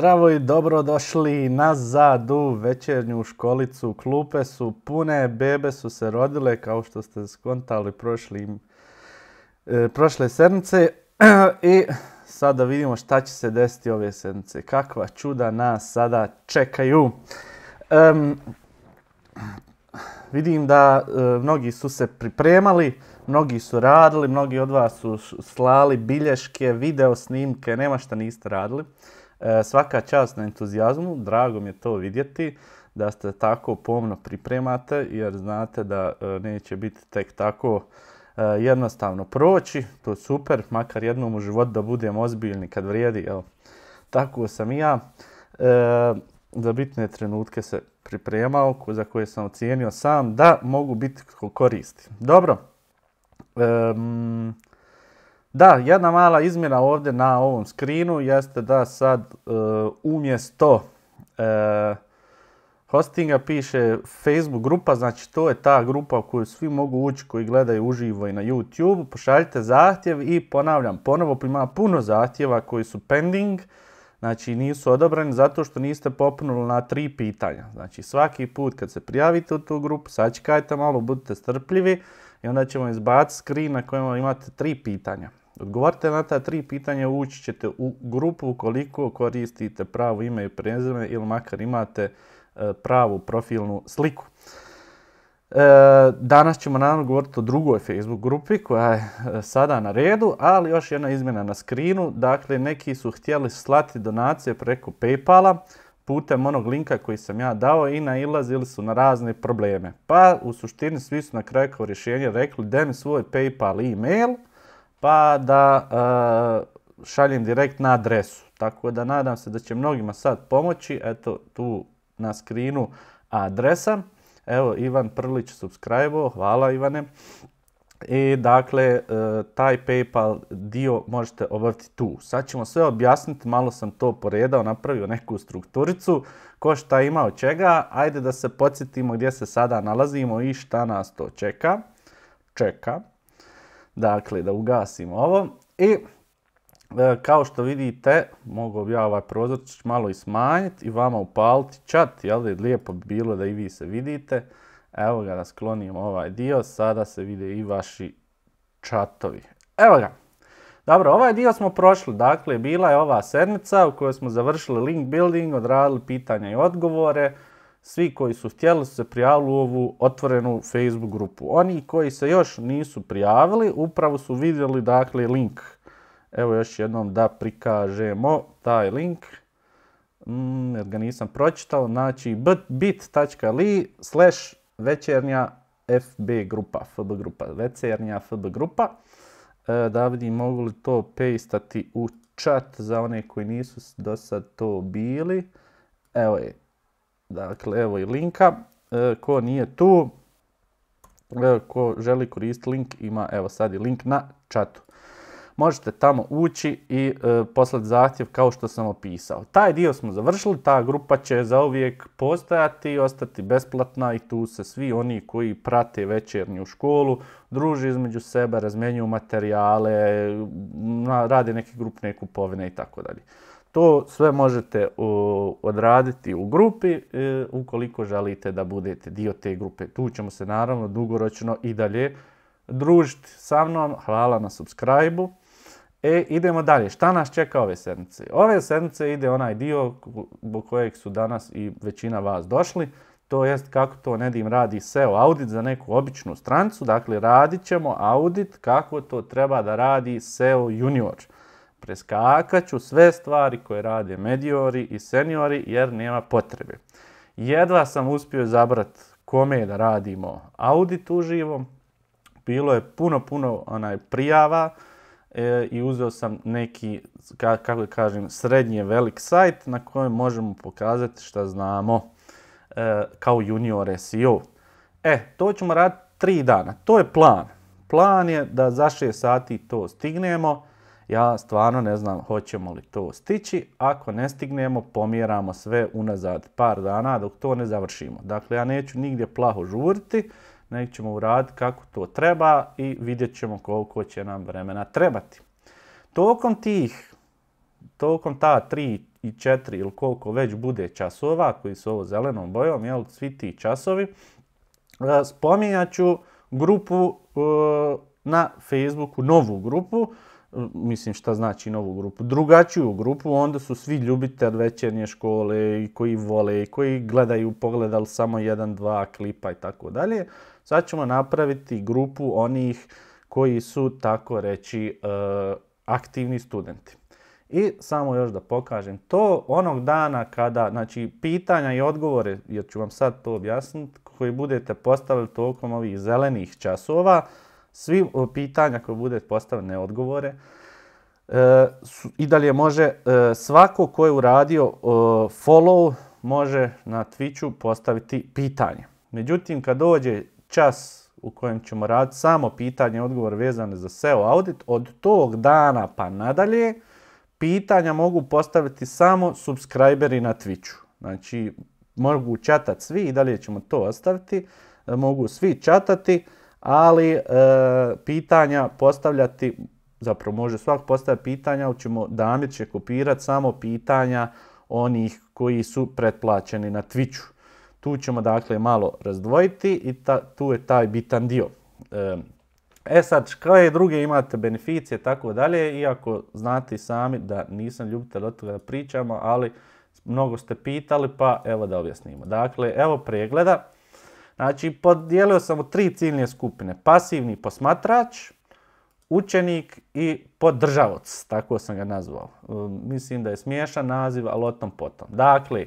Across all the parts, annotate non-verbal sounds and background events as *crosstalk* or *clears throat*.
Zdravo i dobrodošli došli u večernju školicu. Klupe su pune, bebe su se rodile, kao što ste skontali e, prošle sedmice. *clears throat* I sada vidimo šta će se desiti ove sedmice. Kakva čuda nas sada čekaju. vidim da e, mnogi su se pripremali, mnogi su radili, mnogi od vas su slali bilješke, video snimke, nema šta niste radili. E, svaka čast na entuzijazmu, drago mi je to vidjeti da ste tako pomno pripremate jer znate da e, neće biti tek tako e, jednostavno proći, to je super, makar jednom u životu da budem ozbiljni kad vrijedi, evo, tako sam i ja. za bitne trenutke se pripremao, za koje sam ocijenio sam da mogu biti koristi. Dobro, da, jedna mala izmjena ovdje na ovom skrinu jeste da sad e, umjesto e, hostinga piše Facebook grupa, znači to je ta grupa u koju svi mogu ući koji gledaju uživo i na YouTube. Pošaljite zahtjev i ponavljam, ponovo ima puno zahtjeva koji su pending, znači nisu odobreni zato što niste popunuli na tri pitanja. Znači svaki put kad se prijavite u tu grupu, sačekajte malo, budite strpljivi i onda ćemo izbaciti screen na kojem imate tri pitanja. Odgovorite na ta tri pitanja, ući ćete u grupu koliko koristite pravo ime i prezime ili makar imate e, pravu profilnu sliku. E, danas ćemo naravno govoriti o drugoj Facebook grupi koja je e, sada na redu, ali još jedna izmjena na skrinu. Dakle, neki su htjeli slati donacije preko Paypala putem onog linka koji sam ja dao i nailazili su na razne probleme. Pa u suštini svi su na kraju kao rješenje rekli da mi svoj Paypal e-mail pa da e, šaljem direkt na adresu. Tako da nadam se da će mnogima sad pomoći. Eto tu na skrinu adresa. Evo Ivan Prlić subscribe hvala Ivane. I dakle, e, taj PayPal dio možete obaviti tu. Sad ćemo sve objasniti, malo sam to poredao, napravio neku strukturicu, ko šta ima od čega. Ajde da se podsjetimo gdje se sada nalazimo i šta nas to čeka. Čeka. Dakle, da ugasim ovo. I e, kao što vidite, mogu bi ja ovaj prozorčić malo i smanjiti i vama upaliti čat, jel je lijepo bilo da i vi se vidite. Evo ga, da ovaj dio, sada se vide i vaši čatovi. Evo ga. Dobro, ovaj dio smo prošli, dakle, bila je ova sedmica u kojoj smo završili link building, odradili pitanja i odgovore, svi koji su htjeli su se prijavili u ovu otvorenu Facebook grupu. Oni koji se još nisu prijavili, upravo su vidjeli dakle link. Evo još jednom da prikažemo taj link. Mm, jer ga nisam pročitao. Znači bit.li slash večernja FB grupa, FB grupa, večernja FB grupa. E, da mogu li to pejstati u chat za one koji nisu do sad to bili. Evo je, Dakle, evo i linka. E, ko nije tu, e, ko želi koristiti link, ima evo sad i link na čatu. Možete tamo ući i e, poslati zahtjev kao što sam opisao. Taj dio smo završili, ta grupa će zauvijek postojati i ostati besplatna i tu se svi oni koji prate večernju školu druži između sebe, razmenjuju materijale, rade neke grupne kupovine i tako dalje. To sve možete odraditi u grupi e, ukoliko želite da budete dio te grupe. Tu ćemo se naravno dugoročno i dalje družiti sa mnom. Hvala na subscribe E, idemo dalje. Šta nas čeka ove sedmice? Ove sedmice ide onaj dio zbog kojeg su danas i većina vas došli. To jest kako to Nedim radi SEO audit za neku običnu strancu. Dakle, radit ćemo audit kako to treba da radi SEO junior. Preskakat ću sve stvari koje rade mediori i seniori jer nema potrebe. Jedva sam uspio zabrat kome da radimo audit uživo. Bilo je puno, puno onaj prijava e, i uzeo sam neki, ka, kako kažem, srednje velik sajt na kojem možemo pokazati šta znamo e, kao junior SEO. E, to ćemo raditi tri dana. To je plan. Plan je da za 6 sati to stignemo ja stvarno ne znam hoćemo li to stići. Ako ne stignemo, pomjeramo sve unazad par dana dok to ne završimo. Dakle, ja neću nigdje plaho žuriti, nego ćemo uraditi kako to treba i vidjet ćemo koliko će nam vremena trebati. Tokom tih, tokom ta tri i četiri ili koliko već bude časova koji su ovo zelenom bojom, jel, svi ti časovi, e, spominjat ću grupu e, na Facebooku, novu grupu, mislim šta znači novu grupu, drugačiju grupu, onda su svi ljubitelj večernje škole i koji vole i koji gledaju, pogledali samo jedan, dva klipa i tako dalje. Sad ćemo napraviti grupu onih koji su, tako reći, e, aktivni studenti. I samo još da pokažem to, onog dana kada, znači pitanja i odgovore, jer ću vam sad to objasniti, koji budete postavili tokom ovih zelenih časova, svi e, pitanja koje bude postavljene odgovore, e, su, i dalje može e, svako ko je uradio follow može na Twitchu postaviti pitanje. Međutim, kad dođe čas u kojem ćemo raditi samo pitanje i odgovor vezane za SEO audit, od tog dana pa nadalje pitanja mogu postaviti samo subscriberi na Twitchu. Znači, mogu čatati svi i dalje ćemo to ostaviti. Mogu svi čatati ali e, pitanja postavljati, zapravo može svak postaviti pitanja, ali ćemo, Damir će kopirati samo pitanja onih koji su pretplaćeni na Twitchu. Tu ćemo dakle malo razdvojiti i ta, tu je taj bitan dio. E, E sad, koje druge imate beneficije tako dalje, iako znate sami da nisam ljubitelj od toga da pričamo, ali mnogo ste pitali, pa evo da objasnimo. Dakle, evo pregleda. Znači, podijelio sam u tri ciljne skupine. Pasivni posmatrač, učenik i podržavac, tako sam ga nazvao. E, mislim da je smiješan naziv, ali o tom potom. Dakle,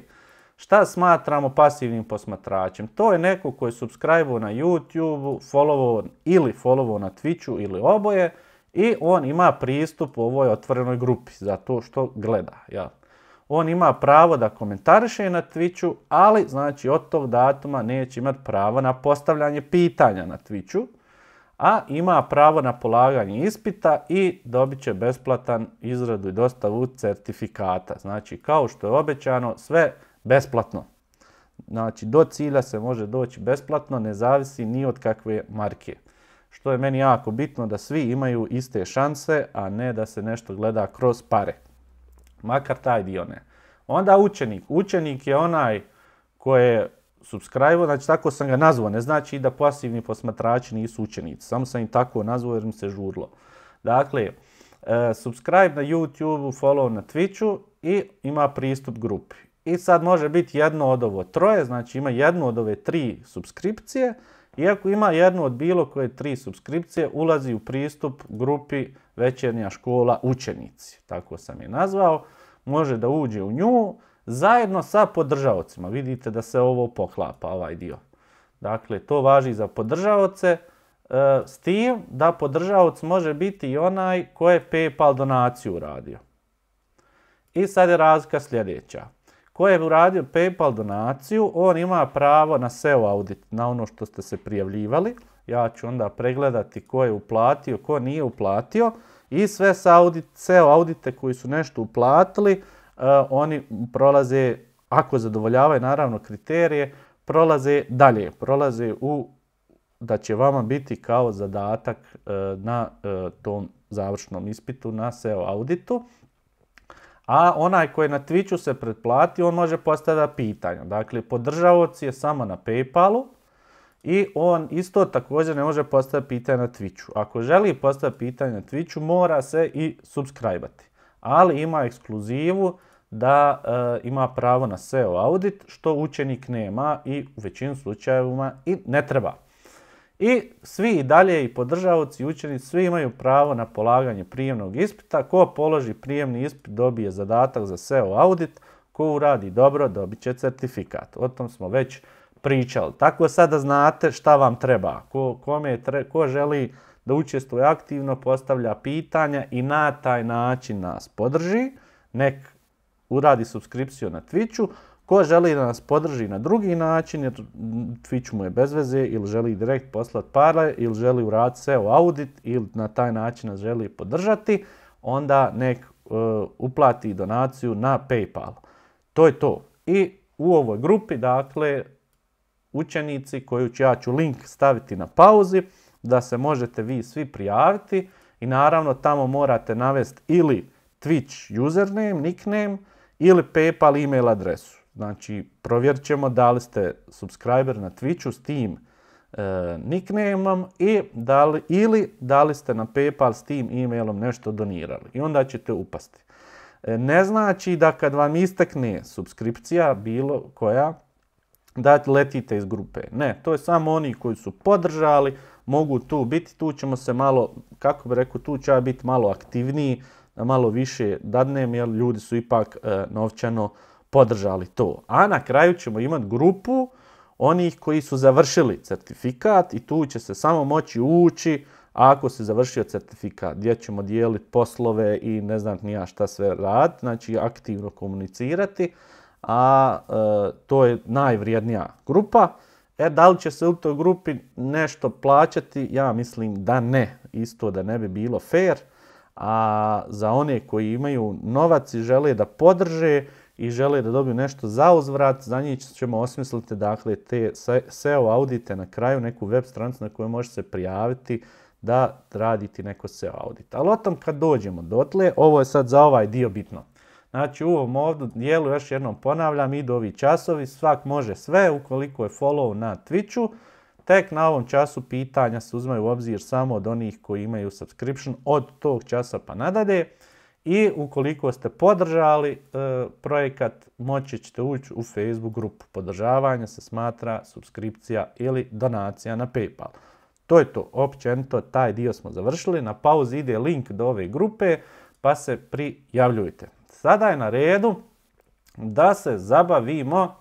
šta smatramo pasivnim posmatračem? To je neko koji je subscribe na YouTube, followo ili followo na Twitchu ili oboje i on ima pristup u ovoj otvorenoj grupi za to što gleda. jel? on ima pravo da komentariše na Twitchu, ali znači od tog datuma neće imati pravo na postavljanje pitanja na Twitchu, a ima pravo na polaganje ispita i dobit će besplatan izradu i dostavu certifikata. Znači kao što je obećano, sve besplatno. Znači do cilja se može doći besplatno, ne zavisi ni od kakve marke. Što je meni jako bitno da svi imaju iste šanse, a ne da se nešto gleda kroz pare makar taj dio ne. Onda učenik. Učenik je onaj koji je subscribe, znači tako sam ga nazvao, ne znači da pasivni posmatrači nisu učenici, samo sam im tako nazvao jer mi se žurlo. Dakle, e, subscribe na YouTube, follow na Twitchu i ima pristup grupi. I sad može biti jedno od ovo troje, znači ima jednu od ove tri subskripcije, iako ima jednu od bilo koje tri subskripcije, ulazi u pristup grupi Večernja škola učenici, tako sam je nazvao. Može da uđe u nju zajedno sa podržavcima. Vidite da se ovo poklapa, ovaj dio. Dakle, to važi za podržavce, e, s tim da podržavac može biti i onaj ko je PayPal donaciju uradio. I sad je razlika sljedeća. Ko je uradio PayPal donaciju, on ima pravo na SEO audit, na ono što ste se prijavljivali. Ja ću onda pregledati ko je uplatio, ko nije uplatio i sve SEO audite koji su nešto uplatili, e, oni prolaze, ako zadovoljavaju naravno kriterije, prolaze dalje, prolaze u da će vama biti kao zadatak e, na e, tom završnom ispitu na SEO auditu a onaj koji na Twitchu se pretplati, on može postaviti pitanja. Dakle, podržavac je samo na Paypalu i on isto također ne može postaviti pitanja na Twitchu. Ako želi postaviti pitanja na Twitchu, mora se i subscribe Ali ima ekskluzivu da e, ima pravo na SEO audit, što učenik nema i u većinu slučajevima i ne treba. I svi i dalje i podržavci i učenici, svi imaju pravo na polaganje prijemnog ispita. Ko položi prijemni ispit dobije zadatak za SEO audit, ko uradi dobro dobit će certifikat. O tom smo već pričali. Tako sada znate šta vam treba. Ko, želi da učestvuje aktivno, postavlja pitanja i na taj način nas podrži. Nek uradi subskripciju na Twitchu. Ko želi da nas podrži na drugi način, jer Twitch mu je bez veze, ili želi direkt poslati pare, ili želi uraditi SEO audit, ili na taj način nas želi podržati, onda nek e, uplati donaciju na Paypal. To je to. I u ovoj grupi, dakle, učenici koju ću ja ću link staviti na pauzi, da se možete vi svi prijaviti i naravno tamo morate navesti ili Twitch username, nickname, ili PayPal email adresu. Znači, provjerit ćemo da li ste subscriber na Twitchu s tim e, nicknameom i da li, ili da li ste na Paypal s tim emailom nešto donirali. I onda ćete upasti. E, ne znači da kad vam istekne subskripcija, bilo koja, da letite iz grupe. Ne, to je samo oni koji su podržali, mogu tu biti, tu ćemo se malo, kako bi rekao, tu će biti malo aktivniji, da malo više dadnem, jer ljudi su ipak e, novčano podržali to. A na kraju ćemo imati grupu onih koji su završili certifikat i tu će se samo moći ući ako se završio certifikat, gdje ćemo dijeliti poslove i ne znam ni ja šta sve rad, znači aktivno komunicirati, a e, to je najvrijednija grupa. E, da li će se u toj grupi nešto plaćati? Ja mislim da ne, isto da ne bi bilo fair, a za one koji imaju novac i žele da podrže, i žele da dobiju nešto za uzvrat, za njih ćemo osmisliti dakle, te SEO audite na kraju, neku web stranicu na kojoj možete se prijaviti da raditi neko SEO audit. Ali o tom kad dođemo dotle, ovo je sad za ovaj dio bitno. Znači u ovom ovdje dijelu još jednom ponavljam, idu ovi časovi, svak može sve ukoliko je follow na Twitchu. Tek na ovom času pitanja se uzmaju u obzir samo od onih koji imaju subscription od tog časa pa nadalje. I ukoliko ste podržali e, projekat, moći ćete ući u Facebook grupu. Podržavanje se smatra subskripcija ili donacija na PayPal. To je to, općenito taj dio smo završili. Na pauzi ide link do ove grupe pa se prijavljujte. Sada je na redu da se zabavimo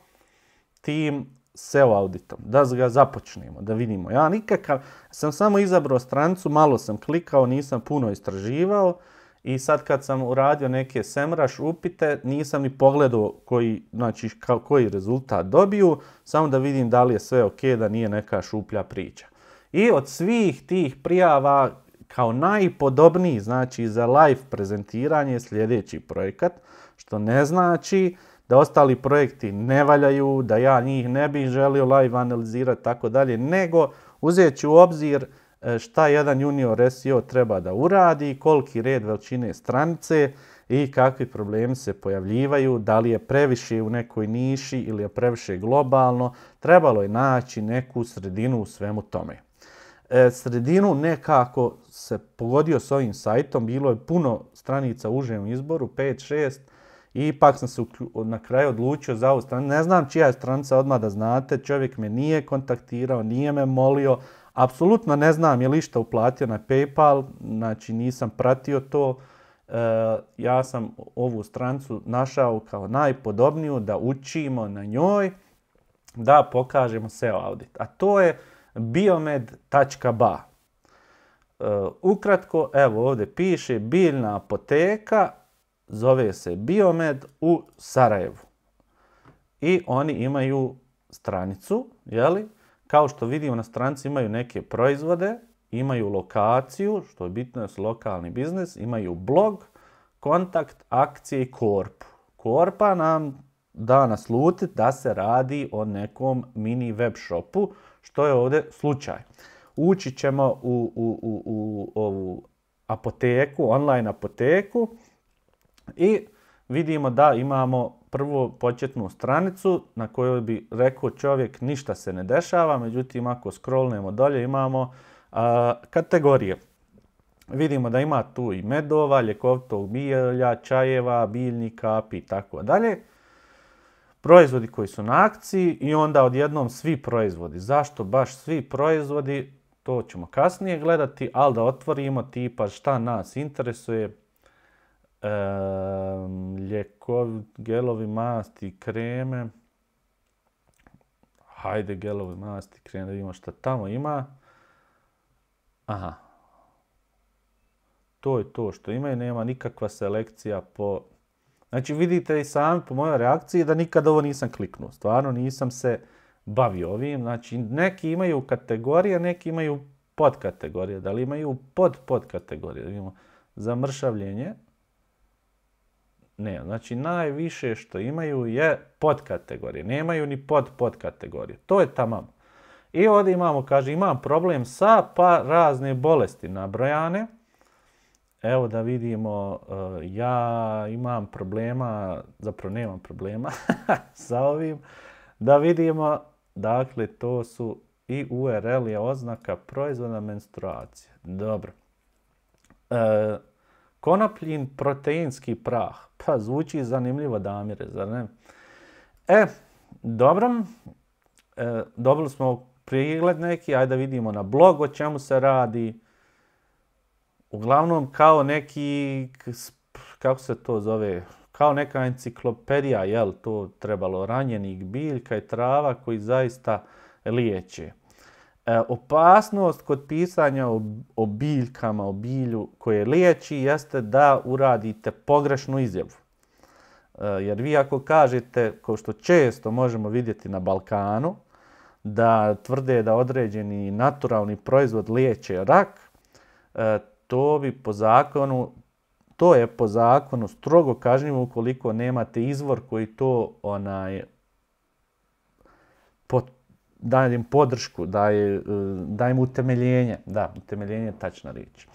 tim SEO auditom, da ga započnemo, da vidimo. Ja nikakav, sam samo izabrao strancu, malo sam klikao, nisam puno istraživao i sad kad sam uradio neke semraš upite, nisam ni pogledao koji, znači, kao, koji rezultat dobiju, samo da vidim da li je sve ok, da nije neka šuplja priča. I od svih tih prijava kao najpodobniji, znači za live prezentiranje sljedeći projekat, što ne znači da ostali projekti ne valjaju, da ja njih ne bih želio live analizirati, tako dalje, nego uzet u obzir E, šta jedan junior SEO treba da uradi, koliki red veličine stranice i kakvi problemi se pojavljivaju, da li je previše u nekoj niši ili je previše globalno, trebalo je naći neku sredinu u svemu tome. E, sredinu nekako se pogodio s ovim sajtom, bilo je puno stranica u užem izboru, 5-6, i ipak sam se na kraju odlučio za ovu stranicu. Ne znam čija je stranica, odmah da znate, čovjek me nije kontaktirao, nije me molio, Apsolutno ne znam je li išta uplatio na Paypal, znači nisam pratio to. E, ja sam ovu strancu našao kao najpodobniju da učimo na njoj da pokažemo SEO audit. A to je biomed.ba. E, ukratko, evo ovdje piše biljna apoteka, zove se Biomed u Sarajevu. I oni imaju stranicu, jeli? Kao što vidimo na stranci imaju neke proizvode, imaju lokaciju, što je bitno je su lokalni biznis, imaju blog, kontakt, akcije i korp. Korpa nam da naslutiti da se radi o nekom mini web shopu, što je ovdje slučaj. Ući ćemo u, u, u, u ovu apoteku, online apoteku i vidimo da imamo Prvo početnu stranicu na kojoj bi rekao čovjek ništa se ne dešava, međutim ako scrollnemo dolje imamo kategorije. Vidimo da ima tu i medova, ljekovitog bilja, čajeva, biljnika, i tako dalje. Proizvodi koji su na akciji i onda odjednom svi proizvodi. Zašto baš svi proizvodi? To ćemo kasnije gledati, ali da otvorimo tipa šta nas interesuje, e, ljekovi, gelovi masti, kreme, hajde gelovi masti, kreme, da vidimo šta tamo ima. Aha, to je to što imaju, nema nikakva selekcija po... Znači vidite i sami po mojoj reakciji da nikad ovo nisam kliknuo, stvarno nisam se bavio ovim. Znači neki imaju kategorije, neki imaju podkategorije, da li imaju pod podkategorije, da vidimo zamršavljenje. Ne, znači najviše što imaju je podkategorije. Nemaju ni pod podkategorije. To je tamam. I ovdje imamo, kaže, imam problem sa pa razne bolesti nabrojane. Evo da vidimo, e, ja imam problema, zapravo nemam problema *laughs* sa ovim. Da vidimo, dakle, to su i URL je oznaka proizvoda menstruacije. Dobro. E, Konopljin proteinski prah. Pa zvuči zanimljivo Damire, zar ne? E, dobro. E, dobili smo prigled neki, ajde da vidimo na blog o čemu se radi. Uglavnom kao neki, kako se to zove, kao neka enciklopedija, jel, to trebalo ranjenih biljka i trava koji zaista liječe. E, opasnost kod pisanja o, biljkama, o bilju koje liječi, jeste da uradite pogrešnu izjavu. E, jer vi ako kažete, kao što često možemo vidjeti na Balkanu, da tvrde da određeni naturalni proizvod liječe rak, e, to bi po zakonu, to je po zakonu strogo kažnjivo ukoliko nemate izvor koji to onaj daje im podršku, daje, im e, utemeljenje. Da, utemeljenje je tačna riječ.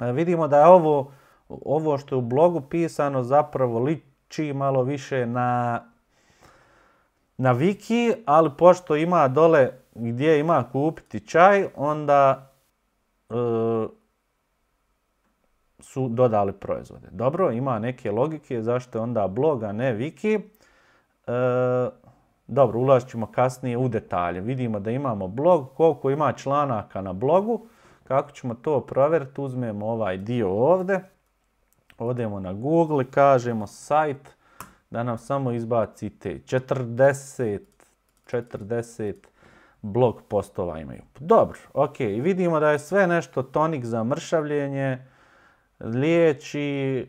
E, vidimo da je ovo, ovo što je u blogu pisano zapravo liči malo više na, na wiki, ali pošto ima dole gdje ima kupiti čaj, onda e, su dodali proizvode. Dobro, ima neke logike zašto je onda blog, a ne wiki. Dobro, ulazit ćemo kasnije u detalje. Vidimo da imamo blog, koliko ima članaka na blogu. Kako ćemo to provjeriti? Uzmemo ovaj dio ovdje. Odemo na Google, kažemo sajt, da nam samo izbacite 40, 40 blog postova imaju. Dobro, ok, vidimo da je sve nešto tonik za mršavljenje, liječi,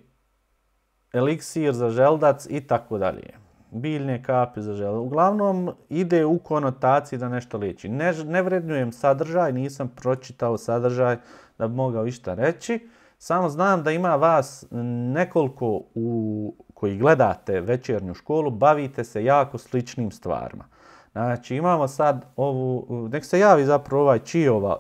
eliksir za želdac i tako dalje biljne kapi za žele. Uglavnom ide u konotaciji da nešto liječi. Ne, ne vrednujem sadržaj, nisam pročitao sadržaj da bi mogao išta reći. Samo znam da ima vas nekoliko u, koji gledate večernju školu, bavite se jako sličnim stvarima. Znači imamo sad ovu, nek se javi zapravo ovaj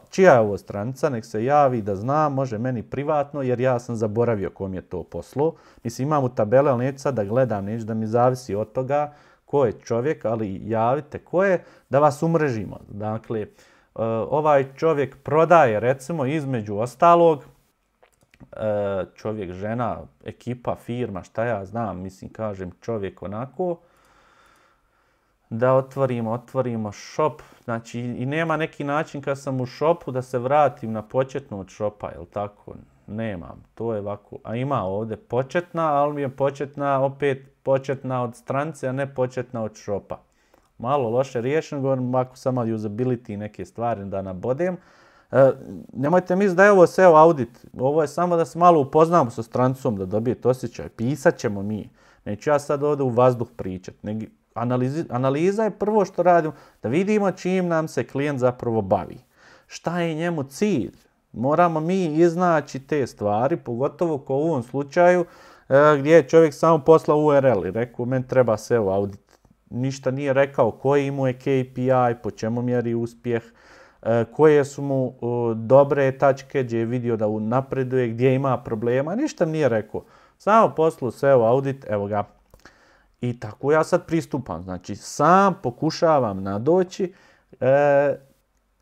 čija je ovo stranica, nek se javi da zna, može meni privatno jer ja sam zaboravio kom je to poslo. Mislim imam u tabele, ali neću sad da gledam, neću da mi zavisi od toga ko je čovjek, ali javite ko je, da vas umrežimo. Dakle, e, ovaj čovjek prodaje recimo između ostalog, e, čovjek, žena, ekipa, firma, šta ja znam, mislim kažem čovjek onako, da otvorimo, otvorimo shop. Znači i nema neki način kad sam u shopu da se vratim na početnu od shopa, jel tako? Nemam, to je ovako. A ima ovdje početna, ali mi je početna opet početna od strance, a ne početna od shopa. Malo loše riješeno, govorim ovako, samo usability neke stvari da nabodem. E, nemojte misliti da je ovo SEO audit, ovo je samo da se malo upoznamo sa strancom, da dobijete osjećaj, pisat ćemo mi. Neću ja sad ovdje u vazduh pričat, Negi analiza je prvo što radimo, da vidimo čim nam se klijent zapravo bavi. Šta je njemu cilj? Moramo mi iznaći te stvari, pogotovo kao u ovom slučaju e, gdje je čovjek samo poslao URL i rekao meni treba se audit. Ništa nije rekao koji mu je KPI, po čemu mjeri uspjeh, e, koje su mu e, dobre tačke gdje je vidio da napreduje, gdje ima problema, ništa nije rekao. Samo poslu SEO audit, evo ga, i tako ja sad pristupam. Znači, sam pokušavam nadoći e,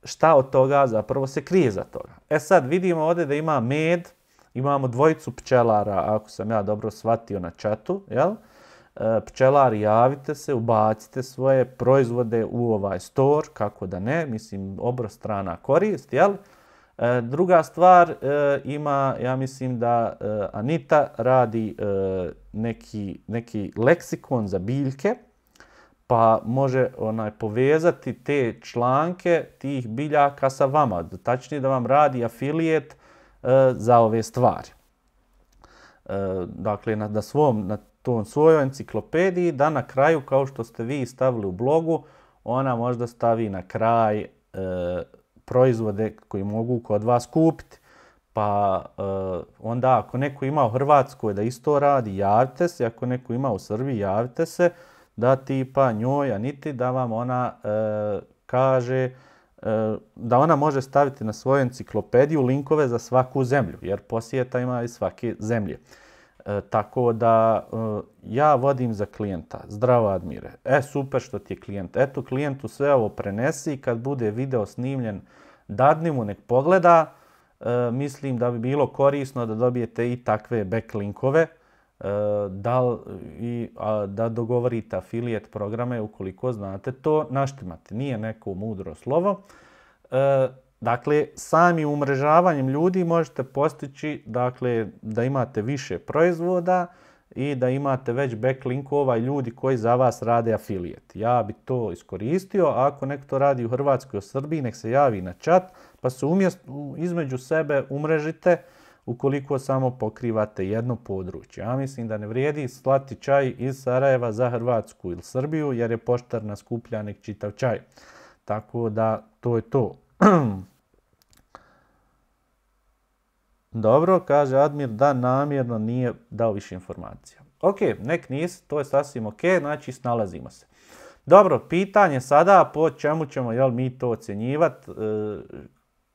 šta od toga zapravo se krije za toga. E sad, vidimo ovdje da ima med, imamo dvojicu pčelara, ako sam ja dobro shvatio na čatu, jel? E, pčelari, javite se, ubacite svoje proizvode u ovaj store, kako da ne, mislim, strana korist, jel? E, druga stvar, e, ima, ja mislim da e, Anita radi neki, neki leksikon za biljke, pa može onaj povezati te članke tih biljaka sa vama. Tačnije da vam radi afilijet za ove stvari. Dakle, na, na svom, na tom svojoj enciklopediji, da na kraju, kao što ste vi stavili u blogu, ona možda stavi na kraj proizvode koji mogu kod vas kupiti. Pa e, onda ako neko ima u Hrvatskoj da isto radi, javite se. Ako neko ima u Srbiji, javite se da tipa njoj, a niti da vam ona e, kaže e, da ona može staviti na svoju enciklopediju linkove za svaku zemlju, jer posjeta ima i svake zemlje. tako da ja vodim za klijenta, zdravo Admire, e super što ti je klijent, eto klijentu sve ovo prenesi kad bude video snimljen dadni mu nek pogleda, e, mislim da bi bilo korisno da dobijete i takve backlinkove, e, da, i, da dogovorite afilijet programe ukoliko znate to naštimati. Nije neko mudro slovo. E, dakle, sami umrežavanjem ljudi možete postići dakle, da imate više proizvoda, i da imate već backlinkova i ljudi koji za vas rade afilijet. Ja bi to iskoristio, a ako neko to radi u Hrvatskoj i u Srbiji, nek se javi na čat, pa se između sebe umrežite ukoliko samo pokrivate jedno područje. Ja mislim da ne vrijedi slati čaj iz Sarajeva za Hrvatsku ili Srbiju, jer je poštar skuplja nek čitav čaj. Tako da to je to. *clears throat* Dobro, kaže Admir da namjerno nije dao više informacija. Ok, nek nis, to je sasvim ok, znači snalazimo se. Dobro, pitanje sada po čemu ćemo jel, mi to ocjenjivati. E,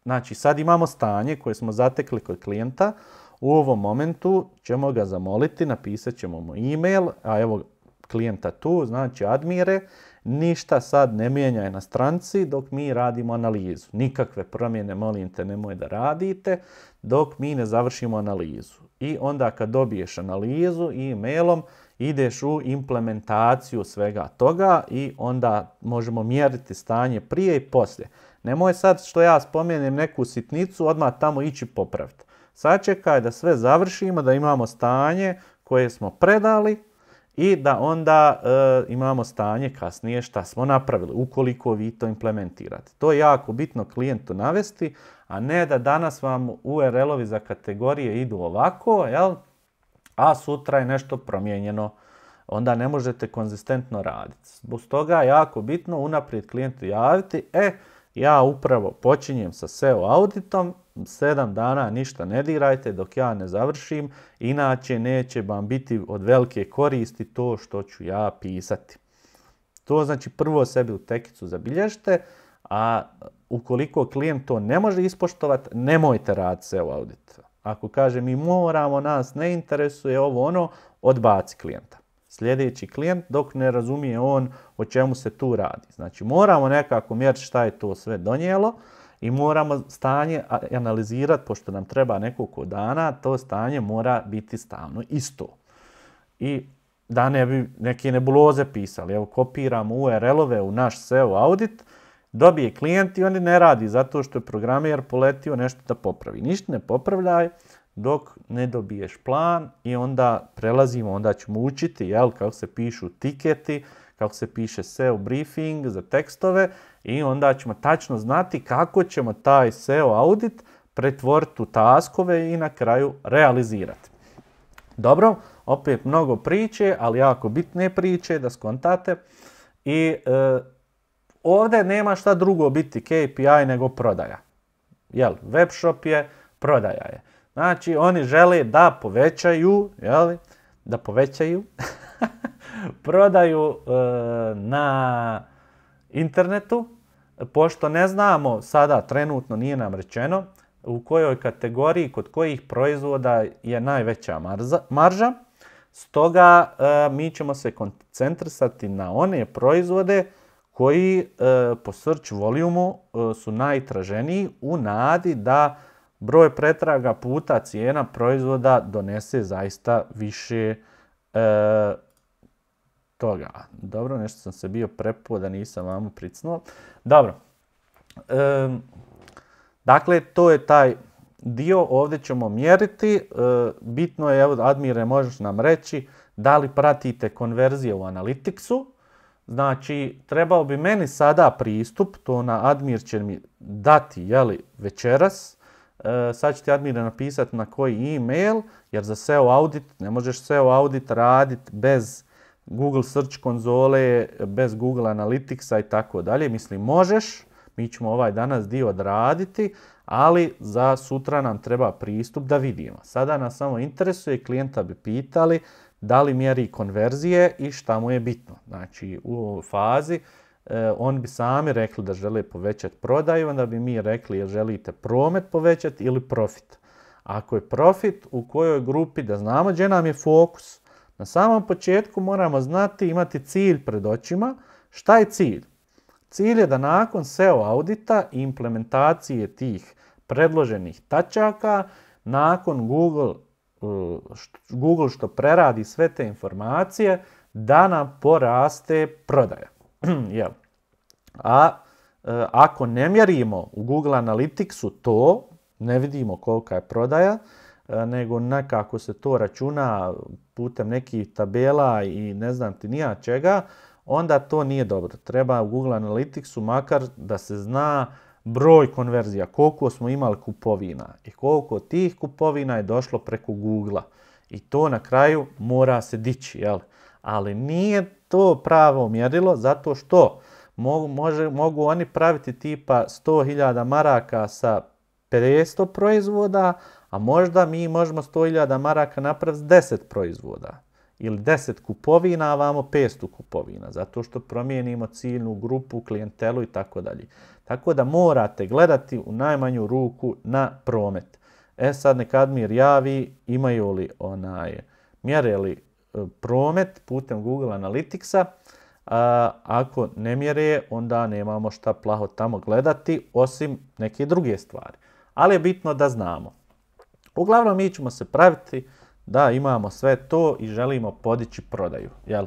znači sad imamo stanje koje smo zatekli kod klijenta. U ovom momentu ćemo ga zamoliti, napisat ćemo mu e-mail, a evo klijenta tu, znači admire, ništa sad ne mijenjaj na stranci dok mi radimo analizu. Nikakve promjene, molim te, nemoj da radite dok mi ne završimo analizu. I onda kad dobiješ analizu i e-mailom, ideš u implementaciju svega toga i onda možemo mjeriti stanje prije i poslije. Nemoj sad što ja spomenem neku sitnicu, odmah tamo ići popraviti. Sačekaj da sve završimo, da imamo stanje koje smo predali i da onda e, imamo stanje kasnije šta smo napravili, ukoliko vi to implementirate. To je jako bitno klijentu navesti, a ne da danas vam URL-ovi za kategorije idu ovako, jel? a sutra je nešto promijenjeno. Onda ne možete konzistentno raditi. Zbog toga je jako bitno unaprijed klijentu javiti, e, ja upravo počinjem sa SEO auditom sedam dana ništa ne dirajte dok ja ne završim, inače neće vam biti od velike koristi to što ću ja pisati. To znači prvo sebi u tekicu zabilježite, a ukoliko klijent to ne može ispoštovati, nemojte raditi u audit. Ako kaže mi moramo, nas ne interesuje ovo ono, odbaci klijenta. Sljedeći klijent dok ne razumije on o čemu se tu radi. Znači moramo nekako mjeriti šta je to sve donijelo, i moramo stanje analizirati, pošto nam treba nekoliko dana, to stanje mora biti stalno isto. I da ne bi neke nebuloze pisali. Evo, kopiramo URL-ove u naš SEO audit, dobije klijent i oni ne radi zato što je programer poletio nešto da popravi. Ništa ne popravljaj dok ne dobiješ plan i onda prelazimo, onda ćemo učiti jel, kako se pišu tiketi, kako se piše SEO briefing za tekstove i onda ćemo tačno znati kako ćemo taj SEO audit pretvoriti u taskove i na kraju realizirati. Dobro, opet mnogo priče, ali jako bitne priče da skontate. I e, ovdje nema šta drugo biti KPI nego prodaja. Jel, web shop je, prodaja je. Znači, oni žele da povećaju, jel, da povećaju *laughs* prodaju e, na internetu, pošto ne znamo sada, trenutno nije nam rečeno, u kojoj kategoriji, kod kojih proizvoda je najveća marža. Stoga e, mi ćemo se koncentrisati na one proizvode koji e, po search volumu su najtraženiji u nadi da broj pretraga puta cijena proizvoda donese zaista više toga. Dobro, nešto sam se bio prepo da nisam vam pricnuo. Dobro. dakle, to je taj dio. Ovdje ćemo mjeriti. E, bitno je, evo, Admire, možeš nam reći da li pratite konverzije u Analyticsu. Znači, trebao bi meni sada pristup, to na Admir će mi dati, jeli, večeras. E, sad će ti Admire napisati na koji e-mail, jer za SEO audit, ne možeš SEO audit raditi bez Google Search konzole, bez Google Analyticsa i tako dalje. Mislim, možeš, mi ćemo ovaj danas dio odraditi, ali za sutra nam treba pristup da vidimo. Sada nas samo interesuje, klijenta bi pitali da li mjeri konverzije i šta mu je bitno. Znači, u ovoj fazi e, on bi sami rekli da žele povećati prodaju, onda bi mi rekli jel želite promet povećati ili profit. Ako je profit, u kojoj grupi, da znamo gdje nam je fokus, na samom početku moramo znati imati cilj pred očima. Šta je cilj? Cilj je da nakon SEO audita i implementacije tih predloženih tačaka, nakon Google, e, Google što preradi sve te informacije, da nam poraste prodaja. *clears throat* Jel? A e, ako ne mjerimo u Google Analyticsu to, ne vidimo kolika je prodaja, E, nego nekako se to računa putem nekih tabela i ne znam ti nija čega, onda to nije dobro. Treba u Google Analyticsu makar da se zna broj konverzija, koliko smo imali kupovina i koliko tih kupovina je došlo preko Google-a. I to na kraju mora se dići, jel? Ali nije to pravo mjerilo zato što mogu, mogu oni praviti tipa 100.000 maraka sa 500 proizvoda, a možda mi možemo 100.000 maraka napraviti 10 proizvoda ili 10 kupovina, a vamo 500 kupovina, zato što promijenimo ciljnu grupu, klijentelu i tako dalje. Tako da morate gledati u najmanju ruku na promet. E sad nekad Admir javi imaju li onaj, mjere li e, promet putem Google Analyticsa, ako ne mjere, onda nemamo šta plaho tamo gledati, osim neke druge stvari. Ali je bitno da znamo. Uglavnom, mi ćemo se praviti da imamo sve to i želimo podići prodaju, jel?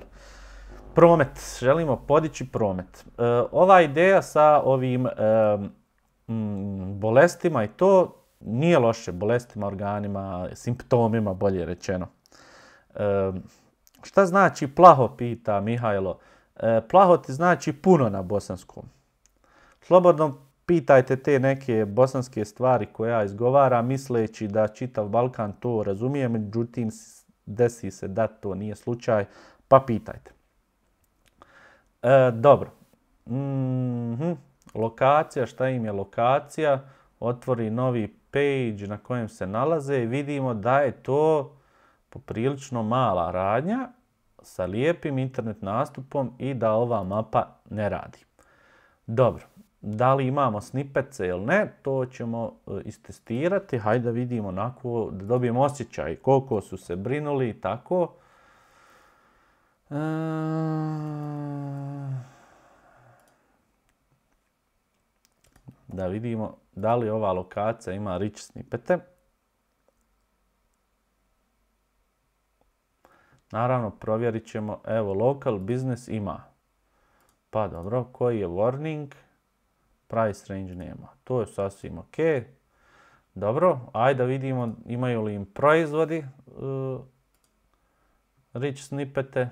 Promet, želimo podići promet. E, ova ideja sa ovim e, bolestima i to nije loše, bolestima, organima, simptomima, bolje rečeno. E, šta znači plaho, pita Mihajlo? Plaho ti znači puno na bosanskom. Slobodno pitajte te neke bosanske stvari koje ja izgovaram misleći da čitav Balkan to razumije, međutim desi se da to nije slučaj, pa pitajte. E, dobro. Mhm. Lokacija, šta im je lokacija? Otvori novi page na kojem se nalaze i vidimo da je to poprilično mala radnja sa lijepim internet nastupom i da ova mapa ne radi. Dobro. Da li imamo snipece ili ne, to ćemo e, istestirati. Hajde da vidimo onako, da dobijemo osjećaj koliko su se brinuli i tako. E, da vidimo da li ova lokacija ima rich snipete. Naravno, provjerit ćemo, evo, local business ima. Pa dobro, koji je warning? price range nema. To je sasvim ok. Dobro, ajde da vidimo imaju li im proizvodi uh, rich snippete.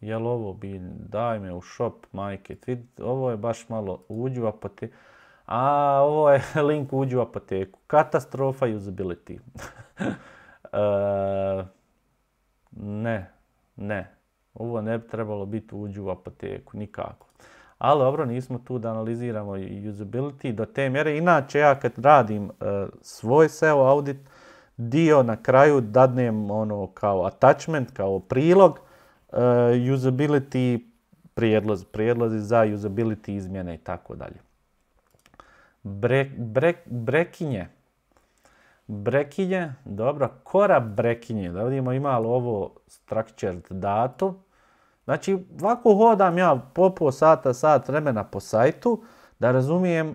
Jel ovo bi, daj me u shop, majke, ovo je baš malo uđu apoteku. A ovo je *laughs* link uđu apoteku. Katastrofa usability. *laughs* E, ne, ne. Ovo ne bi trebalo biti uđu u apoteku, nikako ali dobro, nismo tu da analiziramo usability do te mjere. Inače, ja kad radim e, svoj SEO audit, dio na kraju dadnem ono kao attachment, kao prilog, e, usability prijedlozi, prijedlozi za usability izmjene i tako dalje. Brekinje. Brekinje, dobro, kora brekinje. Da vidimo ima li ovo structured datu. Znači, ovako hodam ja po po sata, sat vremena po sajtu, da razumijem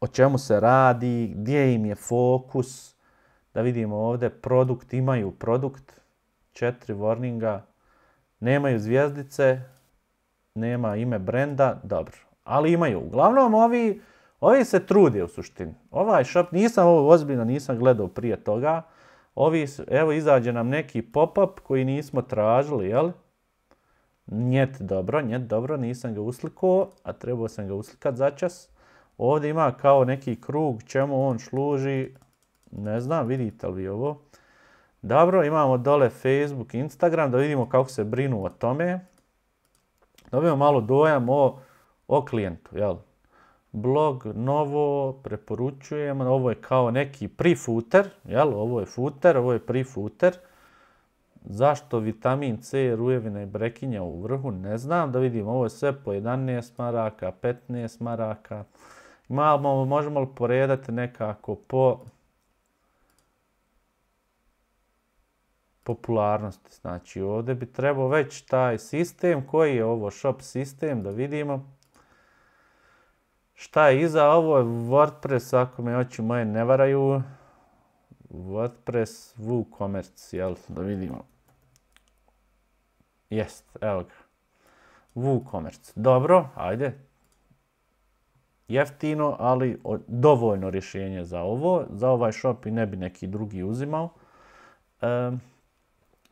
o čemu se radi, gdje im je fokus. Da vidimo ovdje, produkt imaju produkt, četiri warninga, nemaju zvijezdice, nema ime brenda, dobro. Ali imaju, uglavnom ovi, ovi se trude u suštini. Ovaj shop, nisam ovo ozbiljno, nisam gledao prije toga. Ovi, evo izađe nam neki pop-up koji nismo tražili, jel? Njet dobro, njet dobro, nisam ga uslikao, a trebao sam ga uslikat začas. Ovdje ima kao neki krug, čemu on služi, ne znam, vidite li ovo. Dobro, imamo dole Facebook, Instagram, da vidimo kako se brinu o tome. Dobijemo malo dojam o, o klijentu, jel? Blog novo, preporučujemo, ovo je kao neki pre-footer, jel? Ovo je footer, ovo je pre-footer. Zašto vitamin C, rujevina i brekinja u vrhu? Ne znam da vidim. Ovo je sve po 11 maraka, 15 maraka. Malo možemo li poredati nekako po popularnosti. Znači ovdje bi trebao već taj sistem, koji je ovo shop sistem, da vidimo. Šta je iza? Ovo je WordPress, ako me oči moje ne varaju. WordPress WooCommerce, jel? Da vidimo. Jest, evo ga. WooCommerce. Dobro, ajde. Jeftino, ali dovoljno rješenje za ovo. Za ovaj shop i ne bi neki drugi uzimao.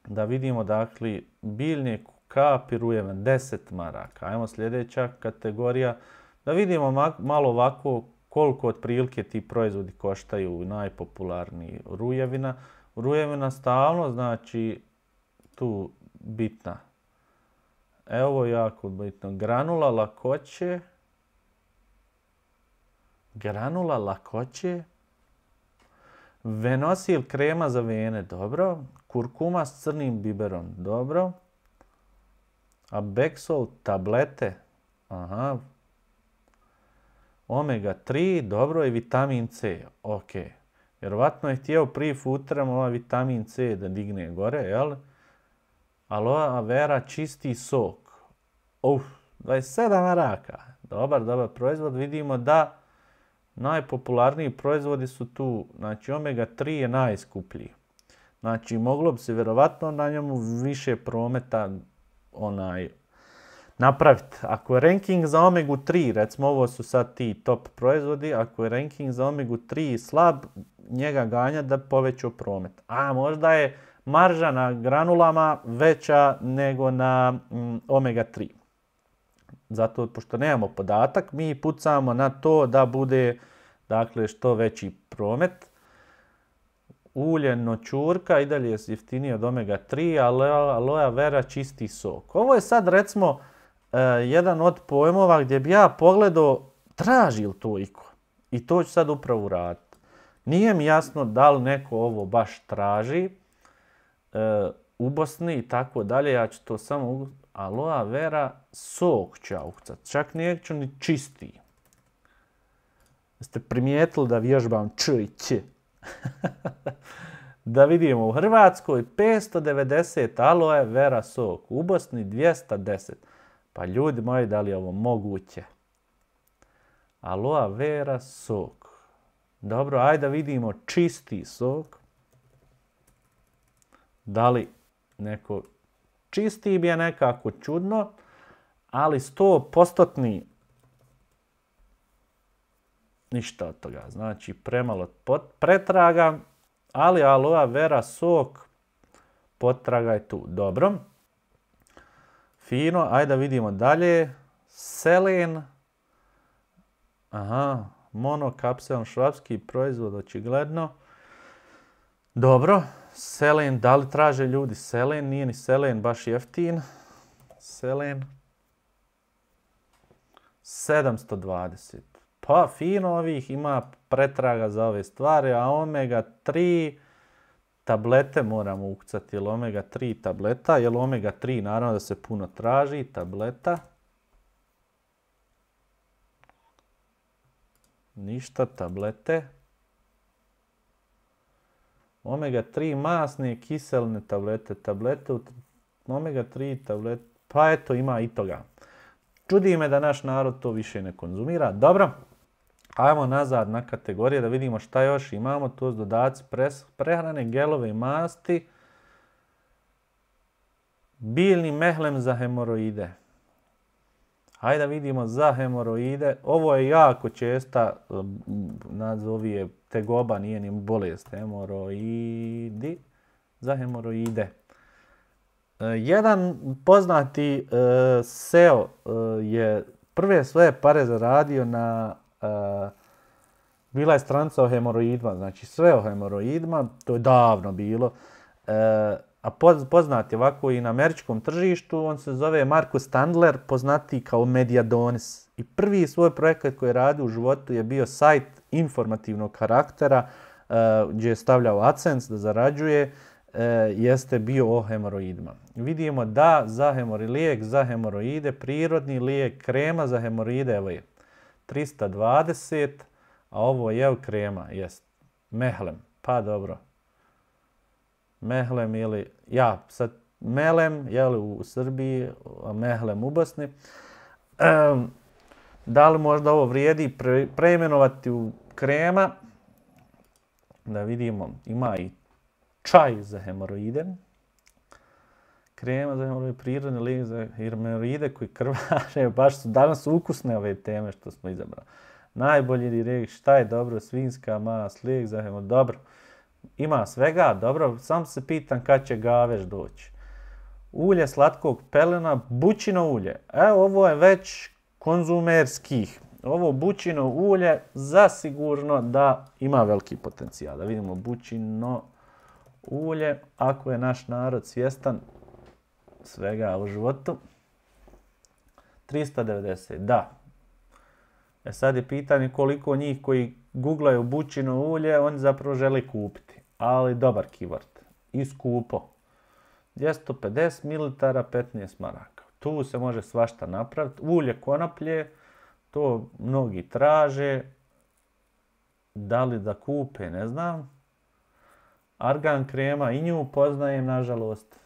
da vidimo, dakle, kapi kapirujem 10 maraka. Ajmo sljedeća kategorija. Da vidimo malo ovako koliko otprilike ti proizvodi koštaju najpopularniji rujevina. Rujevina stalno, znači tu bitna Evo ovo jako bitno. Granula lakoće. Granula lakoće. Venosil krema za vene, dobro. Kurkuma s crnim biberom, dobro. Abexol tablete, aha. Omega 3, dobro, i vitamin C, ok. Vjerovatno je htio prije futram ovaj vitamin C da digne gore, jel? Aloe vera čisti sok. Uf, 27 maraka. Dobar, dobar proizvod. Vidimo da najpopularniji proizvodi su tu. Znači, omega 3 je najskuplji. Znači, moglo bi se vjerovatno na njemu više prometa onaj, napraviti. Ako je ranking za omegu 3, recimo ovo su sad ti top proizvodi, ako je ranking za omegu 3 slab, njega ganja da povećao promet. A možda je marža na granulama veća nego na mm, omega 3. Zato, pošto nemamo podatak, mi pucamo na to da bude dakle, što veći promet. Ulje noćurka i dalje je jeftinije od omega 3, ali aloja vera čisti sok. Ovo je sad recimo e, jedan od pojmova gdje bi ja pogledao traži li to iko. I to ću sad upravo uraditi. Nije mi jasno da li neko ovo baš traži, E, ubosni i tako dalje, ja ću to samo aloa vera sok ću ja ukucat. Čak ću ni čisti. Jeste primijetili da vježbam č i *laughs* da vidimo u Hrvatskoj 590 aloe vera sok, u Bosni 210. Pa ljudi moji, da li je ovo moguće? Aloa vera sok. Dobro, ajde da vidimo čisti sok da li neko čisti bi je nekako čudno, ali 100% ništa od toga. Znači, premalo pretraga, ali aloe vera sok potraga je tu. Dobro. Fino, ajde da vidimo dalje. Selen. Aha, monokapsel švapski proizvod, očigledno. Dobro, Selen, da li traže ljudi selen? Nije ni selen baš jeftin. Selen. 720. Pa fino ovih ima pretraga za ove stvari, a omega 3 tablete moramo ukcati, jel omega 3 tableta, jel omega 3 naravno da se puno traži, tableta. Ništa, tablete omega-3 masne kiselne tablete, tablete omega-3 tablete, pa eto ima i toga. Čudi me da naš narod to više ne konzumira. Dobro, ajmo nazad na kategorije da vidimo šta još imamo. To su dodaci prehrane, gelove i masti. Biljni mehlem za hemoroide. Hajde vidimo za hemoroide. Ovo je jako česta, um, nazovi je tegoba, nije ni bolest. Hemoroidi. Za hemoroide. E, jedan poznati e, SEO e, je prve sve pare zaradio na... Bila je stranca o hemoroidima, znači sve o hemoroidima, to je davno bilo a poznat je ovako i na američkom tržištu, on se zove Markus Tandler, poznati kao Mediadonis. I prvi svoj projekat koji radi u životu je bio sajt informativnog karaktera, e, gdje je stavljao AdSense da zarađuje, e, jeste bio o hemoroidima. Vidimo da za hemorilijek, za hemoroide, prirodni lijek krema za hemoroide, evo je 320, a ovo je krema, jest, mehlem, pa dobro, Mehlem ili ja sad Melem jeli, u Srbiji, Mehlem u Bosni. E, da li možda ovo vrijedi pre, preimenovati u krema? Da vidimo, ima i čaj za hemoroide. Krema za hemoroide, prirodni lijek za hemoroide koji krvaže. *laughs* Baš su danas ukusne ove teme što smo izabrali. Najbolji lijek, šta je dobro, svinska mas lijek za hemoroide. Dobro, ima svega, dobro, sam se pitan kad će gaveš doći. Ulje slatkog pelena, bučino ulje. E, ovo je već konzumerskih. Ovo bučino ulje zasigurno da ima veliki potencijal. Da vidimo bučino ulje, ako je naš narod svjestan svega u životu. 390, da. E sad je pitanje koliko njih koji guglaju bučino ulje, oni zapravo žele kupiti ali dobar keyword. I skupo. 250 ml 15 maraka. Tu se može svašta napraviti. Ulje konoplje, to mnogi traže. Da li da kupe, ne znam. Argan krema, i nju poznajem, nažalost.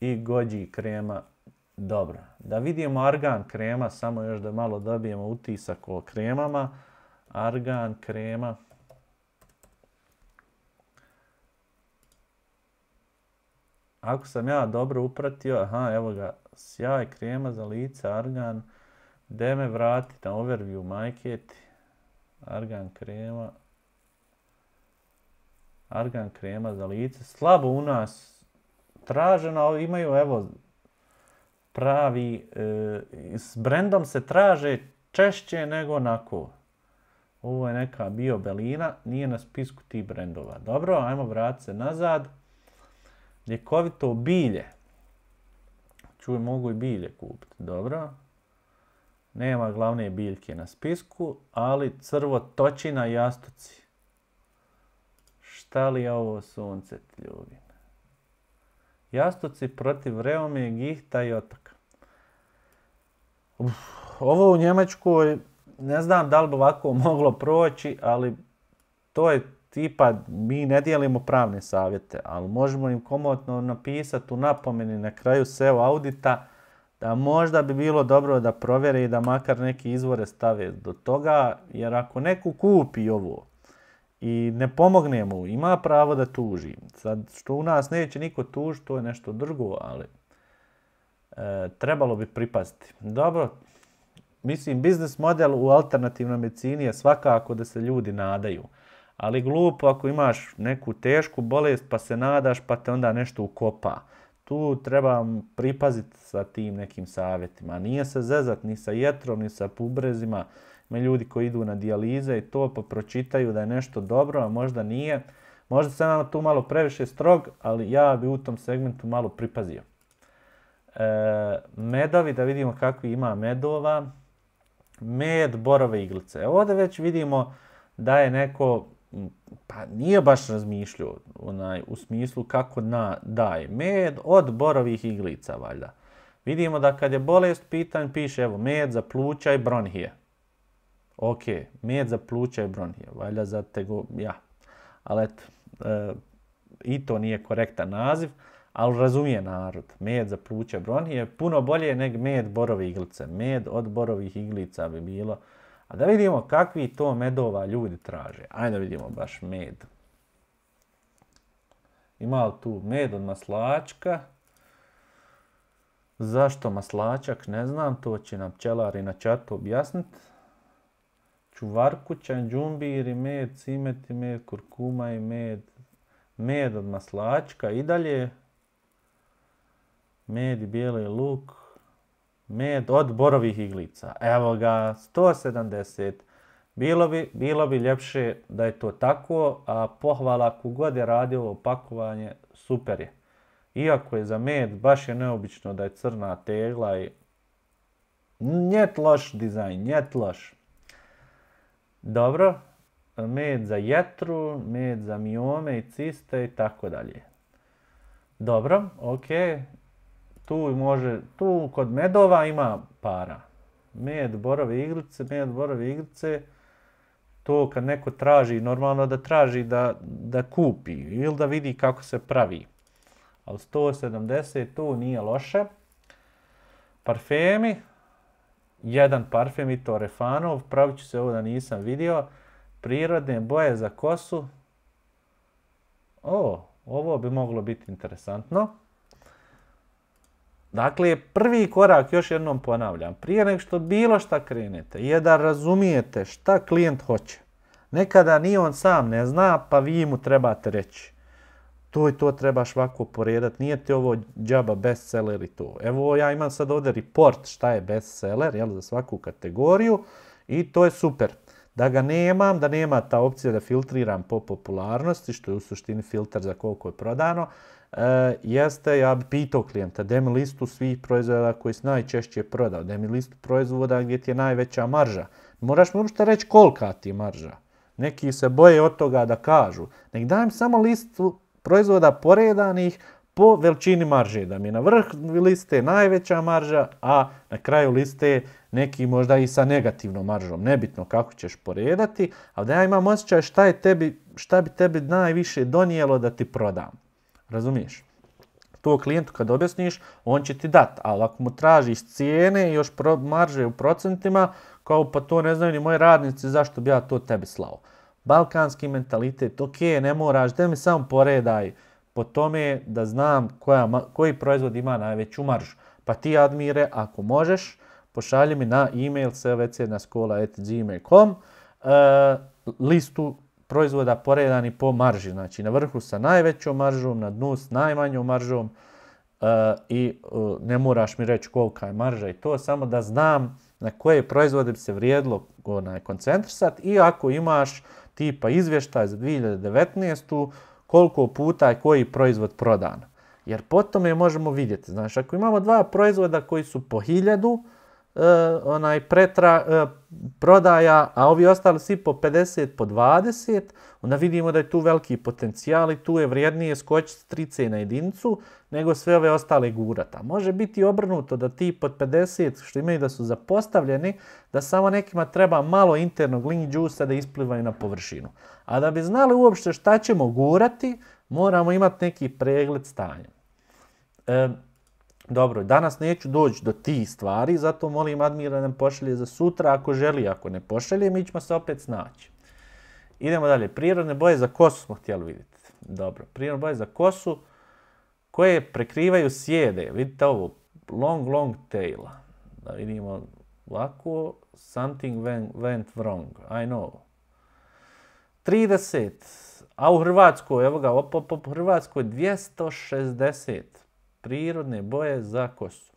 I gođi krema, dobro. Da vidimo argan krema, samo još da malo dobijemo utisak o kremama. Argan krema. Ako sam ja dobro upratio, aha, evo ga, sjaj, krema za lice, argan, Deme me vrati na overview majketi, argan krema, argan krema za lice, slabo u nas tražena, imaju evo pravi, e, s brendom se traže češće nego onako. Ovo je neka bio Belina, nije na spisku tih brendova. Dobro, ajmo vratiti se nazad. Ljekovito bilje. Čuj, mogu i bilje kupiti, dobro. Nema glavne biljke na spisku, ali crvo toči na jastuci. Šta li je ovo sunce, ljudi? Jastuci protiv reome, gihta i otaka. ovo u Njemačkoj, ne znam da li bi ovako moglo proći, ali to je tipa mi ne dijelimo pravne savjete, ali možemo im komotno napisati u napomeni na kraju SEO audita da možda bi bilo dobro da provjere i da makar neke izvore stave do toga, jer ako neku kupi ovo i ne pomogne mu, ima pravo da tuži. Sad, što u nas neće niko tuži, to je nešto drugo, ali e, trebalo bi pripaziti. Dobro, mislim, biznis model u alternativnoj medicini je svakako da se ljudi nadaju. Ali glupo ako imaš neku tešku bolest pa se nadaš pa te onda nešto ukopa. Tu treba pripaziti sa tim nekim savjetima. Nije se zezat ni sa jetrom ni sa pubrezima. Ima ljudi koji idu na dijalize i to pa pročitaju da je nešto dobro, a možda nije. Možda sam tu malo previše strog, ali ja bi u tom segmentu malo pripazio. E, medovi, da vidimo kakvi ima medova. Med, borove iglice. Ovdje već vidimo da je neko pa nije baš razmišljao onaj, u smislu kako na daj med od borovih iglica valjda. Vidimo da kad je bolest pitanj piše evo med za pluća i bronhije. Ok, med za pluća i bronhije, valjda za tego ja. Ali eto, e, i to nije korektan naziv, ali razumije narod. Med za pluća i bronhije puno bolje nego med borovih iglice. Med od borovih iglica bi bilo a da vidimo kakvi to medova ljudi traže. Ajde da vidimo baš med. Ima li tu med od maslačka? Zašto maslačak? Ne znam, to će nam pčelari na čatu objasniti. Čuvarkućan, džumbir i med, cimet i med, kurkuma i med. Med od maslačka i dalje. Med i bijeli luk. Med od borovih iglica. Evo ga, 170. Bilo bi, bilo bi ljepše da je to tako, a pohvala kogod je radio ovo pakovanje, super je. Iako je za med, baš je neobično da je crna tegla i... Njet loš dizajn, njet loš. Dobro, med za jetru, med za miome i ciste i tako dalje. Dobro, ok, tu, može, tu kod medova ima para. Med, borove igrice, med, borove igrice, to kad neko traži, normalno da traži da, da kupi ili da vidi kako se pravi. Ali 170 tu nije loše. Parfemi, jedan parfem i to Refanov, pravit ću se ovo da nisam vidio. Prirodne boje za kosu. O, ovo bi moglo biti interesantno. Dakle, prvi korak, još jednom ponavljam, prije nego što bilo šta krenete, je da razumijete šta klijent hoće. Nekada ni on sam ne zna, pa vi mu trebate reći. To i to trebaš ovako poredat, nije ti ovo džaba bestseller i to. Evo ja imam sad ovdje report šta je bestseller, jel, za svaku kategoriju i to je super. Da ga nemam, da nema ta opcija da filtriram po popularnosti, što je u suštini filter za koliko je prodano, Eh, jeste, ja bi pitao klijenta, daj mi listu svih proizvoda koji si najčešće prodao, daj mi listu proizvoda gdje ti je najveća marža. Moraš mi uopšte reći kolika ti je marža. Neki se boje od toga da kažu. Nek dajem samo listu proizvoda poredanih po veličini marže. Da mi na vrh liste najveća marža, a na kraju liste neki možda i sa negativnom maržom. Nebitno kako ćeš poredati, ali da ja imam osjećaj šta, šta bi tebi najviše donijelo da ti prodam. Razumiješ? To klijentu kad objasniš, on će ti dat, ali ako mu tražiš cijene i još marže u procentima, kao pa to ne znaju ni moji radnici, zašto bi ja to tebi slao? Balkanski mentalitet, ok, ne moraš, da mi samo poredaj po tome da znam koja, koji proizvod ima najveću maržu. Pa ti, Admire, ako možeš, pošalji mi na e-mail svcnaskola.gmail.com uh, e, listu proizvoda poredani po marži. Znači na vrhu sa najvećom maržom, na dnu s najmanjom maržom eh, i eh, ne moraš mi reći kolika je marža i to, samo da znam na koje proizvode bi se vrijedilo onaj, koncentrisati i ako imaš tipa izvještaj za 2019. koliko puta je koji proizvod prodan. Jer potom je možemo vidjeti. Znači, ako imamo dva proizvoda koji su po hiljadu, Eh, onaj pretra, eh, prodaja, a ovi ostali svi po 50, po 20, onda vidimo da je tu veliki potencijal i tu je vrijednije skočiti trice na jedinicu nego sve ove ostale gurata. Može biti obrnuto da ti pod 50 što imaju da su zapostavljeni, da samo nekima treba malo internog link džusa da isplivaju na površinu. A da bi znali uopšte šta ćemo gurati, moramo imati neki pregled stanja. Eh, dobro, danas neću doći do tih stvari, zato molim Admira da nam pošalje za sutra. Ako želi, ako ne pošalje, mi ćemo se opet snaći. Idemo dalje. Prirodne boje za kosu smo htjeli vidjeti. Dobro, prirodne boje za kosu koje prekrivaju sjede. Vidite ovo, long, long taila. Da vidimo ovako, something went, wrong, I know. 30, a u Hrvatskoj, evo ga, po op, op Hrvatskoj 260 prirodne boje za kosu.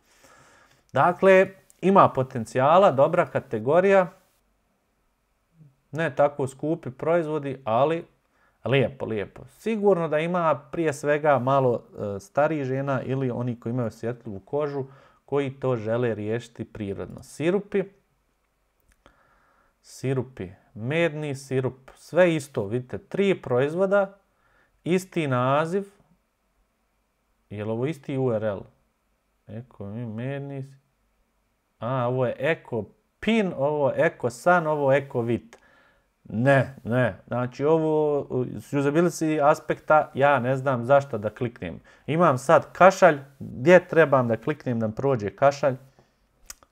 Dakle, ima potencijala, dobra kategorija, ne tako skupi proizvodi, ali lijepo, lijepo. Sigurno da ima prije svega malo e, starijih žena ili oni koji imaju osjetljivu kožu koji to žele riješiti prirodno. Sirupi, sirupi, medni sirup, sve isto, vidite, tri proizvoda, isti naziv, je ovo isti URL? Eko meni... A, ovo je eko pin, ovo je eko san, ovo eko vit. Ne, ne. Znači ovo, usability aspekta, ja ne znam zašto da kliknem. Imam sad kašalj, gdje trebam da kliknem da prođe kašalj?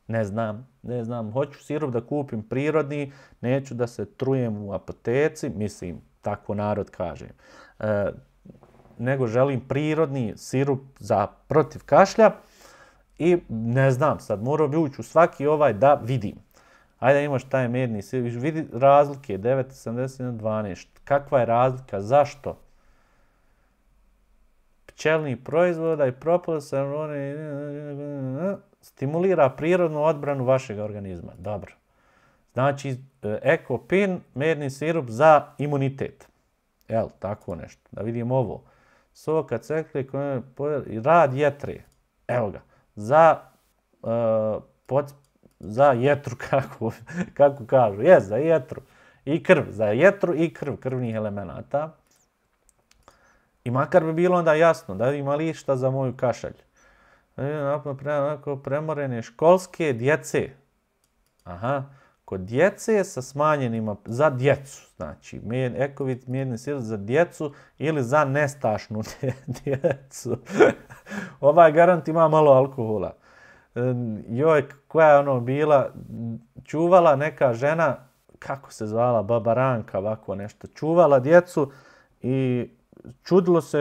Ne znam, ne znam. Hoću sirup da kupim prirodni, neću da se trujem u apoteci, mislim, tako narod kaže. E, nego želim prirodni sirup za protiv kašlja. I ne znam, sad morao bi ući u svaki ovaj da vidim. Ajde imaš taj medni sirup, vidi razlike, na 12. Kakva je razlika, zašto? Pčelni proizvoda i propulsa stimulira prirodnu odbranu vašeg organizma. Dobro. Znači, e, ekopin, medni sirup za imunitet. Jel, tako nešto. Da vidimo ovo soka cekli koje rad jetre. Evo ga. Za, e, za jetru, *laughs* kako, kako kažu. Je, za jetru. I krv. Za jetru i krv krvnih elemenata. I makar bi bilo onda jasno da ima lišta za moju kašalj. E, Napno premorene školske djece. Aha. Kod djece je sa smanjenima, za djecu, znači, ekovit mjerni sirup za djecu ili za nestašnu *laughs* djecu. *laughs* ovaj garant ima malo alkohola. Joj, koja je ono bila, čuvala neka žena, kako se zvala, ranka, ovako nešto, čuvala djecu i čudilo se,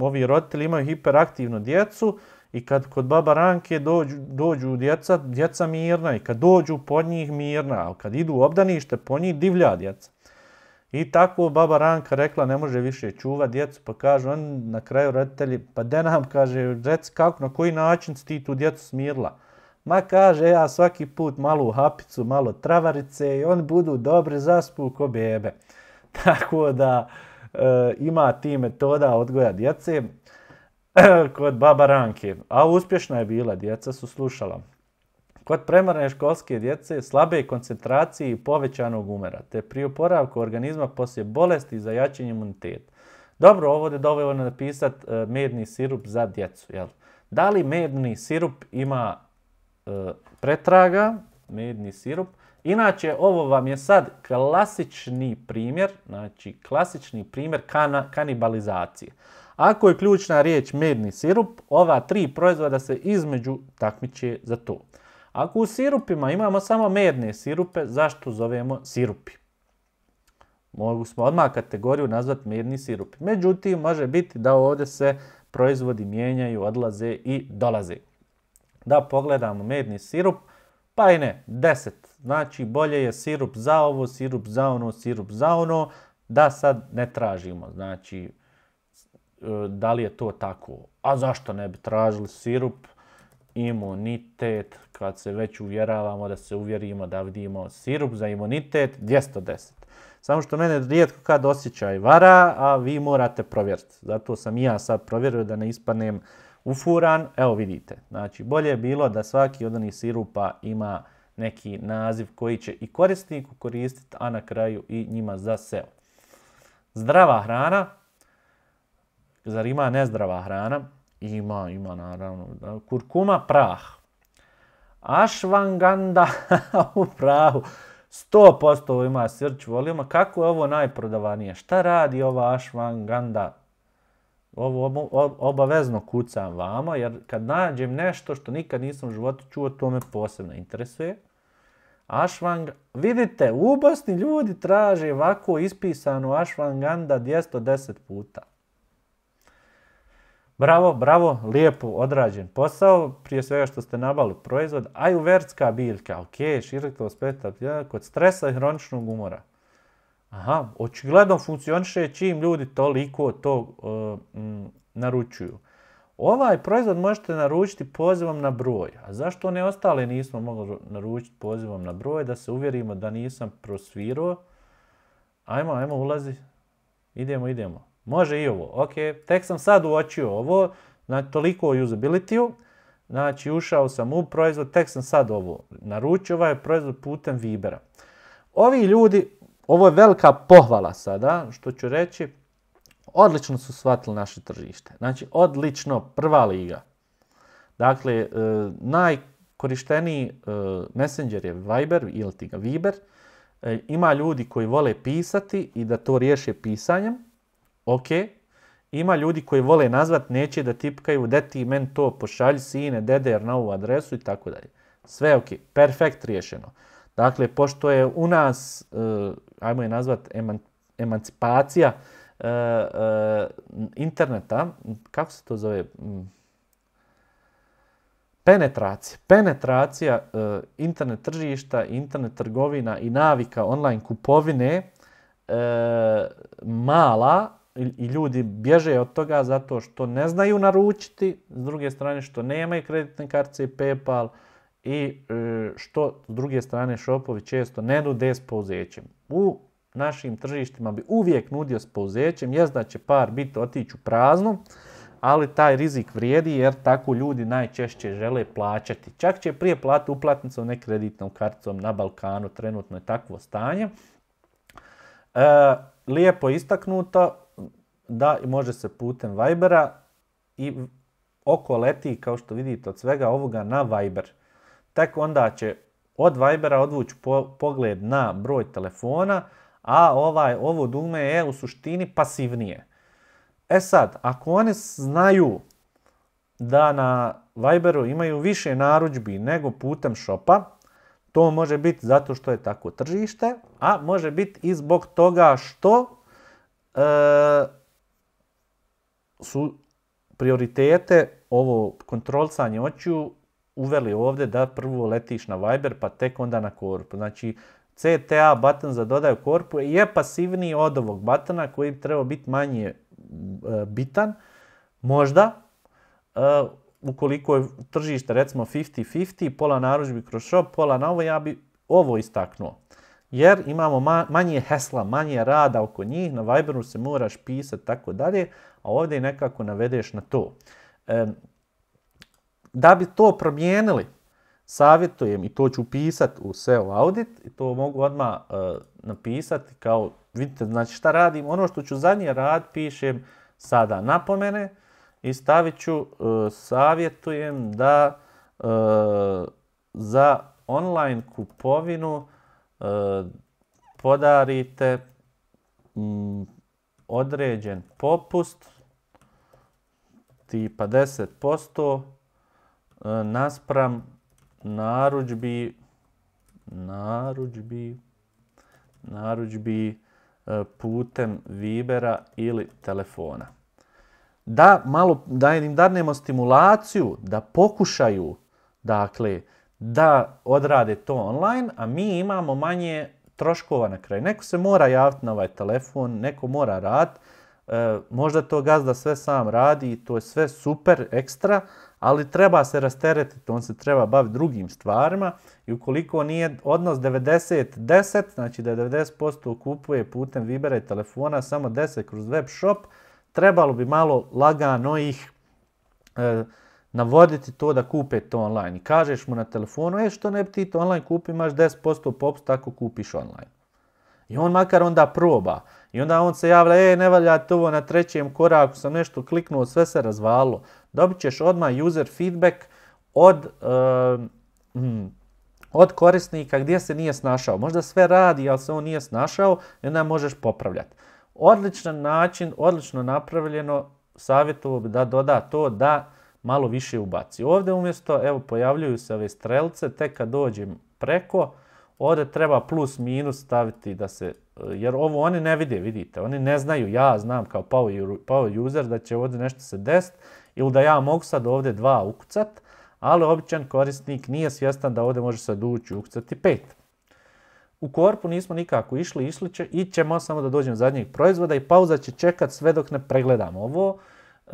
ovi roditelji imaju hiperaktivnu djecu, i kad kod baba Ranke dođu, dođu djeca, djeca mirna i kad dođu pod njih mirna, ali kad idu u obdanište po njih divlja djeca. I tako baba Ranka rekla ne može više čuva djecu, pa kaže, on na kraju roditelji, pa de nam kaže, rec kako, na koji način si ti tu djecu smirla. Ma kaže, ja svaki put malu hapicu, malo travarice i oni budu dobri zaspu ko bebe. *laughs* Tako da e, ima ti metoda odgoja djece. *laughs* kod baba ranke a uspješna je bila, djeca su slušala. Kod premarne školske djece slabe koncentracije i povećanog umera, te pri oporavku organizma poslije bolesti za jačanje imunitet. Dobro, ovo je dovoljno napisati e, medni sirup za djecu. Jel? Da li medni sirup ima e, pretraga, medni sirup? Inače, ovo vam je sad klasični primjer, znači klasični primjer kanibalizacije. Ako je ključna riječ medni sirup, ova tri proizvoda se između takmiče za to. Ako u sirupima imamo samo medne sirupe, zašto zovemo sirupi? Mogu smo odmah kategoriju nazvati medni sirupi. Međutim, može biti da ovdje se proizvodi mijenjaju, odlaze i dolaze. Da pogledamo medni sirup, pa i ne, 10. Znači bolje je sirup za ovo, sirup za ono, sirup za ono, da sad ne tražimo. Znači E, da li je to tako? A zašto ne bi tražili sirup, imunitet, kad se već uvjeravamo da se uvjerimo da vidimo sirup za imunitet 210. Samo što mene rijetko kad osjećaj vara, a vi morate provjeriti. Zato sam i ja sad provjerio da ne ispanem ufuran. Evo vidite, znači bolje je bilo da svaki od onih sirupa ima neki naziv koji će i korisniku koristiti, a na kraju i njima za SEO. Zdrava hrana, Zar ima nezdrava hrana? Ima, ima naravno. Kurkuma prah. Ašvanganda *laughs* u prahu. 100% ima srč volima. Kako je ovo najprodavanije? Šta radi ova ašvanganda? Ovo obavezno kucam vama jer kad nađem nešto što nikad nisam u životu čuo, to me posebno interesuje. Ašvang, vidite, u ljudi traže ovako ispisanu ašvanganda 210 puta. Bravo, bravo, lijepo odrađen posao, prije svega što ste nabali proizvod, a i uvertska biljka, ok, širito spektar, kod stresa i hroničnog umora. Aha, očigledno funkcioniše čim ljudi toliko to uh, e, naručuju. Ovaj proizvod možete naručiti pozivom na broj. A zašto one ostale nismo mogli naručiti pozivom na broj? Da se uvjerimo da nisam prosvirao. Ajmo, ajmo, ulazi. Idemo, idemo. Može i ovo. Ok, tek sam sad uočio ovo, znači toliko o usability Znači ušao sam u proizvod, tek sam sad ovo naručio, ovaj proizvod putem Vibera. Ovi ljudi, ovo je velika pohvala sada, što ću reći, odlično su shvatili naše tržište. Znači odlično, prva liga. Dakle, e, najkorišteniji e, messenger je Viber ili ti ga Viber. E, ima ljudi koji vole pisati i da to riješe pisanjem Ok, ima ljudi koji vole nazvat, neće da tipkaju, de ti men to pošalj, sine, jer na ovu adresu i tako dalje. Sve ok, perfekt riješeno. Dakle, pošto je u nas, e, ajmo je nazvat, emancipacija e, e, interneta, kako se to zove, Penetracija. internet tržišta, internet trgovina i navika online kupovine mala i ljudi bježe od toga zato što ne znaju naručiti, s druge strane što nemaju kreditne kartice i PayPal i e, što s druge strane šopovi često ne nude s pouzećem. U našim tržištima bi uvijek nudio s pouzećem, jest da će par biti otići u prazno, ali taj rizik vrijedi jer tako ljudi najčešće žele plaćati. Čak će prije platiti uplatnicom, ne kreditnom karticom na Balkanu, trenutno je takvo stanje. E, lijepo istaknuto, da može se putem Vibera i oko leti, kao što vidite od svega ovoga, na Viber. Tek onda će od Vibera odvući pogled na broj telefona, a ovaj, ovo dugme je u suštini pasivnije. E sad, ako oni znaju da na Viberu imaju više narudžbi nego putem shopa, to može biti zato što je tako tržište, a može biti i zbog toga što e, su prioritete ovo kontrolcanje očiju uveli ovdje da prvo letiš na Viber pa tek onda na korpu. Znači CTA button za dodaju korpu je pasivniji od ovog batona koji bi trebao biti manje e, bitan. Možda, e, ukoliko je tržište recimo 50-50, pola narudžbi kroz shop, pola na ovo, ja bi ovo istaknuo. Jer imamo manje hesla, manje rada oko njih, na Viberu se moraš pisati tako dalje, a ovdje nekako navedeš na to. da bi to promijenili, savjetujem i to ću pisati u SEO audit i to mogu odmah e, napisati kao, vidite, znači šta radim, ono što ću zadnji rad pišem sada napomene i stavit ću e, savjetujem da e, za online kupovinu podarite određen popust tipa 10% e, naspram narudžbi narudžbi narudžbi e, putem Vibera ili telefona. Da, malo, da im dadnemo stimulaciju da pokušaju dakle, da odrade to online, a mi imamo manje troškova na kraju. Neko se mora javiti na ovaj telefon, neko mora raditi, E, možda to gazda sve sam radi i to je sve super, ekstra, ali treba se rasteretiti, on se treba baviti drugim stvarima i ukoliko nije odnos 90-10, znači da 90% kupuje putem Vibera i telefona, samo 10 kroz web shop, trebalo bi malo lagano ih e, navoditi to da kupe to online. I kažeš mu na telefonu, e što ne bi ti to online kupi, imaš 10% pops, tako kupiš online. I on makar onda proba. I onda on se javlja, e, ne valja to na trećem koraku, sam nešto kliknuo, sve se razvalilo. Dobit ćeš odmah user feedback od, hmm, od korisnika gdje se nije snašao. Možda sve radi, ali se on nije snašao i onda možeš popravljati. Odličan način, odlično napravljeno, savjetujem bi da doda to da malo više ubaci. Ovdje umjesto, evo, pojavljuju se ove strelce, tek kad dođem preko, Ovdje treba plus minus staviti da se, jer ovo oni ne vide, vidite, oni ne znaju, ja znam kao power, user da će ovdje nešto se desiti ili da ja mogu sad ovdje dva ukucat, ali običan korisnik nije svjestan da ovdje može sad ući ukucati pet. U korpu nismo nikako išli, išli će, i ćemo samo da dođemo zadnjeg proizvoda i pauza će čekat sve dok ne pregledamo ovo, e,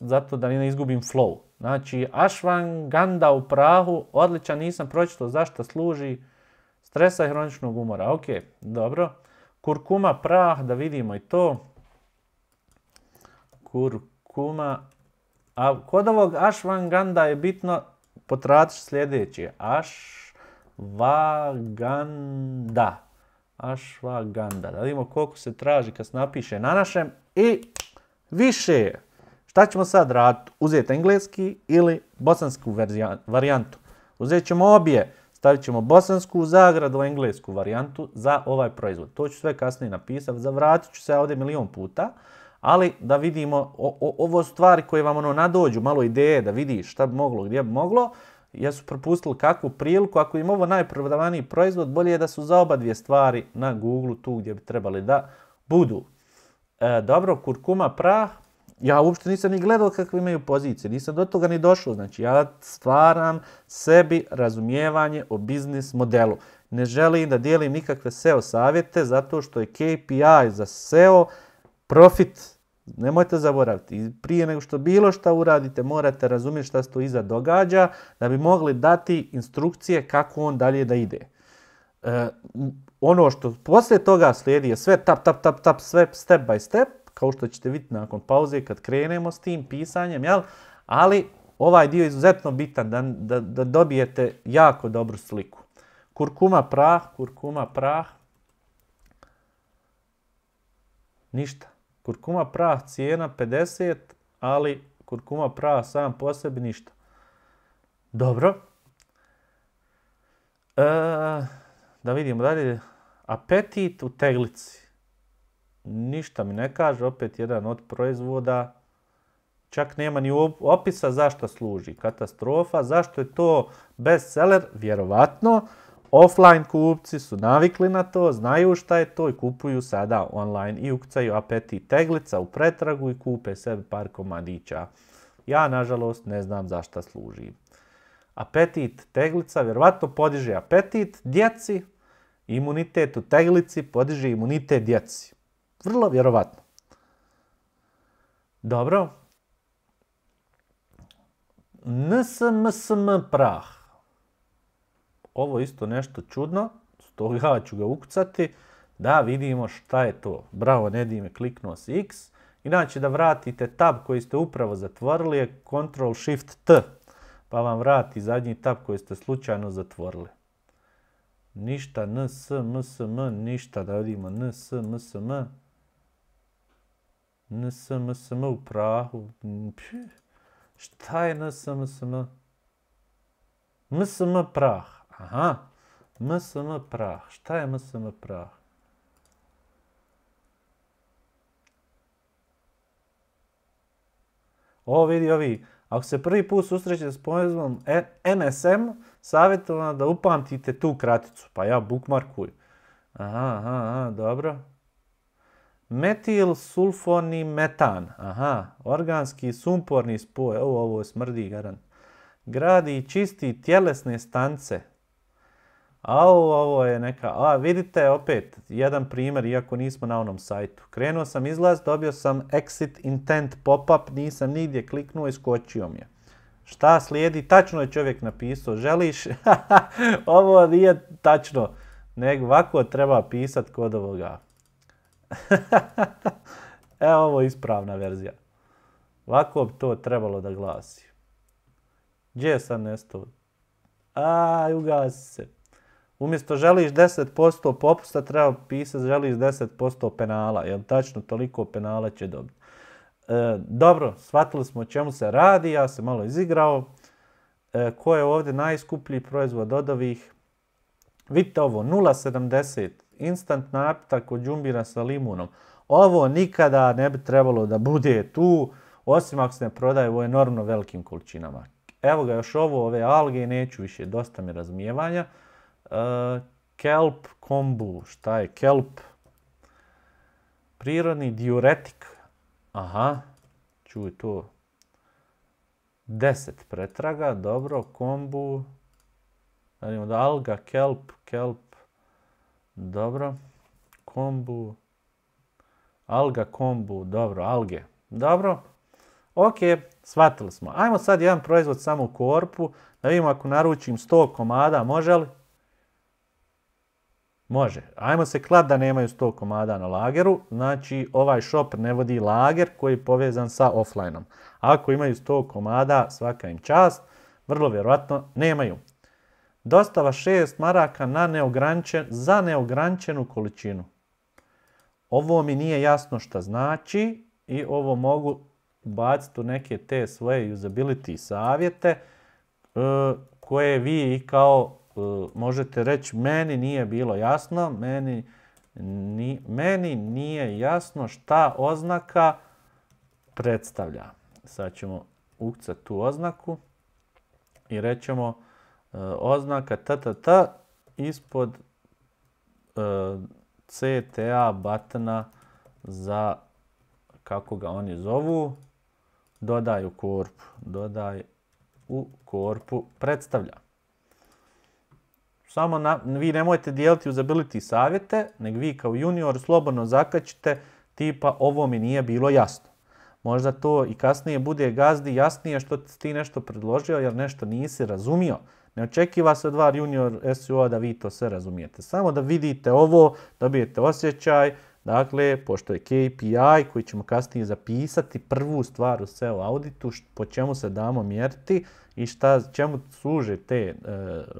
zato da ne izgubim flow. Znači, Ashwagandha u prahu, odličan, nisam pročito zašto služi, Stresa i hroničnog umora, ok, dobro. Kurkuma prah, da vidimo i to. Kurkuma. A kod ovog ashwagandha je bitno potraći sljedeće. Ashwagandha. Ashwagandha, Da vidimo koliko se traži kad se napiše na našem. I više. Šta ćemo sad raditi? Uzeti engleski ili bosansku varijantu. Uzet ćemo obje. Stavit ćemo bosansku zagradu, englesku varijantu za ovaj proizvod. To ću sve kasnije napisati, zavratit ću se ovdje milion puta, ali da vidimo ovo stvari koje vam ono nadođu, malo ideje da vidiš šta bi moglo, gdje bi moglo, jesu propustili kakvu priliku, ako im ovo najprodavaniji proizvod, bolje je da su za oba dvije stvari na Google tu gdje bi trebali da budu. E, dobro, kurkuma prah, ja uopšte nisam ni gledao kakve imaju pozicije, nisam do toga ni došao. Znači, ja stvaram sebi razumijevanje o biznis modelu. Ne želim da dijelim nikakve SEO savjete zato što je KPI za SEO profit. Nemojte zaboraviti. Prije nego što bilo šta uradite, morate razumjeti šta se to iza događa da bi mogli dati instrukcije kako on dalje da ide. E, ono što poslije toga slijedi je sve tap, tap, tap, tap, sve step by step kao što ćete vidjeti nakon pauze kad krenemo s tim pisanjem, jel? Ali ovaj dio je izuzetno bitan da, da, da dobijete jako dobru sliku. Kurkuma prah, kurkuma prah. Ništa. Kurkuma prah cijena 50, ali kurkuma prah sam po sebi ništa. Dobro. E, da vidimo dalje. Apetit u teglici ništa mi ne kaže, opet jedan od proizvoda. Čak nema ni opisa zašto služi. Katastrofa, zašto je to bestseller? Vjerovatno, offline kupci su navikli na to, znaju šta je to i kupuju sada online i ukcaju apetit teglica u pretragu i kupe sebi par komadića. Ja, nažalost, ne znam zašto služi. Apetit teglica vjerovatno podiže apetit djeci, imunitet u teglici podiže imunitet djeci. Vrlo vjerovatno. Dobro. NSMSM prah. Ovo isto nešto čudno, stoga ću ga ukucati da vidimo šta je to. Bravo, Nedime, kliknuo si X. Inače da vratite tab koji ste upravo zatvorili je Ctrl Shift T, pa vam vrati zadnji tab koji ste slučajno zatvorili. Ništa, nsmsm, ništa, da vidimo nsmsm. NSMSM u Prahu. Šta je NSMSM? MSM Prah. Aha. MSM Prah. Šta je MSM Prah? O, vidi ovi. Ako se prvi put susrećete s pojezvom NSM, savjetujem da upamtite tu kraticu. Pa ja bukmarkuju. Aha, aha, aha, dobro. Metil metan, Aha, organski sumporni spoj. Ovo, ovo smrdi garan. Gradi i čisti tjelesne stance. A ovo, je neka... A vidite opet jedan primjer iako nismo na onom sajtu. Krenuo sam izlaz, dobio sam exit intent pop-up, nisam nigdje kliknuo i skočio mi je. Šta slijedi? Tačno je čovjek napisao. Želiš? *laughs* ovo nije tačno. Nego ovako treba pisat kod ovoga. *laughs* Evo ovo je ispravna verzija. Ovako bi to trebalo da glasi. Gdje je sad nesto? Aj, ugasi se. Umjesto želiš 10% popusta, treba pisati želiš 10% penala. Jer tačno toliko penala će dobiti. E, dobro, shvatili smo o čemu se radi. Ja sam malo izigrao. E, ko je ovdje najskuplji proizvod od ovih? Vidite ovo, 0,70 instant napta kod džumbira sa limunom. Ovo nikada ne bi trebalo da bude tu, osim ako se ne prodaje u enormno velikim količinama. Evo ga još ovo, ove alge, neću više, dosta mi razmijevanja. E, kelp kombu, šta je kelp? Prirodni diuretik. Aha, čuj to. Deset pretraga, dobro, kombu. Znači, alga, kelp, kelp, dobro. Kombu. Alga kombu. Dobro, alge. Dobro. Ok, shvatili smo. Ajmo sad jedan proizvod samo u korpu. Da vidimo ako naručim 100 komada, može li? Može. Ajmo se klad da nemaju 100 komada na lageru. Znači ovaj shop ne vodi lager koji je povezan sa offline-om. Ako imaju 100 komada, svaka im čast. Vrlo vjerojatno nemaju. Dostava 6 maraka na neograničen, za neograničenu količinu. Ovo mi nije jasno šta znači i ovo mogu baciti u neke te svoje usability savjete e, koje vi kao e, možete reći meni nije bilo jasno, meni, meni nije jasno šta oznaka predstavlja. Sad ćemo ukcati tu oznaku i rećemo E, oznaka ttt ispod e, CTA batna za, kako ga oni zovu, dodaj u korpu, dodaj u korpu predstavlja. Samo vi nemojte dijeliti usability savjete, nego vi kao junior slobodno zakačite tipa ovo mi nije bilo jasno. Možda to i kasnije bude gazdi jasnije što ti nešto predložio jer nešto nisi razumio. Ne očekiva se od var junior SUO da vi to sve razumijete. Samo da vidite ovo, dobijete osjećaj, Dakle, pošto je KPI koji ćemo kasnije zapisati, prvu stvar u SEO auditu, po čemu se damo mjeriti i šta, čemu služe te e,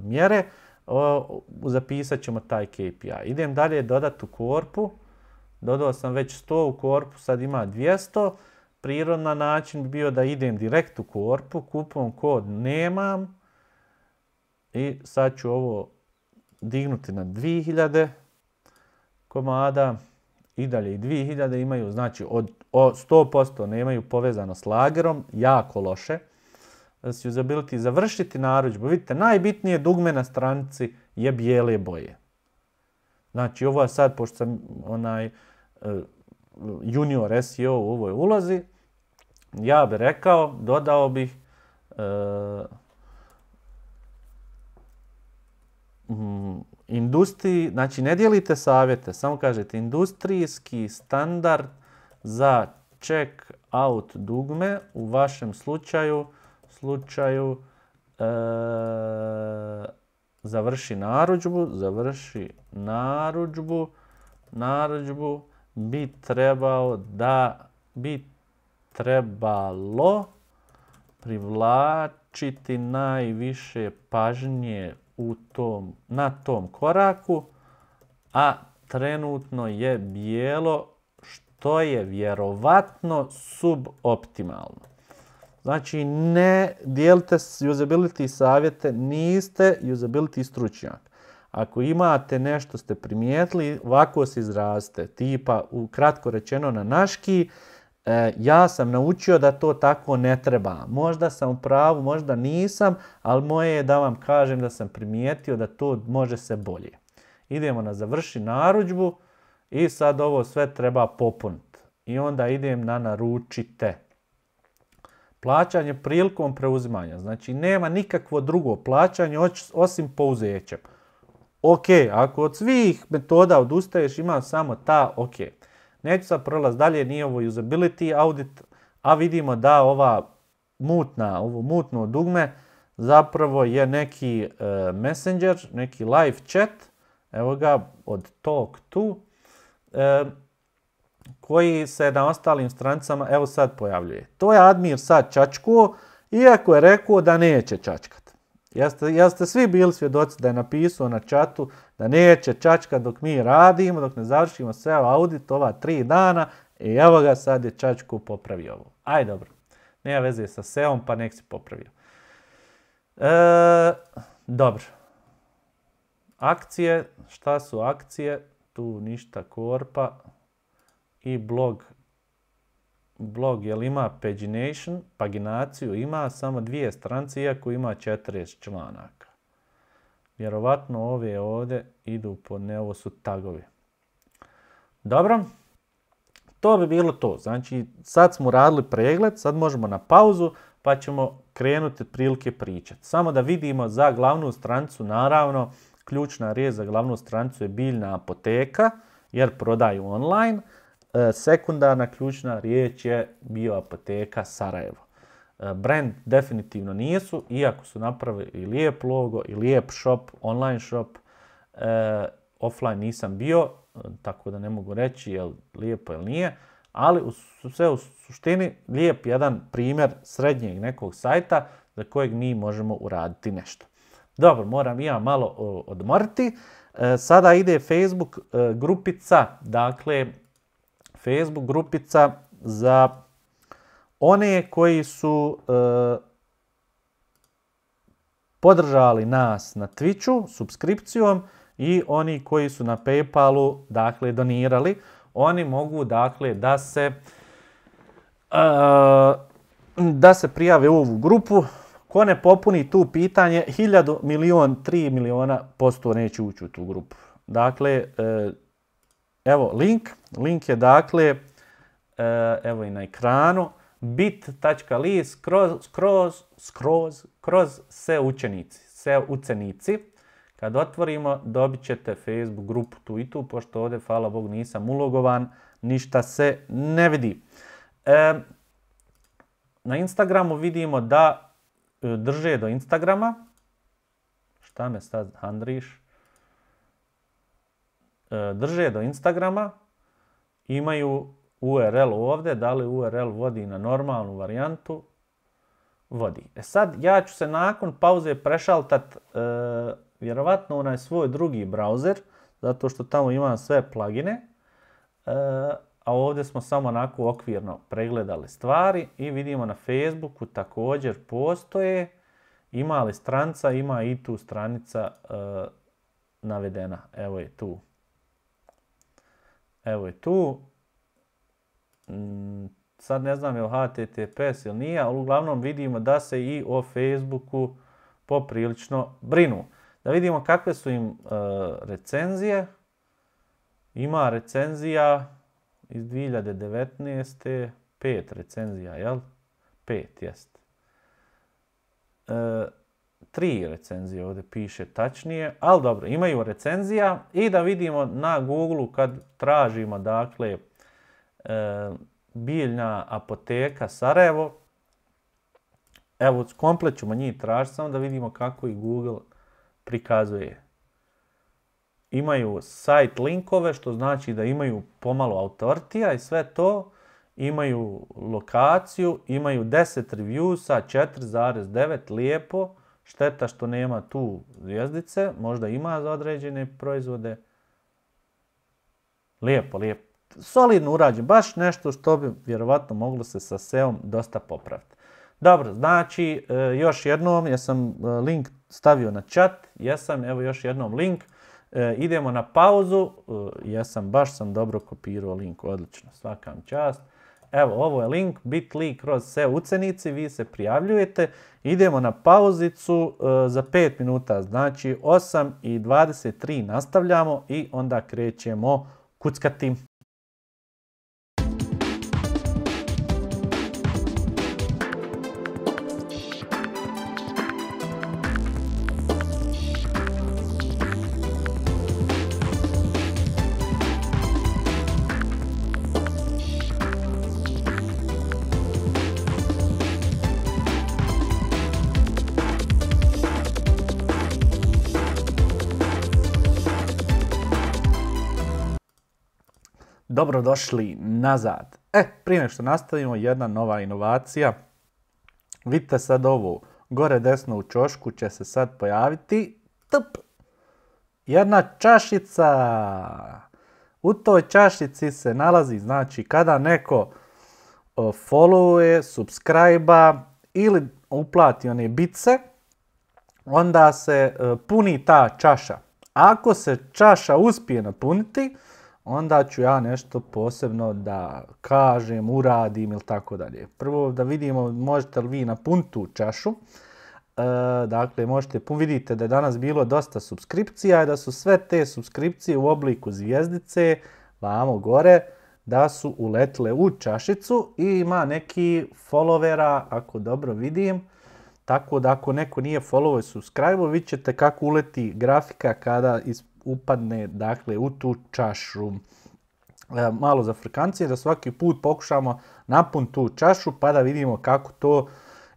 mjere, o, zapisat ćemo taj KPI. Idem dalje dodat u korpu, dodao sam već 100 u korpu, sad ima 200. Prirodna način bi bio da idem direkt u korpu, kupom kod nemam, i sad ću ovo dignuti na 2000 komada. I dalje i 2000 imaju, znači od, 100% nemaju povezano s lagerom, jako loše. Znači, usability završiti narudžbu. Vidite, najbitnije dugme na stranici je bijele boje. Znači ovo je sad, pošto sam onaj eh, junior SEO u ovoj ulozi, ja bih rekao, dodao bih eh, Mm, industriji, znači ne dijelite savjete, samo kažete industrijski standard za check out dugme u vašem slučaju, slučaju e, završi narudžbu, završi narudžbu, narudžbu bi trebao da bi trebalo privlačiti najviše pažnje u tom, na tom koraku, a trenutno je bijelo što je vjerovatno suboptimalno. Znači, ne dijelite usability savjete, niste usability stručnjak. Ako imate nešto ste primijetili, ovako se izrazite, tipa u kratko rečeno na naški, E, ja sam naučio da to tako ne treba. Možda sam u pravu, možda nisam, ali moje je da vam kažem da sam primijetio da to može se bolje. Idemo na završi narudžbu i sad ovo sve treba popuniti. I onda idem na naručite. Plaćanje prilikom preuzimanja. Znači nema nikakvo drugo plaćanje osim pouzećem. Ok, ako od svih metoda odustaješ ima samo ta ok. Neću sad prolaz dalje, nije ovo usability audit, a vidimo da ova mutna, ovo mutno dugme zapravo je neki e, messenger, neki live chat, evo ga od talk to, e, koji se na ostalim strancama, evo sad pojavljuje. To je Admir sad čačkuo, iako je rekao da neće čačkat. Ja ste svi bili svjedoci da je napisao na čatu da neće čačka dok mi radimo, dok ne završimo sve audit ova tri dana i evo ga sad je čačku popravio ovo. Aj dobro, nema veze sa SEO-om pa nek se popravio. E, dobro. Akcije, šta su akcije? Tu ništa korpa i blog blog jel ima pagination, paginaciju, ima samo dvije stranice iako ima 40 članaka. Vjerovatno ove ovdje idu po ne, ovo su tagovi. Dobro, to bi bilo to. Znači, sad smo radili pregled, sad možemo na pauzu, pa ćemo krenuti prilike pričati. Samo da vidimo za glavnu strancu, naravno, ključna riječ za glavnu strancu je biljna apoteka, jer prodaju online. E, sekundarna ključna riječ je bio apoteka Sarajevo. E, brand definitivno nisu, iako su napravili i lijep logo i lijep shop, online shop. E, offline nisam bio, tako da ne mogu reći je li lijepo ili nije. Ali u, sve u suštini lijep jedan primjer srednjeg nekog sajta za kojeg mi možemo uraditi nešto. Dobro, moram ja malo odmoriti. sada ide Facebook grupica, dakle Facebook grupica za one koji su e, podržali nas na Twitchu subskripcijom i oni koji su na Paypalu dakle donirali, oni mogu dakle da se e, da se prijave u ovu grupu. Ko ne popuni tu pitanje, hiljadu, milion, tri miliona posto neće ući u tu grupu. Dakle, e, Evo link, link je dakle, e, evo i na ekranu, bit.li skroz, skroz, skroz, se učenici, se učenici. Kad otvorimo dobit ćete Facebook grupu tu i tu, pošto ovdje, hvala Bog, nisam ulogovan, ništa se ne vidi. E, na Instagramu vidimo da e, drže do Instagrama. Šta me sad handriš? E, drže do Instagrama, imaju URL ovdje, da li URL vodi na normalnu varijantu, vodi. E sad, ja ću se nakon pauze prešaltat e, vjerovatno onaj svoj drugi browser, zato što tamo imam sve plugine, e, a ovdje smo samo onako okvirno pregledali stvari i vidimo na Facebooku također postoje, ima li stranca, ima i tu stranica e, navedena, evo je tu Evo je tu. Mm, sad ne znam je li HTTPS ili nije, ali uglavnom vidimo da se i o Facebooku poprilično brinu. Da vidimo kakve su im e, recenzije. Ima recenzija iz 2019. Pet recenzija, jel? Pet, jest. E, tri recenzije ovdje piše tačnije, ali dobro, imaju recenzija i da vidimo na Google kad tražimo dakle e, biljna apoteka Sarajevo, evo komplet ćemo njih tražiti samo da vidimo kako i Google prikazuje. Imaju site linkove što znači da imaju pomalo autortija i sve to, imaju lokaciju, imaju 10 reviewsa, 4,9 lijepo, Šteta što nema tu zvijezdice, možda ima za određene proizvode. Lijepo, lijepo. Solidno urađen, baš nešto što bi vjerovatno moglo se sa seom dosta popraviti. Dobro, znači e, još jednom, ja sam e, link stavio na chat, jesam, evo još jednom link. E, idemo na pauzu, jesam, baš sam dobro kopirao link, odlično, svakam čast. Evo, ovo je link bit.ly kroz se ucenici, vi se prijavljujete, idemo na pauzicu e, za 5 minuta, znači 8 i 23 nastavljamo i onda krećemo kuckati. dobrodošli nazad. E, prije što nastavimo, jedna nova inovacija. Vidite sad ovu, gore desno u čošku će se sad pojaviti tup, jedna čašica. U toj čašici se nalazi, znači, kada neko followuje, subscribe ili uplati one bice, onda se e, puni ta čaša. Ako se čaša uspije napuniti, onda ću ja nešto posebno da kažem, uradim ili tako dalje. Prvo da vidimo možete li vi na puntu čašu. E, dakle, možete, vidite da je danas bilo dosta subskripcija i da su sve te subskripcije u obliku zvijezdice, vamo gore, da su uletle u čašicu i ima neki followera, ako dobro vidim. Tako da ako neko nije follower i subscribe vi ćete kako uleti grafika kada iz upadne dakle u tu čašu. E, malo za frekancije, da svaki put pokušamo napun tu čašu pa da vidimo kako to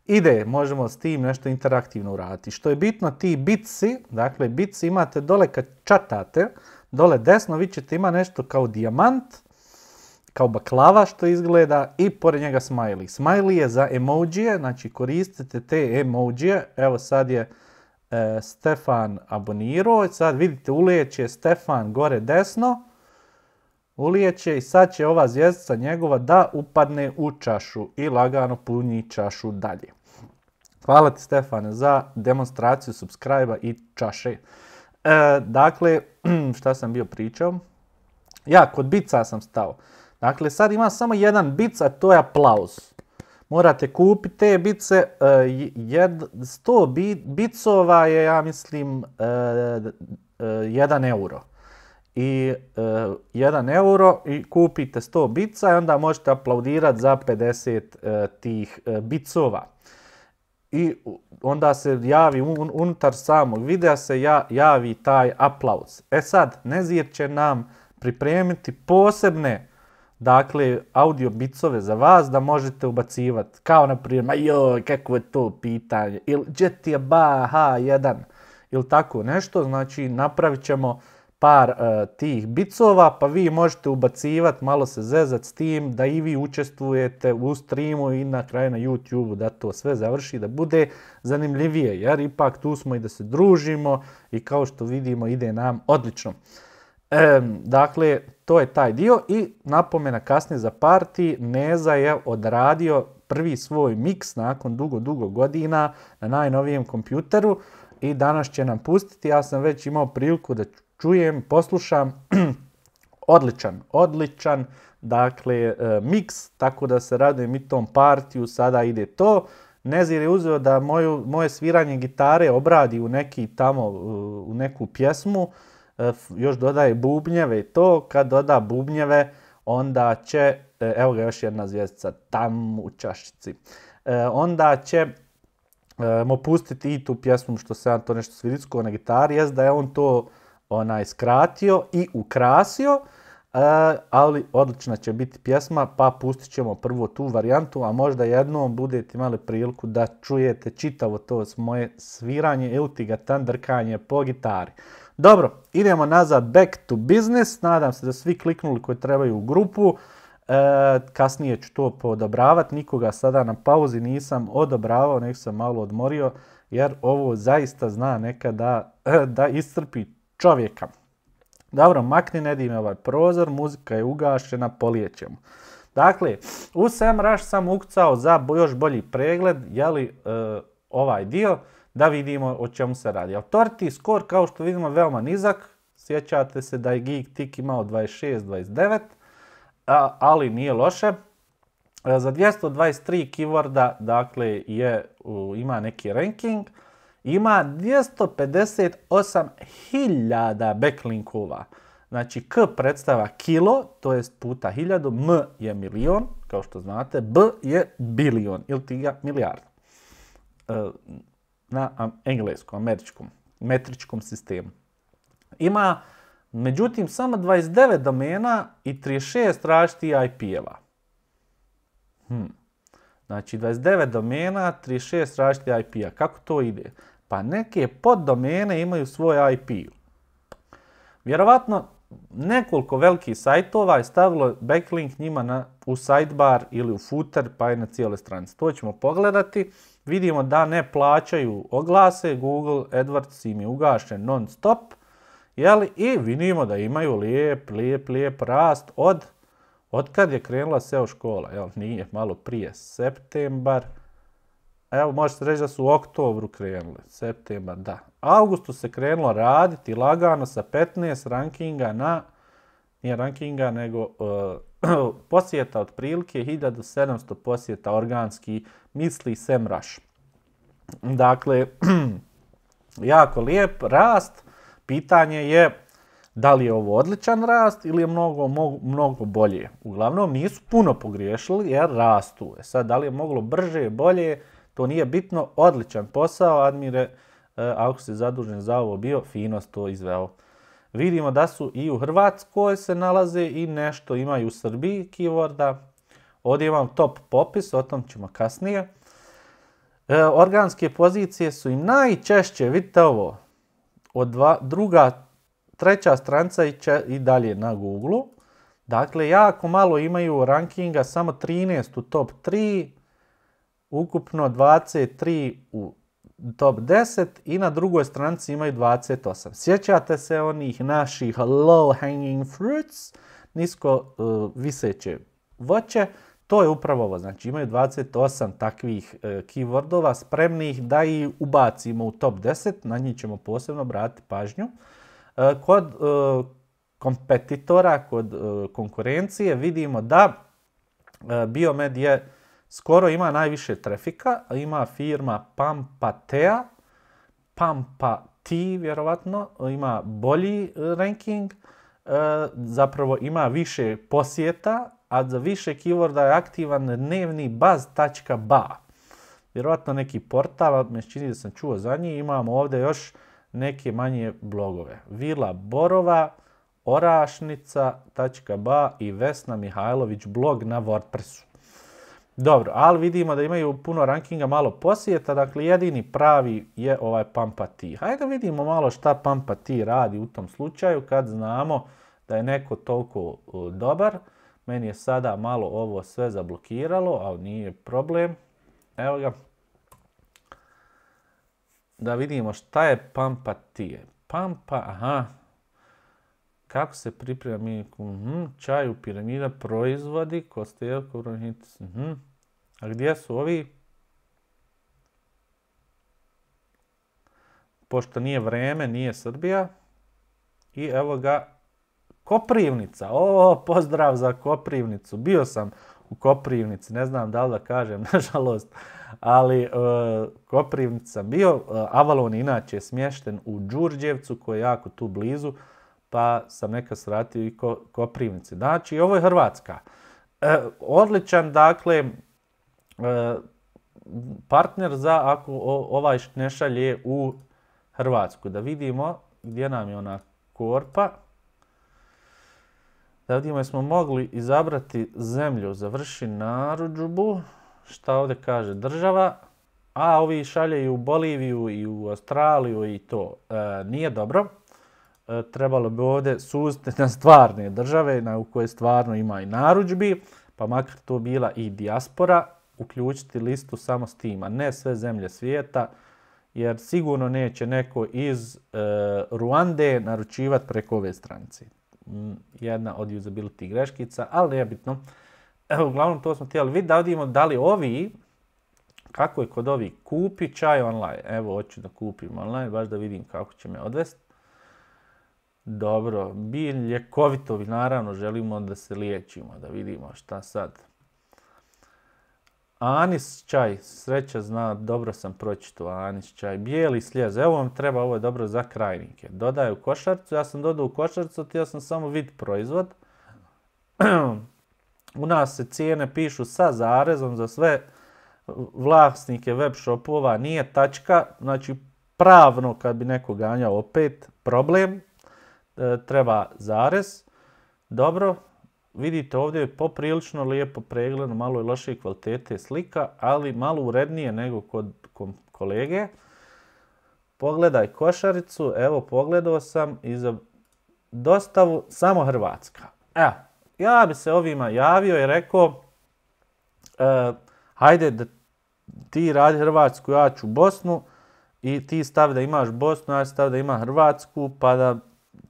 ide, možemo s tim nešto interaktivno uraditi. Što je bitno, ti bitsi, dakle bitsi imate dole kad čatate, dole desno vi ćete ima nešto kao dijamant, kao baklava što izgleda i pored njega smiley. Smiley je za emojije, znači koristite te emojije, evo sad je E, Stefan abonirao. Sad vidite ulijeće Stefan gore desno. Ulijeće i sad će ova zvijezdica njegova da upadne u čašu i lagano puni čašu dalje. Hvala ti Stefane za demonstraciju subscribe i čaše. E, dakle, *clears throat* šta sam bio pričao? Ja, kod bica sam stao. Dakle, sad ima samo jedan bica, a to je aplauz morate kupiti te bice, 100 e, bicova je, ja mislim, 1 e, e, euro. I 1 euro i kupite 100 bica i onda možete aplaudirati za 50 tih bicova. I onda se javi unutar samog videa se javi taj aplauz. E sad, Nezir će nam pripremiti posebne dakle, audio bicove za vas da možete ubacivati. Kao, na primjer, ma joj, kako je to pitanje, ili ti je ba, ha, jedan, ili tako nešto. Znači, napravit ćemo par e, tih bicova, pa vi možete ubacivati, malo se zezat s tim, da i vi učestvujete u streamu i na kraju na youtube da to sve završi, da bude zanimljivije, jer ipak tu smo i da se družimo i kao što vidimo ide nam odlično dakle, to je taj dio i napomena kasnije za parti, Neza je odradio prvi svoj miks nakon dugo, dugo godina na najnovijem kompjuteru i danas će nam pustiti. Ja sam već imao priliku da čujem, poslušam. *clears throat* odličan, odličan, dakle, e, miks, tako da se radujem i tom partiju, sada ide to. Nezir je uzeo da moju, moje sviranje gitare obradi u neki tamo, u neku pjesmu E, još dodaje bubnjeve i to, kad doda bubnjeve onda će, e, evo ga još jedna zvijezdica tam u čašici, e, onda će mu pustiti i tu pjesmu što se ja to nešto svirickao na gitari, jest da je on to onaj skratio i ukrasio, ali odlična će biti pjesma, pa pustit ćemo prvo tu varijantu, a možda jednom budete imali priliku da čujete čitavo to moje sviranje ili ti ga drkanje po gitari. Dobro, idemo nazad back to business. Nadam se da svi kliknuli koji trebaju u grupu. E, kasnije ću to podobravati. Nikoga sada na pauzi nisam odobravao, nek sam malo odmorio. Jer ovo zaista zna nekada *laughs* da iscrpi čovjeka. Dobro, makni Nedime ovaj prozor, muzika je ugašena, polijećemo. Dakle, u raš sam ukcao za još bolji pregled, jeli e, ovaj dio da vidimo o čemu se radi. torti skor kao što vidimo veoma nizak, sjećate se da je Geek Tik imao 26-29, ali nije loše. E, za 223 keyworda dakle, je, ima neki ranking, ima 258.000 backlinkova. Znači K predstava kilo, to jest puta hiljadu, M je milion, kao što znate, B je bilion ili milijarda. E, na engleskom, američkom, metričkom sistemu. Ima, međutim, samo 29 domena i 36 različitih IP-eva. Hmm. Znači, 29 domena, 36 različitih IP-a. Kako to ide? Pa neke poddomene imaju svoj IP. Vjerovatno, nekoliko velikih sajtova je stavilo backlink njima u sidebar ili u footer, pa i na cijele stranice. To ćemo pogledati. Vidimo da ne plaćaju oglase, Google AdWords im je ugašen non stop. Jeli? I vidimo da imaju lijep, lijep, lijep rast od, od kad je krenula SEO škola. Jel? Nije, malo prije, septembar. Evo, možete reći da su u oktobru krenuli, septembar, da. Augustu se krenulo raditi lagano sa 15 rankinga na, nije rankinga, nego e, *clears throat* posjeta otprilike 1700 posjeta organski misli Semraš. Dakle, *clears throat* jako lijep rast. Pitanje je da li je ovo odličan rast ili je mnogo, mnogo bolje. Uglavnom nisu puno pogriješili jer rastu. E sad, da li je moglo brže, bolje, to nije bitno. Odličan posao, Admire, e, ako se zadužen za ovo bio, fino to izveo. Vidimo da su i u Hrvatskoj se nalaze i nešto imaju u Srbiji keyworda. Ovdje imam top popis, o tom ćemo kasnije. E, organske pozicije su im najčešće, vidite ovo, od druga, treća stranca i, dalje na Google. Dakle, jako malo imaju rankinga, samo 13 u top 3, ukupno 23 u top 10 i na drugoj stranici imaju 28. Sjećate se onih naših low hanging fruits, nisko e, viseće voće, to je upravo ovo, znači imaju 28 takvih e, keywordova spremnih da i ubacimo u top 10, na njih ćemo posebno brati pažnju. E, kod kompetitora, kod konkurencije vidimo da Biomed je Skoro ima najviše trafika, ima firma Pampatea, Pampa T vjerovatno, ima bolji e, ranking, e, zapravo ima više posjeta, a za više keyworda je aktivan dnevni baz.ba. Vjerovatno neki portal, me čini da sam čuo za njih, imamo ovdje još neke manje blogove. Vila Borova, Orašnica.ba i Vesna Mihajlović blog na WordPressu. Dobro, ali vidimo da imaju puno rankinga, malo posjeta, dakle jedini pravi je ovaj Pampa T. Hajde vidimo malo šta Pampa T radi u tom slučaju kad znamo da je neko toliko e, dobar. Meni je sada malo ovo sve zablokiralo, ali nije problem. Evo ga. Da vidimo šta je Pampa T. Pampa, aha, kako se priprema Čaju, mhm, Čaj u piramida proizvodi kosteo mhm. A gdje su ovi? Pošto nije vreme, nije Srbija. I evo ga, Koprivnica. O, pozdrav za Koprivnicu. Bio sam u Koprivnici, ne znam da li da kažem, *laughs* nažalost, ali e, Koprivnica bio. E, Avalon inače je smješten u Đurđevcu koji je jako tu blizu pa sam neka sratio i ko, Znači, ovo je Hrvatska. E, odličan, dakle, e, partner za ako ovaj ne šalje u Hrvatsku. Da vidimo gdje nam je ona korpa. Da vidimo smo mogli izabrati zemlju. Završi narudžbu. Šta ovdje kaže država? A ovi šalje i u Boliviju i u Australiju i to. E, nije dobro. E, trebalo bi ovdje suzite na stvarne države na u koje stvarno ima i narudžbi, pa makar to bila i dijaspora, uključiti listu samo s tim, a ne sve zemlje svijeta, jer sigurno neće neko iz e, Ruande naručivati preko ove stranice. Mm, jedna od usability greškica, ali nebitno. Evo, uglavnom to smo htjeli vidjeti da li ovi, kako je kod ovih, kupi čaj online. Evo, hoću da kupim online, baš da vidim kako će me odvesti. Dobro, bi ljekovito, naravno želimo da se liječimo, da vidimo šta sad. Anis čaj, sreća zna, dobro sam pročito anis čaj. Bijeli sljez, evo vam treba, ovo je dobro za krajnike. Dodaje u košarcu, ja sam dodao u košarcu, htio sam samo vid proizvod. *clears throat* u nas se cijene pišu sa zarezom za sve vlasnike web shopova, nije tačka, znači pravno kad bi neko ganjao opet problem, E, treba zarez. Dobro, vidite ovdje je poprilično lijepo pregledno, malo je lošije kvalitete slika, ali malo urednije nego kod kolege. Pogledaj košaricu, evo pogledao sam i za dostavu samo Hrvatska. Evo, ja bi se ovima javio i rekao, e, hajde da ti radi Hrvatsku, ja ću Bosnu i ti stavi da imaš Bosnu, ja stav da ima Hrvatsku, pa da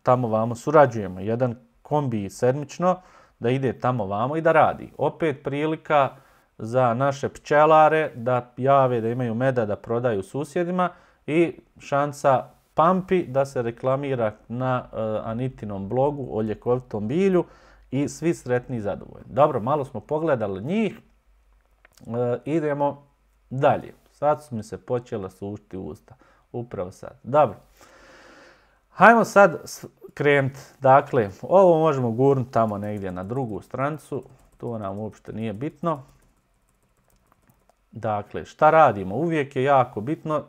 tamo vamo surađujemo. Jedan kombi sedmično da ide tamo vamo i da radi. Opet prilika za naše pčelare da jave da imaju meda da prodaju susjedima i šansa Pampi da se reklamira na e, Anitinom blogu o ljekovitom bilju i svi sretni i zadovoljni. Dobro, malo smo pogledali njih, e, idemo dalje. Sad su mi se počela sušiti usta, upravo sad. Dobro. Hajmo sad krenuti. Dakle, ovo možemo gurnuti tamo negdje na drugu strancu. To nam uopšte nije bitno. Dakle, šta radimo? Uvijek je jako bitno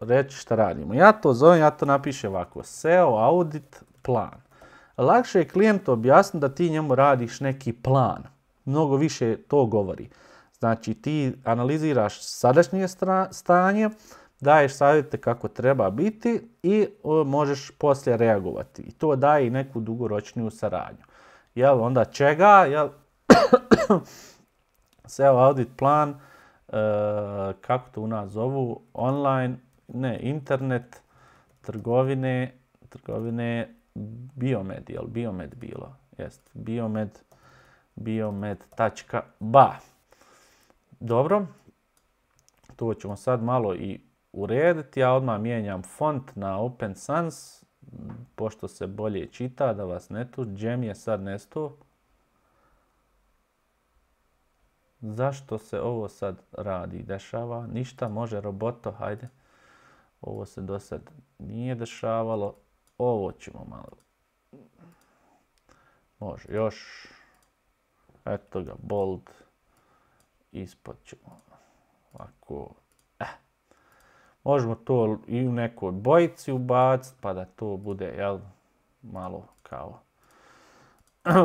reći šta radimo. Ja to zovem, ja to napišem ovako. SEO audit plan. Lakše je klijentu objasniti da ti njemu radiš neki plan. Mnogo više to govori. Znači ti analiziraš sadašnje stanje, daješ savjete kako treba biti i možeš poslije reagovati. I to daje i neku dugoročniju saradnju. Jel, onda čega? Jel, *clears throat* SEO audit plan, e, kako to u nas zovu, online, ne, internet, trgovine, trgovine, biomed, jel, biomed bilo, jest, biomed, biomed.ba. Dobro, to ćemo sad malo i urediti. Ja odmah mijenjam font na Open Sans, pošto se bolje čita, da vas ne tu. je sad nestao Zašto se ovo sad radi, dešava? Ništa, može roboto, hajde. Ovo se do sad nije dešavalo. Ovo ćemo malo. Može, još. Eto ga, bold. Ispod ćemo. Ovako. Možemo to i u nekoj bojici ubaciti pa da to bude jel, malo kao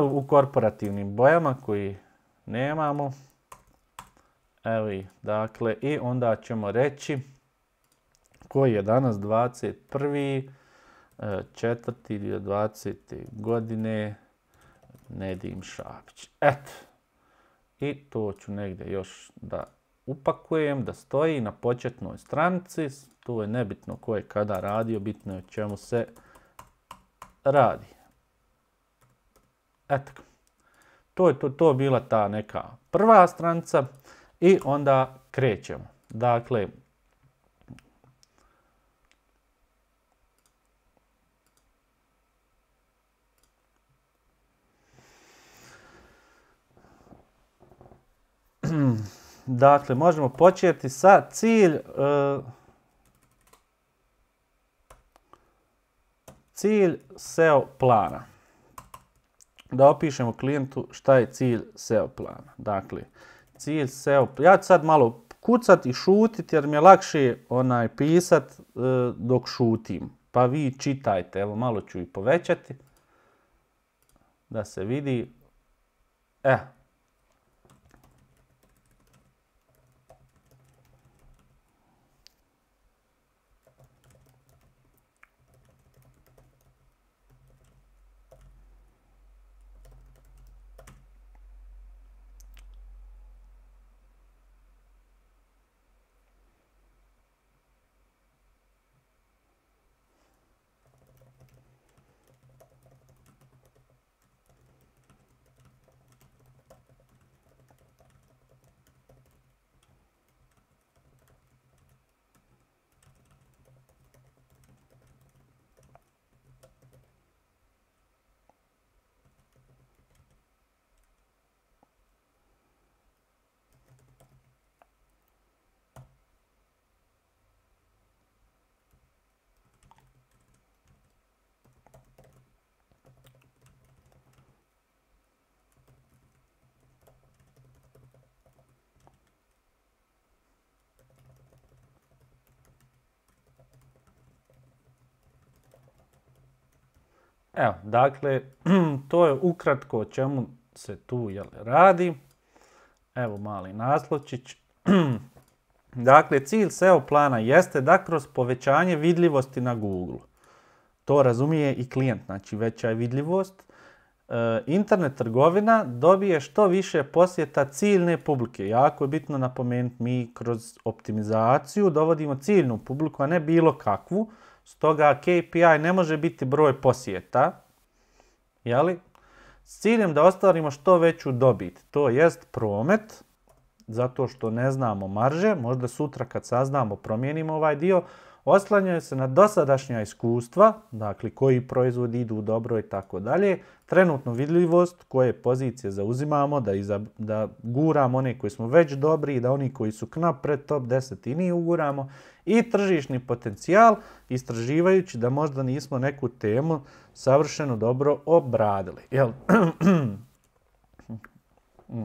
*clears throat* u korporativnim bojama koji nemamo. Evo i, dakle, i onda ćemo reći koji je danas 21. E, četvrti godine Nedim Šapić. Eto, i to ću negdje još da upakujem da stoji na početnoj stranici. Tu je nebitno ko je kada radio, bitno je o čemu se radi. Eto. To je to bila ta neka prva stranica i onda krećemo. Dakle, *clears throat* Dakle, možemo početi sa cilj... E, cilj SEO plana. Da opišemo klijentu šta je cilj SEO plana. Dakle, cilj SEO... Ja ću sad malo kucat i šutit jer mi je lakše onaj pisat e, dok šutim. Pa vi čitajte, evo malo ću i povećati da se vidi. E, Evo, dakle, *clears throat* to je ukratko o čemu se tu jel, radi. Evo mali naslovčić. *clears throat* dakle, cilj SEO plana jeste da kroz povećanje vidljivosti na Google, to razumije i klijent, znači veća je vidljivost, e, internet trgovina dobije što više posjeta ciljne publike. Jako je bitno napomenuti, mi kroz optimizaciju dovodimo ciljnu publiku, a ne bilo kakvu, Stoga KPI ne može biti broj posjeta, jeli? s ciljem da ostvarimo što veću dobit, to jest promet, zato što ne znamo marže, možda sutra kad saznamo promijenimo ovaj dio, oslanjaju se na dosadašnja iskustva, dakle koji proizvodi idu dobro i tako dalje, trenutnu vidljivost koje pozicije zauzimamo, da, da guramo one koji smo već dobri i da oni koji su knap pred top 10 i nije uguramo i tržišni potencijal istraživajući da možda nismo neku temu savršeno dobro obradili. Jel? *clears throat* Mm.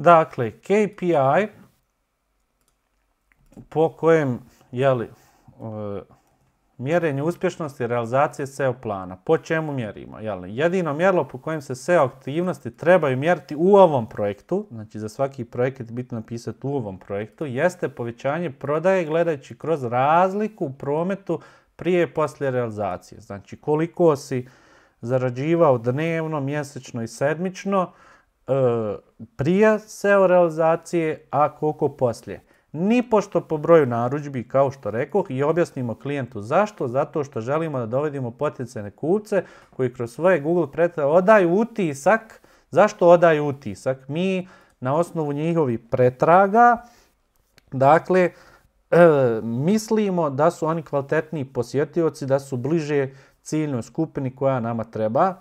Dakle, KPI po kojem jeli, e, mjerenje uspješnosti realizacije SEO plana. Po čemu mjerimo? Jeli, jedino mjerilo po kojem se SEO aktivnosti trebaju mjeriti u ovom projektu, znači za svaki projekt bitno napisati u ovom projektu, jeste povećanje prodaje gledajući kroz razliku u prometu prije i poslije realizacije. Znači koliko si zarađivao dnevno, mjesečno i sedmično, E, prije SEO realizacije, a koliko poslije. pošto po broju narudžbi, kao što rekoh, i objasnimo klijentu zašto, zato što želimo da dovedimo potencijalne kupce koji kroz svoje Google pretraga odaju utisak. Zašto odaju utisak? Mi na osnovu njihovih pretraga, dakle, e, mislimo da su oni kvalitetniji posjetioci, da su bliže ciljnoj skupini koja nama treba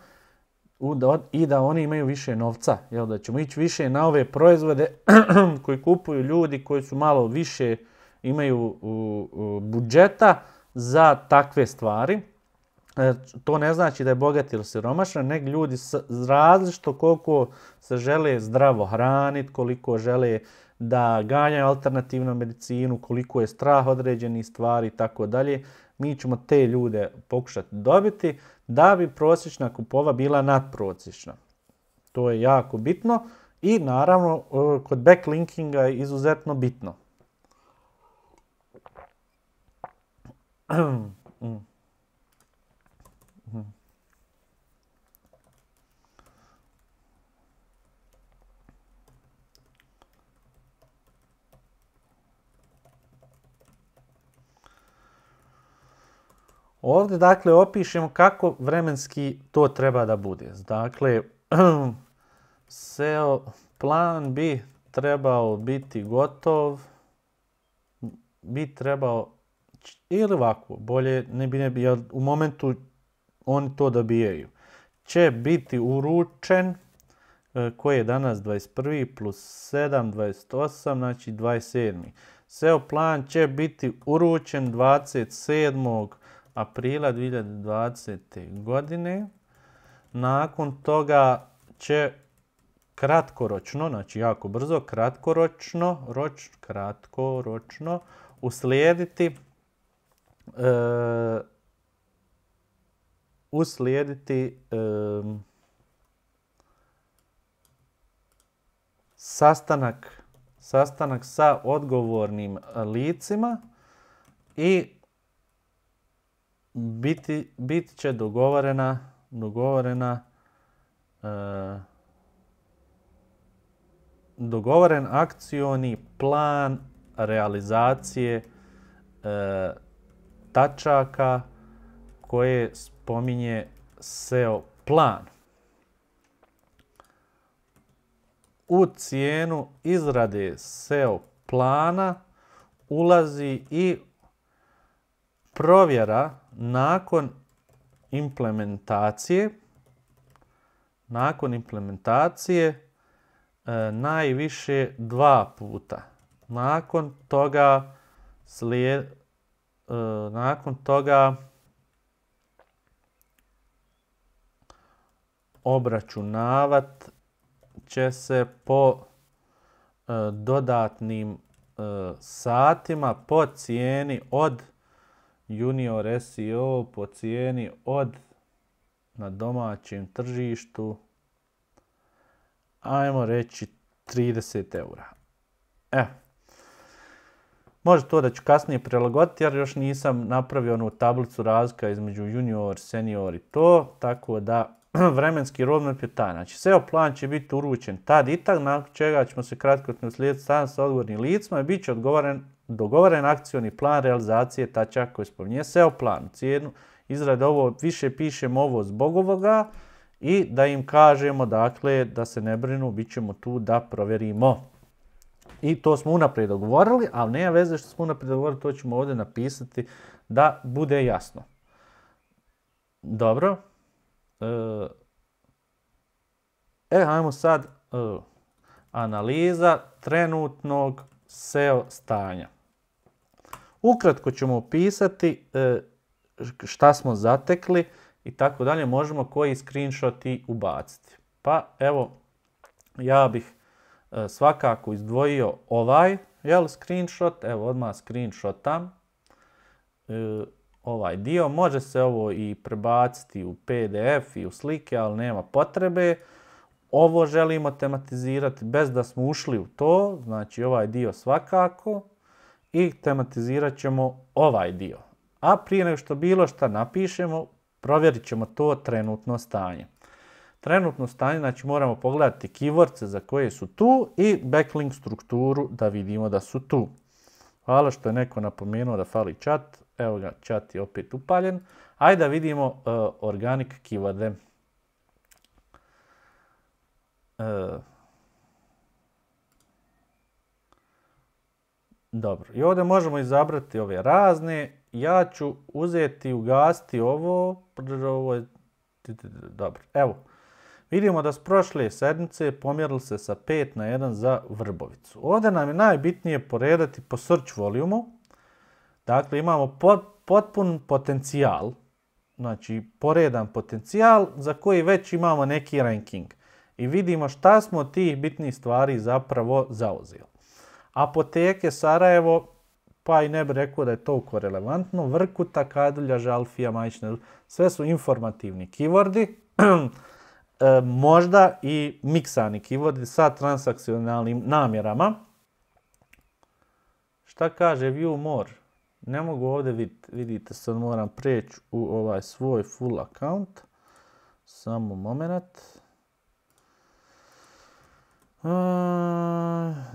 i da oni imaju više novca. Jel, da ćemo ići više na ove proizvode *clears throat* koji kupuju ljudi koji su malo više imaju budžeta za takve stvari. E, to ne znači da je bogat ili siromašan, nek ljudi različito koliko se žele zdravo hraniti, koliko žele da ganjaju alternativnu medicinu, koliko je strah određenih stvari i tako dalje. Mi ćemo te ljude pokušati dobiti da bi prosječna kupova bila nadprosječna. To je jako bitno i naravno e, kod backlinkinga je izuzetno bitno. *clears throat* Ehm, Ovdje dakle opišemo kako vremenski to treba da bude. Dakle, *clears throat* SEO plan bi trebao biti gotov, bi trebao ili ovako, bolje ne bi ne bi, jer u momentu oni to dobijaju. Će biti uručen, e, koji je danas 21. plus 7, 28, znači 27. SEO plan će biti uručen 27 aprila 2020. godine. Nakon toga će kratkoročno, znači jako brzo, kratkoročno, roč, kratkoročno uslijediti e, uslijediti e, sastanak, sastanak sa odgovornim licima i biti, bit će dogovorena, dogovorena, e, dogovoren akcioni plan realizacije e, tačaka koje spominje SEO plan. U cijenu izrade SEO plana ulazi i provjera nakon implementacije, nakon implementacije e, najviše dva puta. Nakon toga slijed, e, nakon toga obračunavat će se po e, dodatnim satima po cijeni od Junior SEO po cijeni od na domaćem tržištu ajmo reći 30 eura. E, može to da ću kasnije prilagoditi jer još nisam napravio onu tablicu razlika između junior, senior i to, tako da *clears throat* vremenski roadmap je taj. Znači, SEO plan će biti uručen tad i tak, nakon čega ćemo se kratko slijediti stan sa odgovornim licima i bit će odgovoren dogovoren akcioni plan realizacije tačaka koji spominje SEO plan, cijenu izrade ovo, više pišemo ovo zbog ovoga i da im kažemo dakle da se ne brinu, bit ćemo tu da provjerimo. I to smo unaprijed dogovorili, ali nema veze što smo unaprijed dogovorili, to ćemo ovdje napisati da bude jasno. Dobro. E, e ajmo sad e, analiza trenutnog SEO stanja. Ukratko ćemo opisati e, šta smo zatekli i tako dalje. Možemo koji screenshot i ubaciti. Pa evo, ja bih e, svakako izdvojio ovaj jel, screenshot. Evo odmah screenshotam e, ovaj dio. Može se ovo i prebaciti u PDF i u slike, ali nema potrebe. Ovo želimo tematizirati bez da smo ušli u to, znači ovaj dio svakako i tematizirat ćemo ovaj dio. A prije nego što bilo što napišemo, provjerit ćemo to trenutno stanje. Trenutno stanje, znači moramo pogledati keywords za koje su tu i backlink strukturu da vidimo da su tu. Hvala što je neko napomenuo da fali chat. Evo ga, chat je opet upaljen. Ajde da vidimo organik e, organic Dobro, i ovdje možemo izabrati ove razne. Ja ću uzeti i ugasti ovo. Dobro, evo. Vidimo da s prošle sedmice pomjerili se sa 5 na 1 za Vrbovicu. Ovdje nam je najbitnije poredati po search volumu. Dakle, imamo potpun potencijal. Znači, poredan potencijal za koji već imamo neki ranking. I vidimo šta smo tih bitnih stvari zapravo zauzeli. Apoteke Sarajevo, pa i ne bi rekao da je toliko relevantno. Vrkuta, Kadulja, Žalfija, Majčne, sve su informativni keywordi, *clears throat* e, možda i miksani keywordi sa transakcionalnim namjerama. Šta kaže view more? Ne mogu ovdje vidjeti, vidite sad moram preći u ovaj svoj full account. Samo moment. E,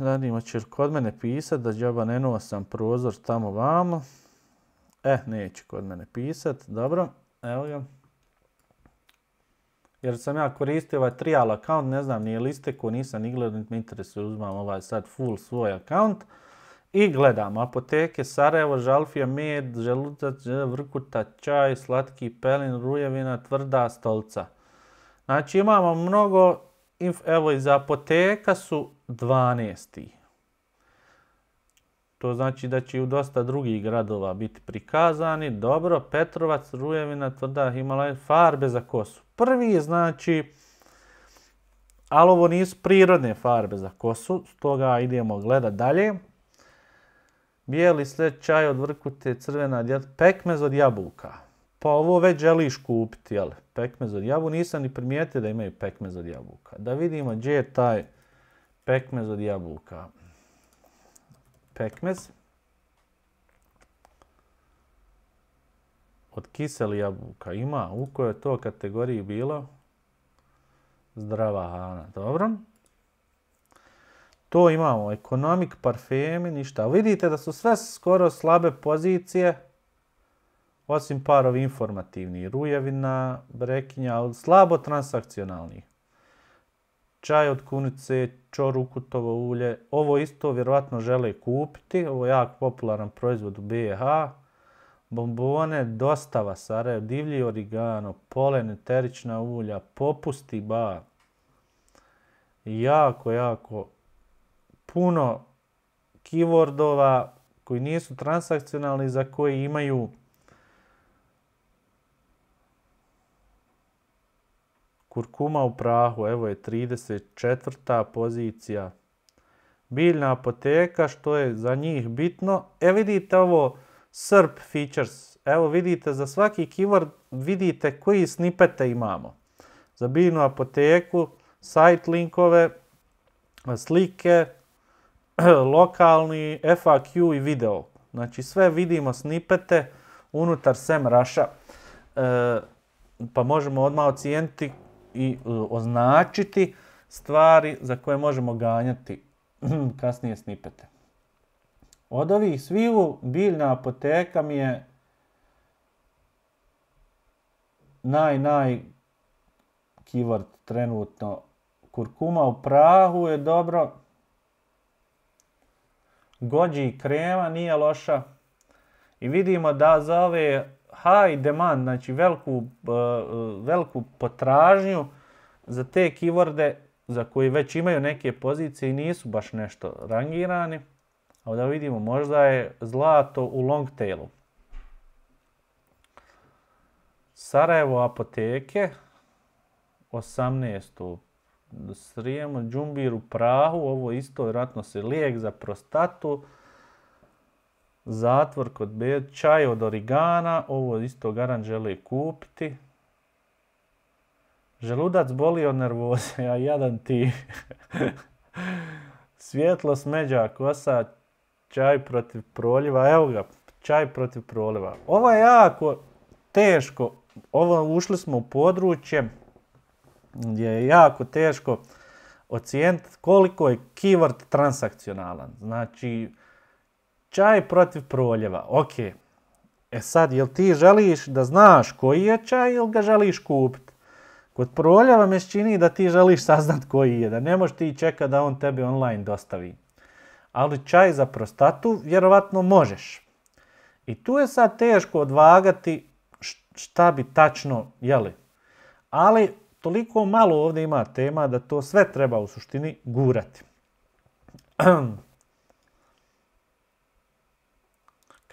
zanima će li kod mene pisat da džaba ne nosam prozor tamo vamo. E, neće kod mene pisat, dobro, evo ga. Jer sam ja koristio ovaj trial account, ne znam, nije liste ko nisam ni niti me interesuje, uzmam ovaj sad full svoj account. I gledam, apoteke, Sarajevo, Žalfija, med, želutac, vrkuta, čaj, slatki pelin, rujevina, tvrda stolca. Znači imamo mnogo evo iz apoteka su 12. To znači da će u dosta drugih gradova biti prikazani. Dobro, Petrovac, Rujevina, Tvrda, je farbe za kosu. Prvi je znači, ali ovo nisu prirodne farbe za kosu, stoga idemo gledat dalje. Bijeli sled, čaj od vrkute, crvena djeta, pekmez od jabuka pa ovo već želiš kupiti, jel? Pekmez od jabuka, nisam ni primijetio da imaju pekmez od jabuka. Da vidimo gdje je taj pekmez od jabuka. Pekmez. Od kiseli jabuka ima. U kojoj je to kategoriji bilo? Zdrava hrana, dobro. To imamo, ekonomik, parfemi, ništa. Vidite da su sve skoro slabe pozicije osim parovi informativnih rujevina, brekinja, ali slabo transakcionalnih. Čaj od kunice, ukutovo ulje, ovo isto vjerojatno žele kupiti, ovo je jako popularan proizvod u BiH. Bombone, dostava Sarajevo, divlji origano, polen, eterična ulja, popusti ba. Jako, jako puno keywordova koji nisu transakcionalni, za koji imaju Kurkuma u prahu, evo je 34. pozicija. Biljna apoteka, što je za njih bitno. E vidite ovo SERP features. Evo vidite za svaki keyword vidite koji snipete imamo. Za biljnu apoteku, site linkove, slike, *clears throat* lokalni, FAQ i video. Znači sve vidimo snipete unutar SemRusha. E, pa možemo odmah ocijeniti i e, označiti stvari za koje možemo ganjati *clears throat* kasnije snipete. Od ovih sviju biljna apoteka mi je naj, naj keyword trenutno. Kurkuma u prahu je dobro. Gođi krema nije loša. I vidimo da za ove high demand, znači e, veliku, potražnju za te keyworde za koji već imaju neke pozicije i nisu baš nešto rangirani. A da vidimo, možda je zlato u long tailu. Sarajevo apoteke, 18. Srijemo, Džumbir u Prahu, ovo isto vjerojatno se lijek za prostatu. Zatvor kod Bed, čaj od origana, ovo isto garan želi kupiti. Želudac boli od nervoze, *laughs* a jadan ti. *laughs* Svjetlo smeđa kosa, čaj protiv proljeva, evo ga, čaj protiv proljeva. Ovo je jako teško, ovo ušli smo u područje gdje je jako teško ocijeniti koliko je keyword transakcionalan. Znači, Čaj protiv proljeva, ok. E sad, jel ti želiš da znaš koji je čaj ili ga želiš kupiti? Kod proljeva me čini da ti želiš saznat koji je, da ne možeš ti čekat da on tebi online dostavi. Ali čaj za prostatu vjerovatno možeš. I tu je sad teško odvagati šta bi tačno jeli. Ali toliko malo ovdje ima tema da to sve treba u suštini gurati. *clears throat*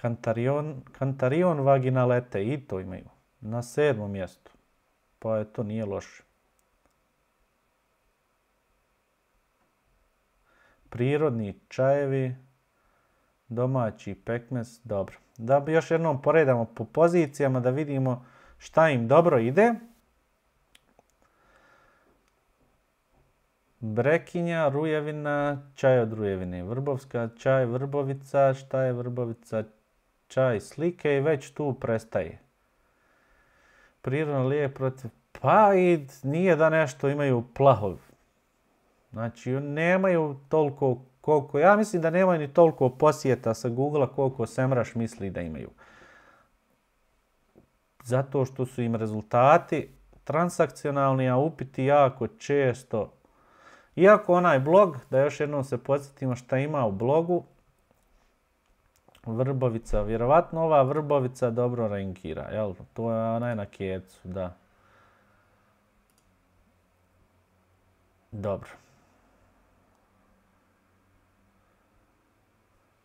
Kantarion, kantarion vaginalete, i to imaju. Na sedmom mjestu. Pa to nije loše. Prirodni čajevi, domaći pekmes, dobro. Da bi još jednom poredamo po pozicijama da vidimo šta im dobro ide. Brekinja, rujevina, čaj od rujevine, vrbovska, čaj, vrbovica, šta je vrbovica, čaj slike i već tu prestaje. Prirodno lijep protiv... Pa i nije da nešto imaju plahov. Znači, nemaju toliko koliko... Ja mislim da nemaju ni toliko posjeta sa Google-a koliko Semraš misli da imaju. Zato što su im rezultati transakcionalni, a upiti jako često. Iako onaj blog, da još jednom se podsjetimo šta ima u blogu, Vrbovica, vjerovatno ova Vrbovica dobro rankira, jel? To je onaj na kecu, da. Dobro.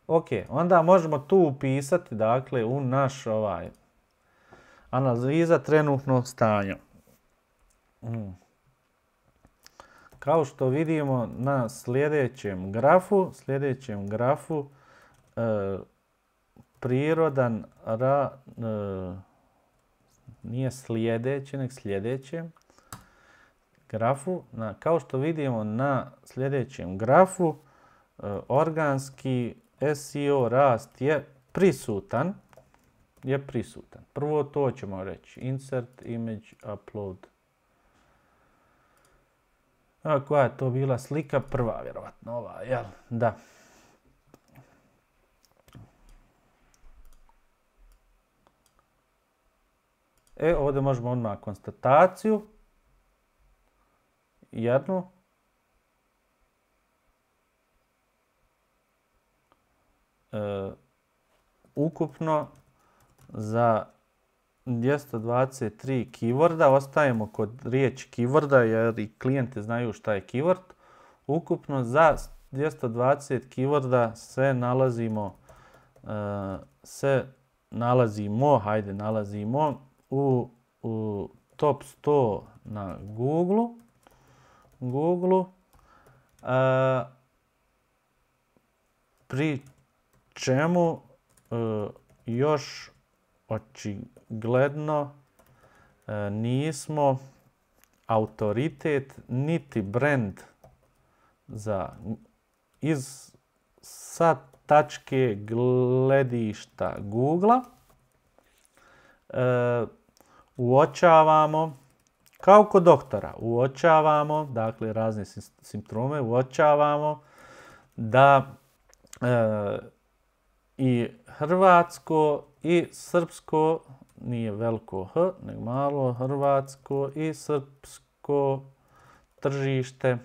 Ok, onda možemo tu upisati, dakle, u naš ovaj analiza trenutnog stanja. Hmm. Kao što vidimo na sljedećem grafu, sljedećem grafu, e, prirodan ra, e, nije sljedeći, nek sljedeće grafu. Na, kao što vidimo na sljedećem grafu, e, organski SEO rast je prisutan. Je prisutan. Prvo to ćemo reći. Insert, image, upload. A koja je to bila slika? Prva, vjerovatno, ova, jel? Da. E, ovdje možemo odmah konstataciju. Jednu. E, ukupno za 223 keyworda, ostajemo kod riječi keyworda jer i klijenti znaju šta je keyword. Ukupno za 220 keyworda se nalazimo, e, se nalazimo, hajde nalazimo u, top 100 na Google, Google a, eh, pri čemu eh, još očigledno eh, nismo autoritet niti brand za iz sa tačke gledišta Google-a uočavamo, kao kod doktora, uočavamo, dakle razne simptome, uočavamo da e, i hrvatsko i srpsko, nije veliko h, nego malo, hrvatsko i srpsko tržište e,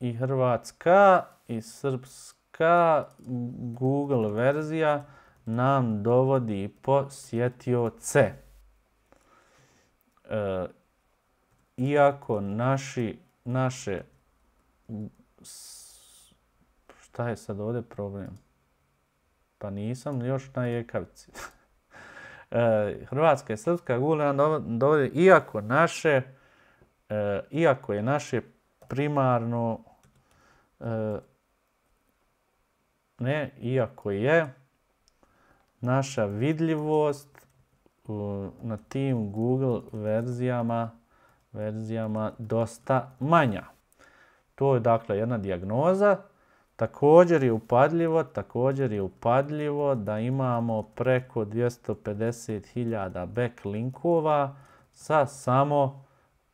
i hrvatska i srpska Google verzija nam dovodi C. E, iako naši, naše, šta je sad ovdje problem? Pa nisam još na jekavici. *laughs* e, Hrvatska i Srpska gule dovodi, iako naše, e, iako je naše primarno, e, ne, iako je, naša vidljivost na tim Google verzijama, verzijama dosta manja. To je dakle jedna dijagnoza. Također je upadljivo, također je upadljivo da imamo preko 250.000 backlinkova sa samo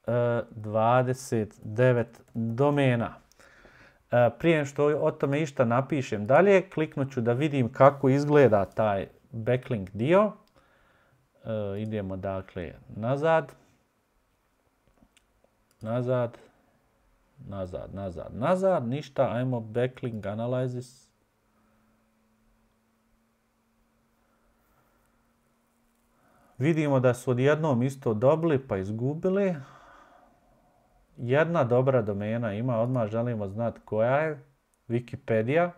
29 e, domena. E, prije što o tome išta napišem dalje, kliknut ću da vidim kako izgleda taj backlink dio. E, idemo dakle nazad. Nazad. Nazad, nazad, nazad. Ništa, ajmo backlink analysis. Vidimo da su odjednom isto dobili pa izgubili. Jedna dobra domena ima, odmah želimo znati koja je. Wikipedia.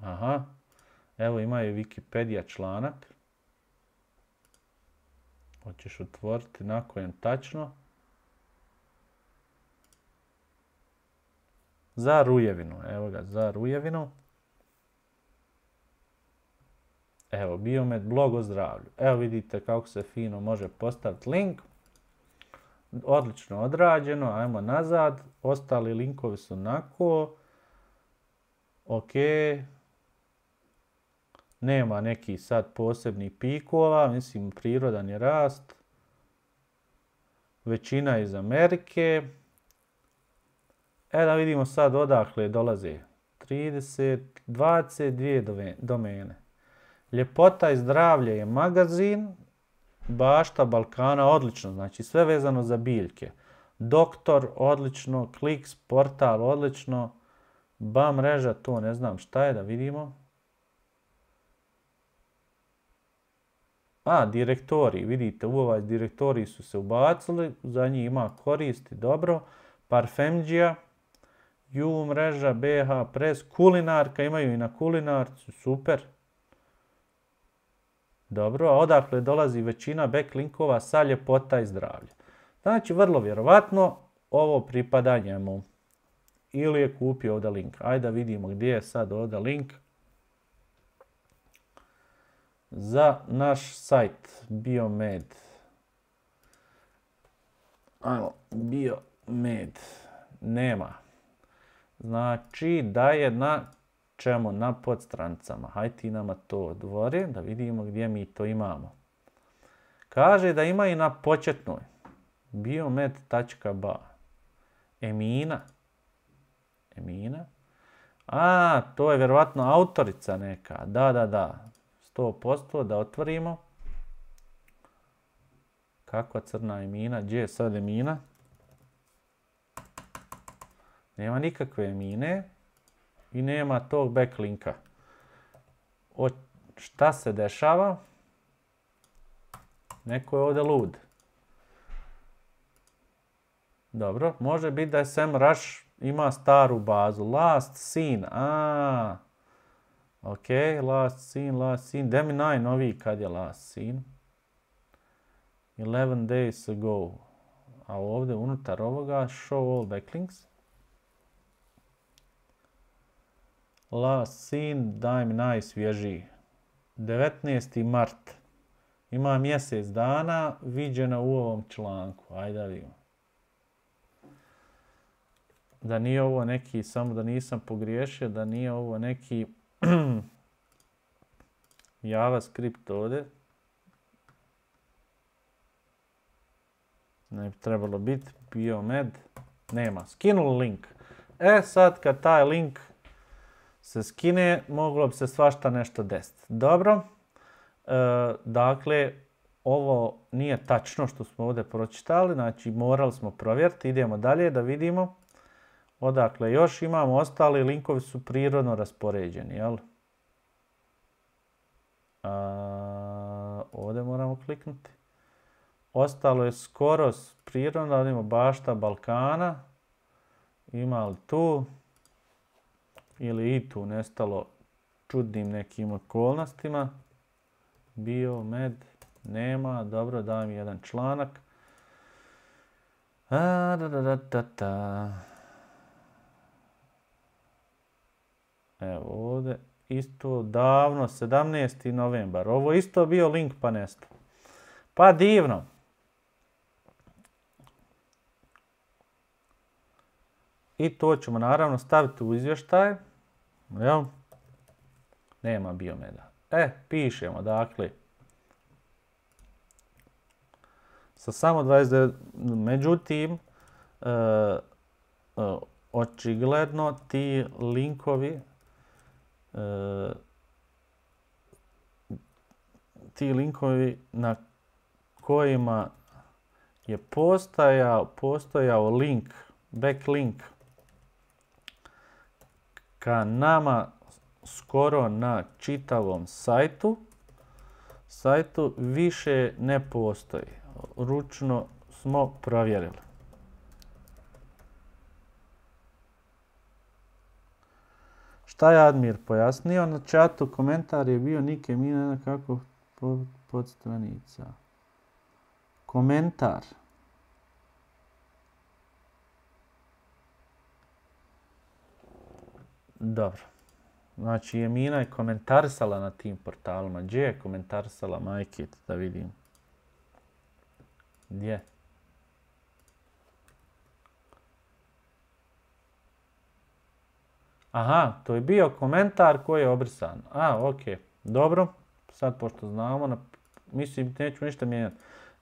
Aha, Evo ima i Wikipedia članak. Hoćeš otvoriti na kojem tačno. Za rujevinu. Evo ga, za rujevinu. Evo, biomed blog o zdravlju. Evo vidite kako se fino može postaviti link. Odlično odrađeno, ajmo nazad. Ostali linkovi su nako. Ok, nema neki sad posebnih pikova, mislim prirodan je rast. Većina iz Amerike. E da vidimo sad odakle dolaze. 30, 22 domene. Ljepota i zdravlje je magazin. Bašta Balkana odlično, znači sve vezano za biljke. Doktor odlično, Kliks portal odlično. Ba mreža to ne znam šta je da vidimo. A, direktori, vidite, u ovaj direktori su se ubacili, za njih ima koristi, dobro. Parfemđija, U mreža, BH pres kulinarka, imaju i na kulinarcu, super. Dobro, a odakle dolazi većina backlinkova sa ljepota i zdravlje. Znači, vrlo vjerovatno, ovo pripada njemu. Ili je kupio ovdje link. Ajde da vidimo gdje je sad ovdje link za naš sajt Biomed. Ajmo, Biomed. Nema. Znači da je na čemu? Na podstrancama. Hajde ti nama to odvori da vidimo gdje mi to imamo. Kaže da ima i na početnoj. Biomed.ba Emina. Emina. A, to je vjerovatno autorica neka. Da, da, da. 100% da otvorimo. Kakva crna mina, Gdje je sad mina? Nema nikakve mine. i nema tog backlinka. šta se dešava? Neko je ovdje lud. Dobro, može biti da je Sam Rush ima staru bazu. Last scene, a. Ok, last seen, last seen. mi najnoviji kad je last seen. 11 days ago. A ovdje unutar ovoga show all backlinks. Last seen, daj mi najsvježiji. 19. mart. Ima mjesec dana, viđena u ovom članku. Ajde da vidimo. Da nije ovo neki, samo da nisam pogriješio, da nije ovo neki *clears throat* JavaScript ovdje. Ne bi trebalo biti biomed. Nema. Skinuli link. E sad kad taj link se skine, moglo bi se svašta nešto desiti. Dobro. E, dakle, ovo nije tačno što smo ovdje pročitali. Znači, morali smo provjeriti. Idemo dalje da vidimo. Odakle još imamo ostali linkovi su prirodno raspoređeni, jel? A, ovdje moramo kliknuti. Ostalo je skoro prirodno, ali imamo bašta Balkana. Ima tu? Ili i tu nestalo čudnim nekim okolnostima. Bio, med, nema. Dobro, daj jedan članak. A, da, da, da, da, da. Evo ovdje, isto davno, 17. novembar. Ovo isto bio link pa nesto. Pa divno. I to ćemo naravno staviti u izvještaj. Evo, Nema biomeda. E, pišemo, dakle. Sa samo 29, međutim, e, e, očigledno ti linkovi E, ti linkovi na kojima je postajao, postojao link, backlink ka nama skoro na čitavom sajtu, sajtu više ne postoji. Ručno smo provjerili. Šta je Admir pojasnio? Na čatu komentar je bio Nike Mina kako pod, pod stranica. Komentar. Dobro. Znači, mina je komentarsala na tim portalima. Gdje je komentarsala, majke, da vidim. Gdje? Aha, to je bio komentar koji je obrisan. A, ok, dobro. Sad pošto znamo, mislim neću ništa mijenjati.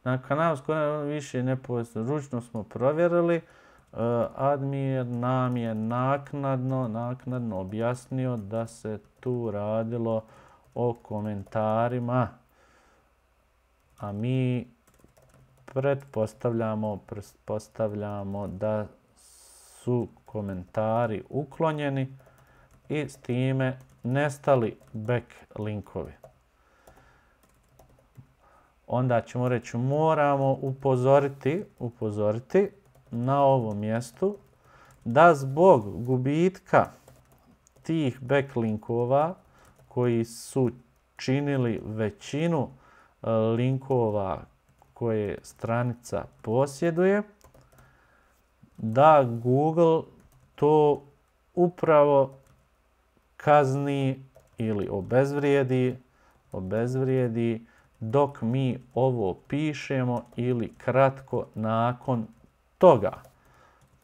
Na kanalu. skoro više ne Ručno smo provjerili. Uh, Admir nam je naknadno, naknadno objasnio da se tu radilo o komentarima, a mi pretpostavljamo, pretpostavljamo da su komentari uklonjeni i s time nestali back linkovi. Onda ćemo reći moramo upozoriti, upozoriti na ovom mjestu da zbog gubitka tih linkova koji su činili većinu e, linkova koje stranica posjeduje, da Google to upravo kazni ili obezvrijedi, obezvrijedi dok mi ovo pišemo ili kratko nakon toga.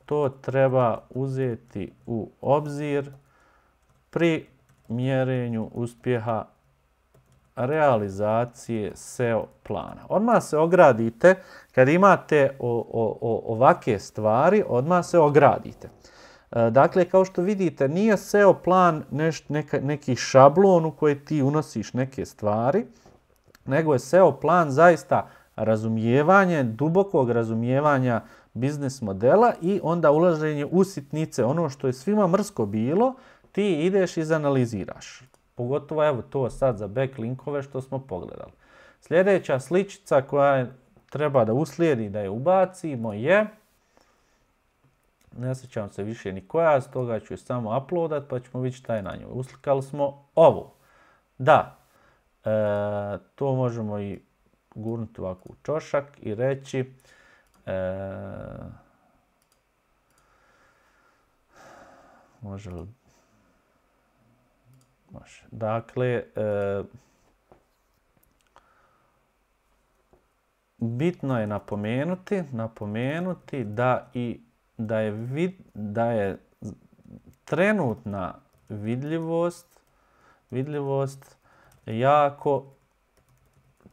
To treba uzeti u obzir pri mjerenju uspjeha realizacije SEO plana. Odmah se ogradite, kad imate ovakve stvari, odmah se ogradite. E, dakle, kao što vidite, nije SEO plan neki šablon u koji ti unosiš neke stvari, nego je SEO plan zaista razumijevanje, dubokog razumijevanja biznis modela i onda ulaženje u sitnice, ono što je svima mrsko bilo, ti ideš i analiziraš. Pogotovo evo to sad za backlinkove što smo pogledali. Sljedeća sličica koja treba da uslijedi da je ubacimo je ne sjećam se više ni koja, stoga ću samo uploadat pa ćemo vidjeti šta je na njoj. Uslikali smo ovu. Da, e, to možemo i gurnuti ovako u čošak i reći e, može može. Dakle, e, bitno je napomenuti, napomenuti da i da je, vid, da je trenutna vidljivost, vidljivost jako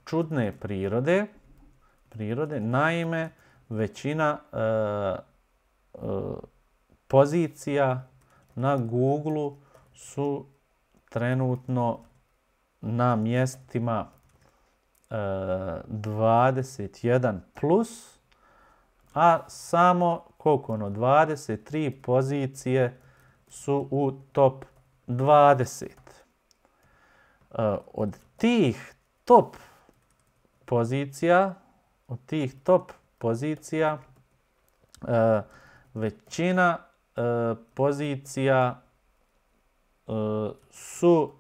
čudne prirode, prirode naime većina e, e, pozicija na Google su trenutno na mjestima e, 21 plus a samo koliko ono, 23 pozicije su u top 20. E, od tih top pozicija, od tih top pozicija, e, većina e, pozicija su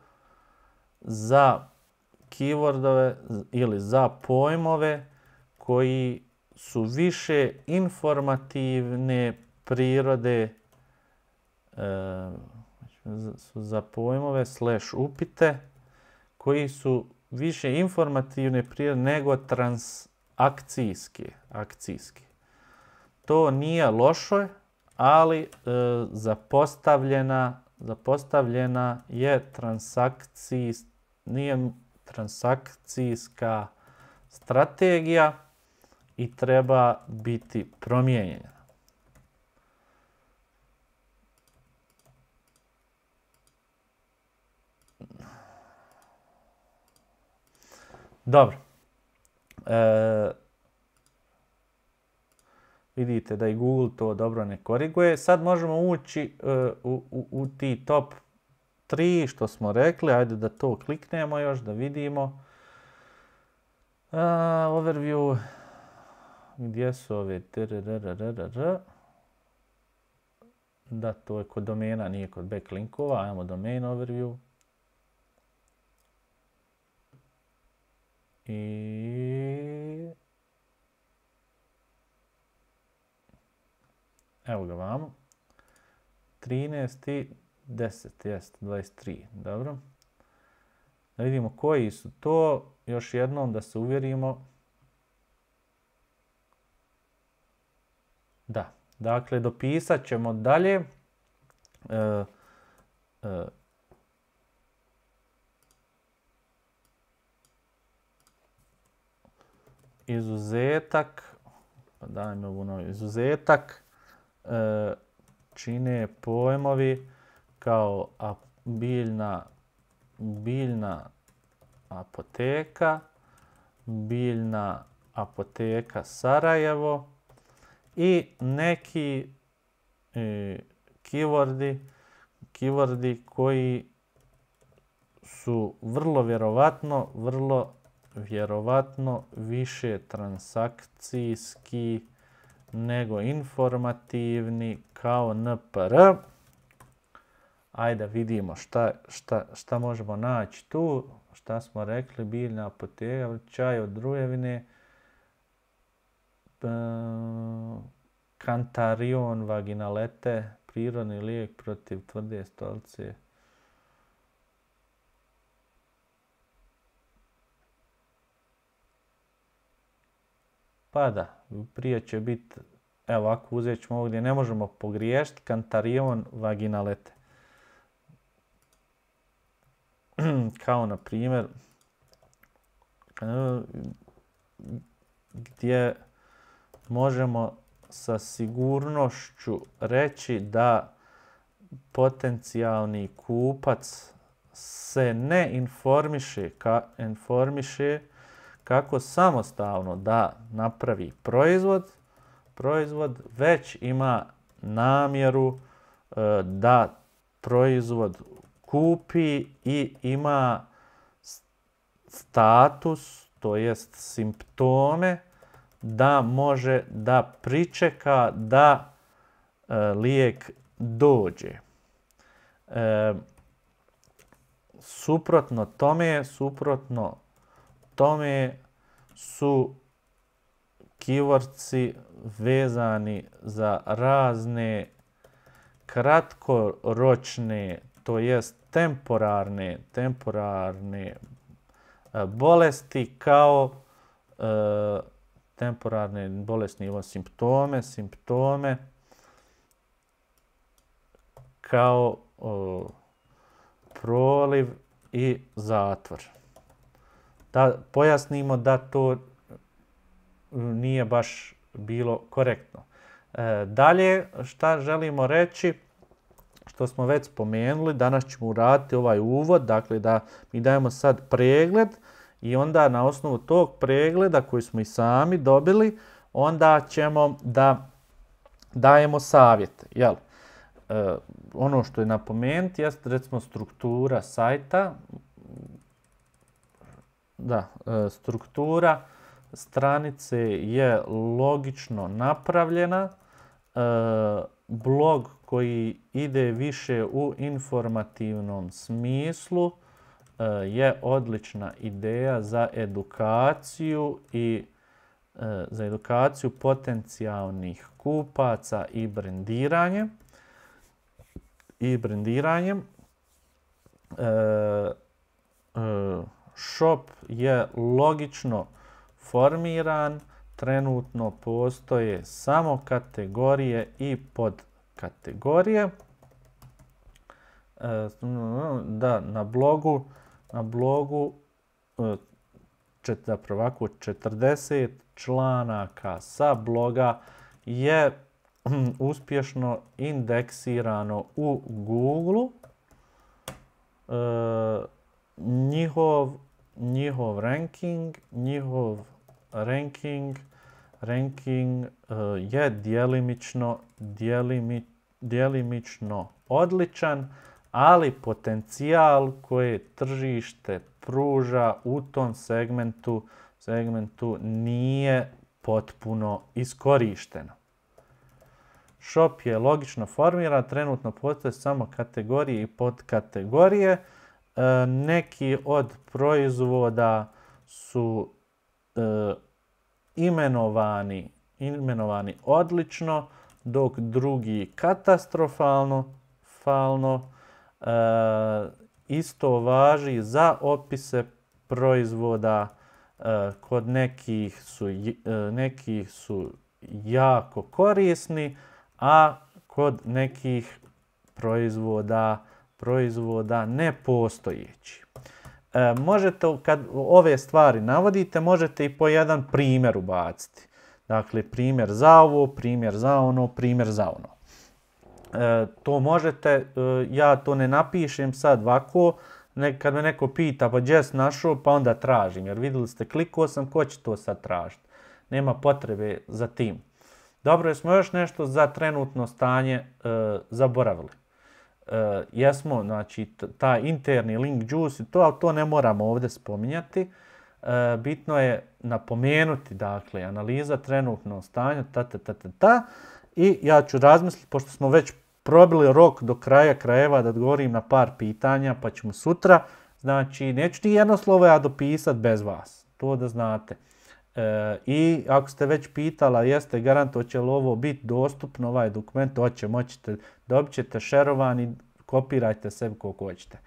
za keywordove ili za pojmove koji su više informativne prirode e, za pojmove slash upite koji su više informativne prirode nego transakcijski. Akcijski. To nije loše, ali e, zapostavljena, zapostavljena je transakciji nije transakcijska strategija i treba biti promijenjena. Dobro. E, vidite da i Google to dobro ne koriguje. Sad možemo ući e, u, u, u ti top 3 što smo rekli. Ajde da to kliknemo još da vidimo. E, overview. Gdje su ove? Da, to je kod domena, nije kod backlinkova. Ajmo domain overview. I... Evo ga vamo. 13 10, jest, 23, dobro. Da vidimo koji su to, još jednom da se uvjerimo. Da, dakle dopisat ćemo dalje. E, e, izuzetak, pa dajme ovu izuzetak, e, čine pojmovi kao biljna, biljna apoteka, biljna apoteka Sarajevo, i neki e, kivordi keywordi, koji su vrlo vjerovatno, vrlo vjerovatno više transakcijski nego informativni kao NPR. Ajde vidimo šta, šta, šta možemo naći tu. Šta smo rekli, biljna apoteka, čaj od drujevine, Kantarion vaginalete, prirodni lijek protiv tvrde stolice Pa da, prije će biti, evo ako uzet ćemo ovdje, ne možemo pogriješiti, kantarion vaginalete. *clears throat* Kao na primjer, e, gdje možemo sa sigurnošću reći da potencijalni kupac se ne informiše, ka, informiše kako samostalno da napravi proizvod, proizvod već ima namjeru e, da proizvod kupi i ima status, to jest simptome da može da pričeka da e, lijek dođe. E, suprotno tome, suprotno tome su kivorci vezani za razne kratkoročne, to jest temporarne, temporarne e, bolesti kao e, temporarne bolesni nivo simptome, simptome kao o, proliv i zatvor. Da pojasnimo da to nije baš bilo korektno. E, dalje šta želimo reći, što smo već spomenuli, danas ćemo uraditi ovaj uvod, dakle da mi dajemo sad pregled i onda na osnovu tog pregleda koji smo i sami dobili, onda ćemo da dajemo savjet. Jel? E, ono što je napomenuti jeste recimo struktura sajta, da, e, struktura stranice je logično napravljena, e, blog koji ide više u informativnom smislu, E, je odlična ideja za edukaciju i e, za edukaciju potencijalnih kupaca i brendiranje. I brendiranjem. E, shop je logično formiran. Trenutno postoje samo kategorije i podkategorije. Da, na blogu na blogu e, čet, ovako 40 članaka sa bloga je hm, uspješno indeksirano u Google. E, njihov, njihov ranking, njihov ranking, ranking e, je dijelimično, dijelimi, dijelimično odličan ali potencijal koje tržište pruža u tom segmentu, segmentu nije potpuno iskorišteno. Shop je logično formiran, trenutno postoje samo kategorije i podkategorije. E, neki od proizvoda su e, imenovani, imenovani odlično, dok drugi katastrofalno, falno, E, isto važi za opise proizvoda. E, kod nekih su, e, neki su jako korisni, a kod nekih proizvoda, proizvoda nepostojeći. E, možete, kad ove stvari navodite, možete i po jedan primjer ubaciti. Dakle, primjer za ovo, primjer za ono, primjer za ono. E, to možete, e, ja to ne napišem sad ovako, kad me neko pita pa gdje našao pa onda tražim jer vidjeli ste klikao sam ko će to sad tražiti. Nema potrebe za tim. Dobro, jesmo još nešto za trenutno stanje e, zaboravili. Jesmo, znači taj interni link juice i to, ali to ne moramo ovdje spominjati. Bitno je napomenuti, dakle, analiza trenutno stanja, ta, ta, ta, ta, ta. I ja ću razmisliti, pošto smo već probili rok do kraja krajeva da odgovorim na par pitanja pa ćemo sutra. Znači, neću ti jedno slovo ja dopisat bez vas, to da znate. E, I ako ste već pitala jeste garant hoće li ovo biti dostupno, ovaj dokument, hoće, moćete, dobit ćete šerovan i kopirajte sebi koliko hoćete.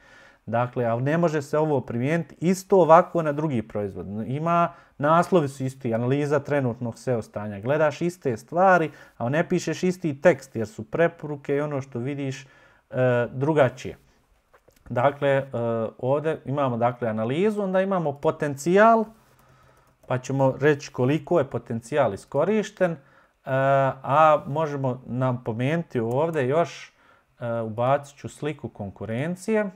Dakle, ali ne može se ovo primijeniti isto ovako na drugi proizvod. Ima, naslovi su isti, analiza trenutnog SEO stanja. Gledaš iste stvari, a ne pišeš isti tekst jer su preporuke i ono što vidiš e, drugačije. Dakle, e, ovdje imamo dakle, analizu, onda imamo potencijal, pa ćemo reći koliko je potencijal iskorišten, e, a možemo nam pomenuti ovdje još, ubacit ću sliku konkurencije.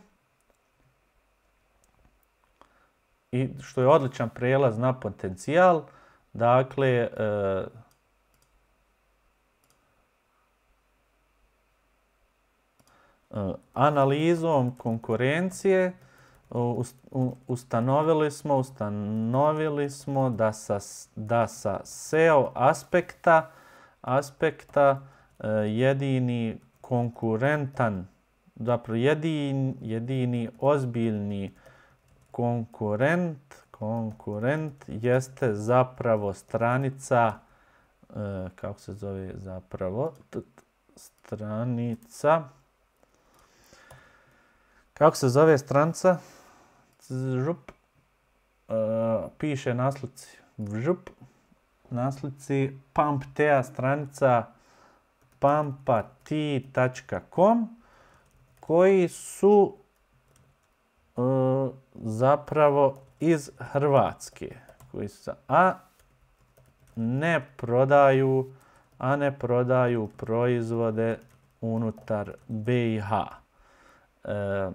i što je odličan prelaz na potencijal. Dakle, e, e, analizom konkurencije ustanovili smo, ustanovili smo da sa, SEO aspekta, aspekta e, jedini konkurentan, zapravo jedini, jedini ozbiljni konkurent, konkurent jeste zapravo stranica, e, kako se zove zapravo, stranica, kako se zove stranica žup, e, piše naslici žup, naslici pumptea stranica PampaTi.com koji su zapravo iz Hrvatske a ne prodaju a ne prodaju proizvode unutar BiH. E,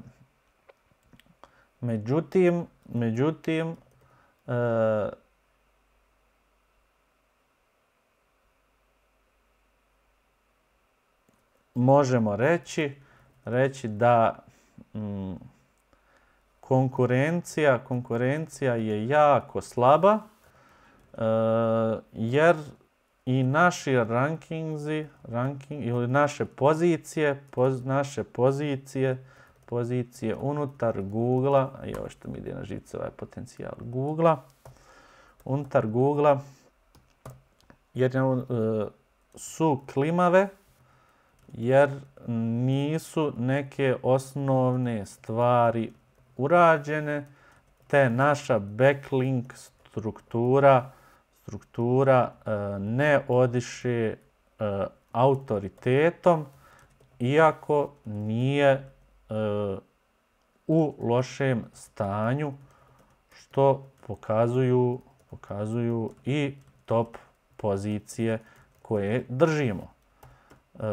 međutim, međutim e, možemo reći reći da mm, konkurencija, konkurencija je jako slaba e, jer i naši rankingzi, ranking, ili naše pozicije, poz, naše pozicije, pozicije unutar Google-a, i što mi ide na žicu, ovaj potencijal google unutar google jer e, su klimave, jer nisu neke osnovne stvari urađene, te naša backlink struktura, struktura e, ne odiše autoritetom, iako nije e, u lošem stanju, što pokazuju, pokazuju i top pozicije koje držimo. E,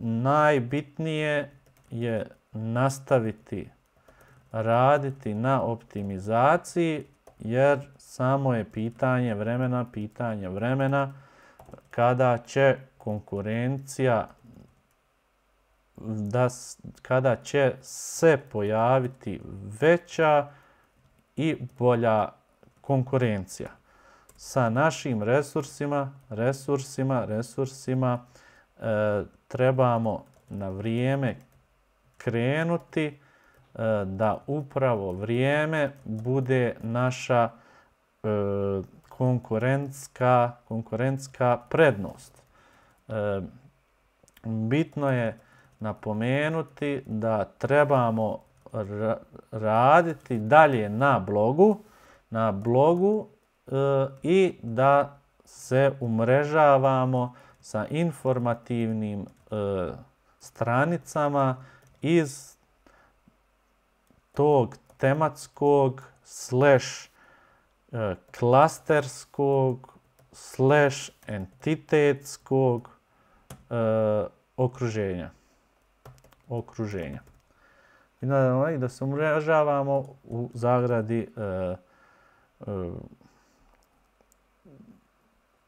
najbitnije je nastaviti raditi na optimizaciji jer samo je pitanje vremena, pitanje vremena kada će konkurencija da, kada će se pojaviti veća i bolja konkurencija sa našim resursima, resursima, resursima e, trebamo na vrijeme krenuti E, da upravo vrijeme bude naša e, konkurencka konkurentska, prednost. E, bitno je napomenuti da trebamo raditi dalje na blogu, na blogu i da se umrežavamo sa informativnim stranicama iz tog tematskog slash e, klasterskog slash entitetskog e, okruženja. Okruženja. I naravno da se umrežavamo u zagradi e,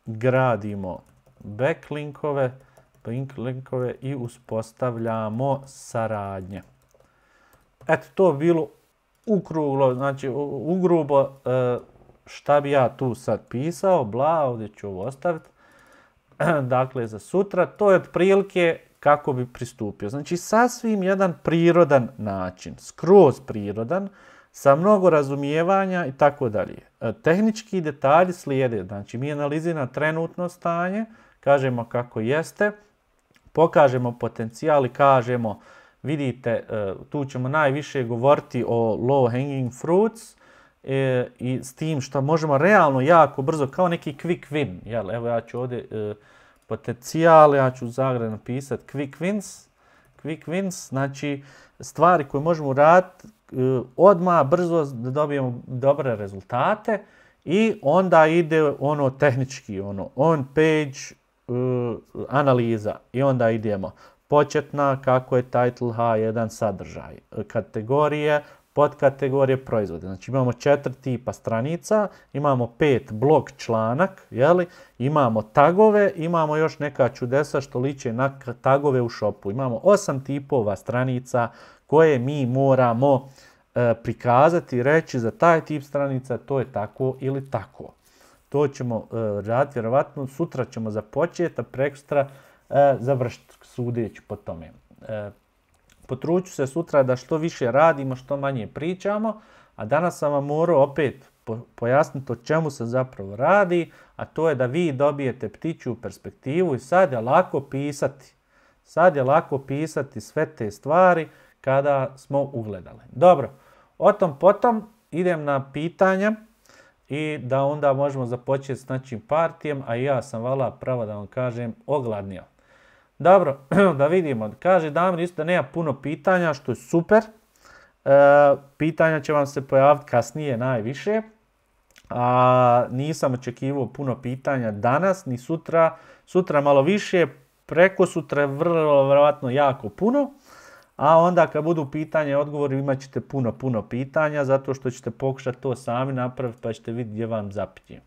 gradimo backlinkove, linkove i uspostavljamo saradnje. Eto, to bilo ukruglo, znači ugrubo e, šta bi ja tu sad pisao, bla, ovdje ću ovo ostaviti. *clears throat* dakle, za sutra, to je otprilike kako bi pristupio. Znači, sasvim jedan prirodan način, skroz prirodan, sa mnogo razumijevanja i tako dalje. E, tehnički detalji slijede, znači mi analiziramo trenutno stanje, kažemo kako jeste, pokažemo potencijal i kažemo vidite, e, tu ćemo najviše govoriti o low hanging fruits e, i s tim što možemo realno jako brzo, kao neki quick win. Evo ja ću ovdje e, potencijal, ja ću u Zagreb napisati quick wins. Quick wins, znači stvari koje možemo raditi odmah brzo da dobijemo dobre rezultate i onda ide ono tehnički, ono on page, analiza i onda idemo početna kako je title H1 sadržaj, kategorije, podkategorije proizvode. Znači imamo četiri tipa stranica, imamo pet blok članak, jeli? imamo tagove, imamo još neka čudesa što liče na tagove u šopu. Imamo osam tipova stranica koje mi moramo e, prikazati reći za taj tip stranica to je tako ili tako. To ćemo e, raditi, vjerovatno sutra ćemo započeti, a prekstra E, završiti sudeći po tome. E, Potruću se sutra da što više radimo, što manje pričamo, a danas sam vam morao opet pojasniti o čemu se zapravo radi, a to je da vi dobijete ptiću perspektivu i sad je lako pisati. Sad je lako pisati sve te stvari kada smo ugledali. Dobro, o tom potom idem na pitanja i da onda možemo započeti s našim partijem, a ja sam vala pravo da vam kažem ogladnio. Dobro, *clears throat* da vidimo. Kaže Damir isto da nema puno pitanja, što je super. E, pitanja će vam se pojaviti kasnije najviše. A nisam očekivao puno pitanja danas ni sutra. Sutra malo više, preko sutra vrlo vjerojatno jako puno. A onda kad budu pitanje i odgovori imat ćete puno, puno pitanja zato što ćete pokušati to sami napraviti pa ćete vidjeti gdje vam zapitim.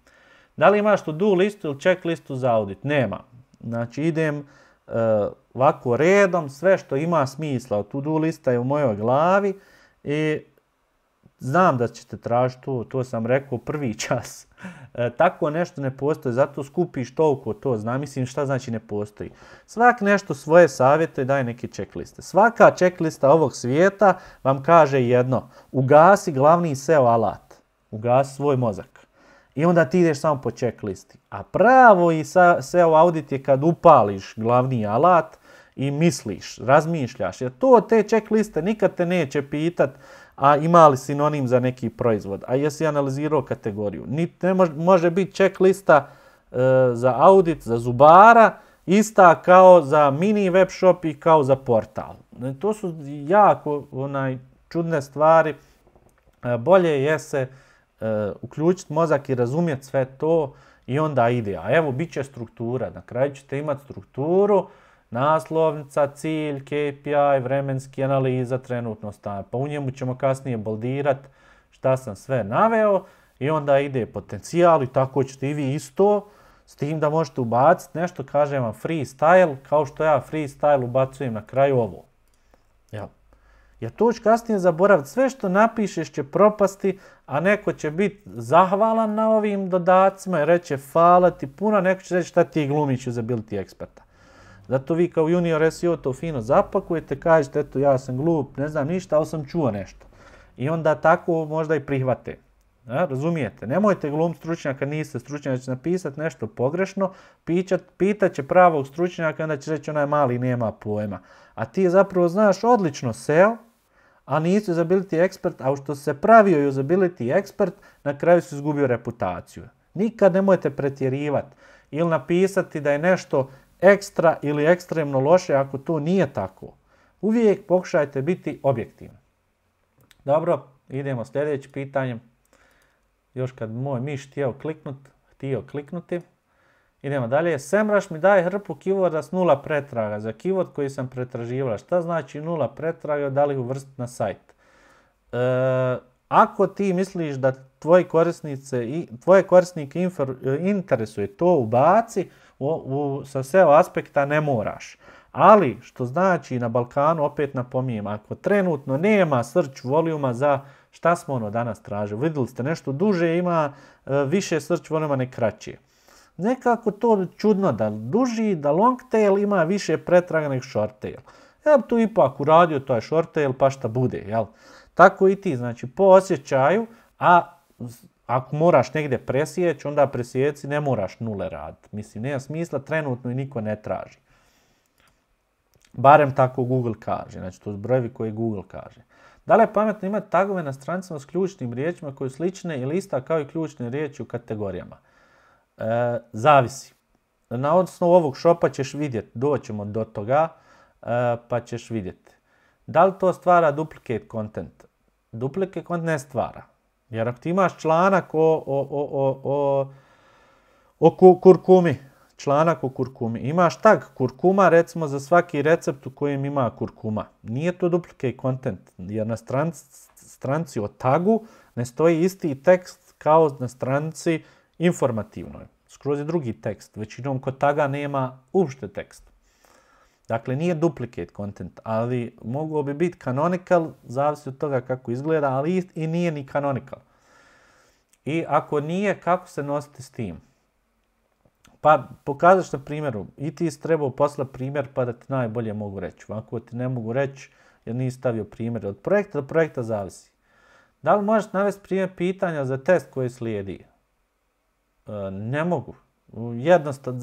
Da li imaš to do listu ili check listu za audit? Nema. Znači idem Eh, ovako redom sve što ima smisla. To-do lista je u mojoj glavi i znam da ćete tražiti to, to sam rekao prvi *laughs* čas. Eh, tako nešto ne postoji, zato skupiš toliko to, znam, mislim šta znači ne postoji. Svak nešto svoje savjete daje neke čekliste. Svaka čeklista ovog svijeta vam kaže jedno, ugasi glavni SEO alat, ugasi svoj mozak i onda ti ideš samo po checklisti. A pravo i SEO audit je kad upališ glavni alat i misliš, razmišljaš. Jer to te checkliste nikad te neće pitat a ima li sinonim za neki proizvod. A jesi analizirao kategoriju. ne može, biti checklista e, za audit, za zubara, ista kao za mini web shop i kao za portal. E, to su jako onaj, čudne stvari. E, bolje je se Eh, uključiti mozak i razumjeti sve to i onda ide. A evo, bit će struktura. Na kraju ćete imati strukturu, naslovnica, cilj, KPI, vremenski analiza, trenutno stanje. Pa u njemu ćemo kasnije boldirati šta sam sve naveo i onda ide potencijal i tako ćete i vi isto. S tim da možete ubaciti nešto, kažem vam freestyle, kao što ja freestyle ubacujem na kraju ovo. Jer to će kasnije zaboraviti. Sve što napišeš će propasti, a neko će biti zahvalan na ovim dodacima i reće hvala ti puno, neko će reći šta ti glumić usability eksperta. Zato vi kao junior SEO to fino zapakujete, kažete eto ja sam glup, ne znam ništa, ali sam čuo nešto. I onda tako možda i prihvate. razumijete, nemojte glum stručnjaka, niste stručnjak, će napisati nešto pogrešno, pitat, će pravog stručnjaka, onda će reći onaj mali nema pojma. A ti zapravo znaš odlično SEO, a nisi usability expert, a što se pravio usability expert, na kraju su izgubio reputaciju. Nikad nemojte pretjerivati ili napisati da je nešto ekstra ili ekstremno loše ako to nije tako. Uvijek pokušajte biti objektivni. Dobro, idemo sljedećim pitanjem. Još kad moj miš htio kliknuti, htio kliknuti, Idemo dalje. Semraš mi daje hrpu kivoda s nula pretraga za keyword koji sam pretraživala. Šta znači nula pretraga? Da li uvrstiti na sajt? E, ako ti misliš da tvoje, korisnice, tvoje korisnike interesuje to ubaci, u, u, sa SEO aspekta ne moraš. Ali, što znači na Balkanu, opet napominjem, ako trenutno nema search volijuma za šta smo ono danas tražili, vidjeli ste nešto duže ima, e, više search volume ne kraće nekako to čudno da duži, da long tail ima više pretraga nego short tail. Ja bi tu ipak uradio taj short tail pa šta bude, jel? Tako i ti, znači po osjećaju, a ako moraš negdje presjeći, onda presjeci ne moraš nule raditi. Mislim, nema smisla, trenutno i niko ne traži. Barem tako Google kaže, znači to su brojevi koje Google kaže. Da li je pametno imati tagove na stranicama s ključnim riječima koje su slične ili ista kao i ključne riječi u kategorijama? E, zavisi. Na osnovu ovog šopa ćeš vidjeti, doćemo do toga, e, pa ćeš vidjeti. Da li to stvara duplicate content? Duplicate content ne stvara. Jer ako ti imaš članak o, kurkumi, članak o kurkumi, imaš tag kurkuma recimo za svaki recept u kojem ima kurkuma. Nije to duplicate content jer na stranci, o tagu ne stoji isti tekst kao na stranci Informativno je. Skroz je drugi tekst. Većinom kod taga nema uopšte tekst. Dakle, nije duplicate content, ali mogao bi biti canonical, zavisi od toga kako izgleda, ali i nije ni canonical. I ako nije, kako se nositi s tim? Pa pokazaš na primjeru, i ti si trebao posla primjer pa da ti najbolje mogu reći. Ako ti ne mogu reći, jer nisi stavio primjer, od projekta do projekta zavisi. Da li možeš navesti primjer pitanja za test koji slijedi? E, ne mogu. Jednostavno,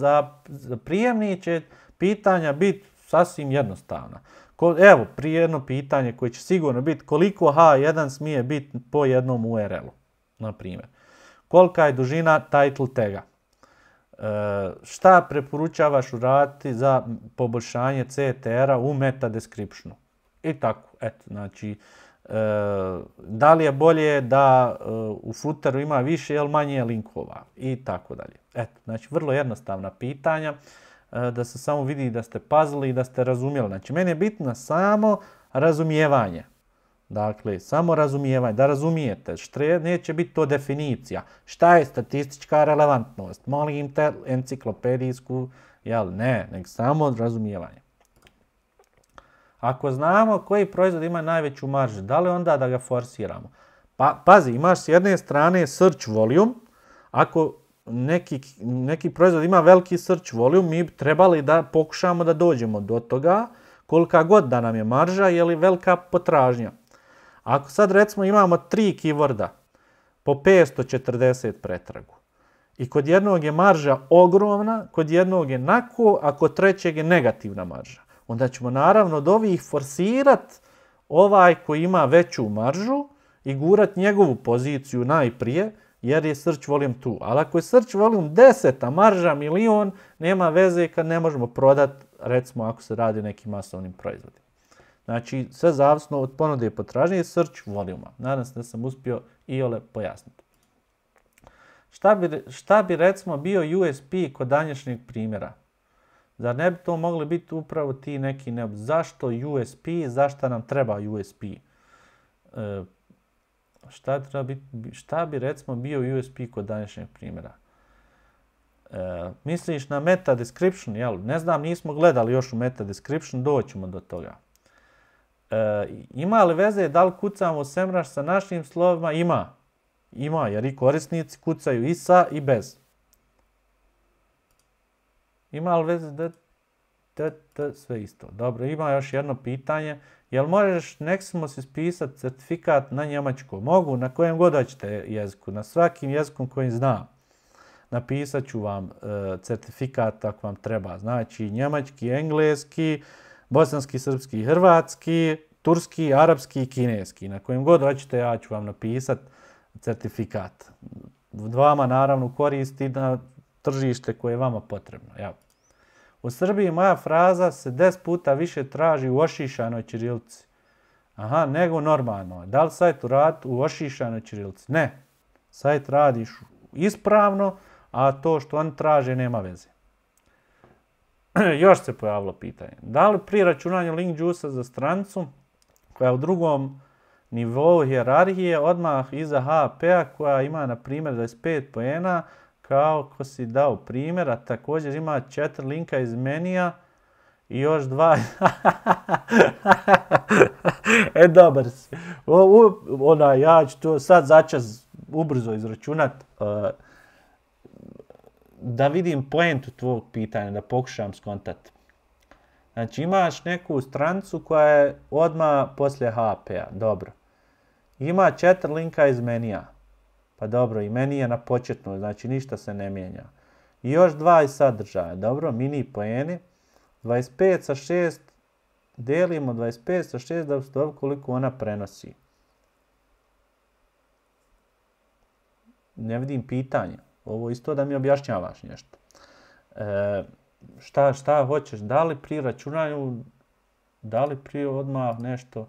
za prijemni će pitanja biti sasvim jednostavna. evo, prijedno jedno pitanje koje će sigurno biti koliko H1 smije biti po jednom URL-u, na primjer. Kolika je dužina title tega e, šta preporučavaš uraditi za poboljšanje CTR-a u meta descriptionu? I tako, eto, znači, E, da li je bolje da e, u futeru ima više ili manje linkova i tako dalje. Eto, znači vrlo jednostavna pitanja e, da se samo vidi da ste pazili i da ste razumjeli. Znači, meni je bitno samo razumijevanje. Dakle, samo razumijevanje, da razumijete, štre, neće biti to definicija. Šta je statistička relevantnost? Molim te enciklopedijsku, jel ne, nego samo razumijevanje. Ako znamo koji proizvod ima najveću maržu, da li onda da ga forsiramo? Pa, pazi, imaš s jedne strane search volume, ako neki, neki proizvod ima veliki search volume, mi trebali da pokušamo da dođemo do toga, kolika god da nam je marža, je li velika potražnja. Ako sad recimo imamo tri keyworda, po 540 pretragu, i kod jednog je marža ogromna, kod jednog je nako, a kod trećeg je negativna marža onda ćemo naravno od ovih forsirat ovaj koji ima veću maržu i gurat njegovu poziciju najprije, jer je search volume tu. Ali ako je search volim 10, a marža milion, nema veze kad ne možemo prodat, recimo ako se radi o nekim masovnim proizvodima. Znači, sve zavisno od ponude i potražnje i search voluma. Nadam se da sam uspio i ole pojasniti. Šta bi, šta bi recimo bio USP kod danješnjeg primjera? Zar ne bi to mogli biti upravo ti neki ne... Zašto USP? Zašto nam treba USP? E, šta, treba biti, šta bi recimo bio USP kod današnjeg primjera? E, misliš na meta description, jel? Ne znam, nismo gledali još u meta description, doćemo do toga. E, ima li veze da li kucamo semraš sa našim slovima? Ima. Ima, jer i korisnici kucaju i sa i bez. Ima li veze da sve isto. Dobro, ima još jedno pitanje. Jel možeš se ispisati certifikat na njemačkom? Mogu, na kojem god hoćete jeziku, na svakim jezikom koji znam. Napisat ću vam e, certifikat ako vam treba. Znači njemački, engleski, bosanski, srpski, hrvatski, turski, arapski i kineski. Na kojem god hoćete ja ću vam napisat certifikat. Vama naravno koristi da tržište koje je vama potrebno. Ja. U Srbiji moja fraza se des puta više traži u ošišanoj čirilci. Aha, nego normalno. Da li sajt u u ošišanoj čirilci? Ne. Sajt radiš ispravno, a to što on traže nema veze. *clears throat* Još se pojavilo pitanje. Da li pri računanju link juice za strancu koja je u drugom nivou hjerarhije odmah iza HP-a koja ima na primjer 25 poena, kao ko si dao a također ima četiri linka iz menija i još dva. *laughs* e, dobar si. O, ja ću to sad začas ubrzo izračunat. E, da vidim poentu tvog pitanja, da pokušam skontat. Znači imaš neku strancu koja je odmah poslije HP-a, dobro. Ima četiri linka iz menija. Pa dobro, i meni je na početno znači ništa se ne mijenja. I još dva iz sadržaja. Dobro, mini poeni. 25 sa 6 delimo 25 sa 6 da ustavimo koliko ona prenosi. Ne vidim pitanja. Ovo isto da mi objašnjavaš nešto. E, šta, hoćeš? Da li pri računanju, da li prije odmah nešto?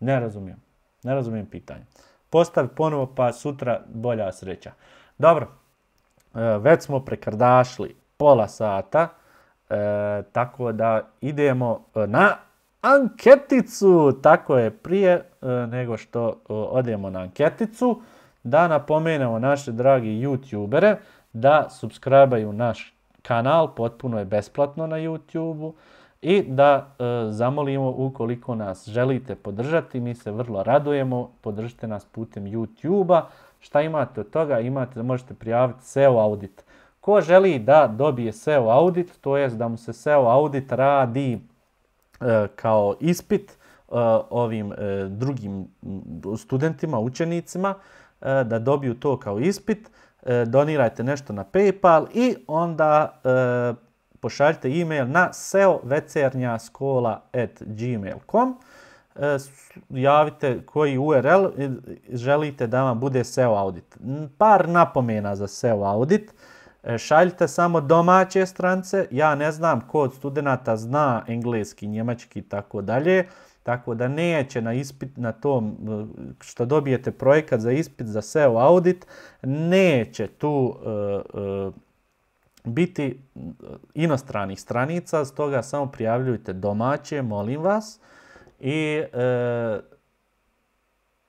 Ne razumijem. Ne razumijem pitanje. Postav ponovo pa sutra bolja sreća. Dobro, e, već smo prekrdašli pola sata, e, tako da idemo e, na anketicu. Tako je prije nego što odemo na anketicu. Da napomenemo naše dragi youtubere da subskrabaju naš kanal, potpuno je besplatno na youtube i da e, zamolimo ukoliko nas želite podržati, mi se vrlo radujemo, podržite nas putem YouTube-a. Šta imate od toga? Imate da možete prijaviti SEO audit. Ko želi da dobije SEO audit, to jest da mu se SEO audit radi e, kao ispit e, ovim drugim studentima, učenicima, da dobiju to kao ispit, donirajte nešto na Paypal i onda pošaljite e-mail na seovecernjaskola.gmail.com e, javite koji URL er želite da vam bude SEO audit. Par napomena za SEO audit. E, šaljite samo domaće strance, ja ne znam kod od studenta zna engleski, njemački i tako dalje, tako da neće na ispit, na tom e, što dobijete projekat za ispit za SEO audit, neće tu biti inostranih stranica, stoga samo prijavljujte domaće, molim vas. I e,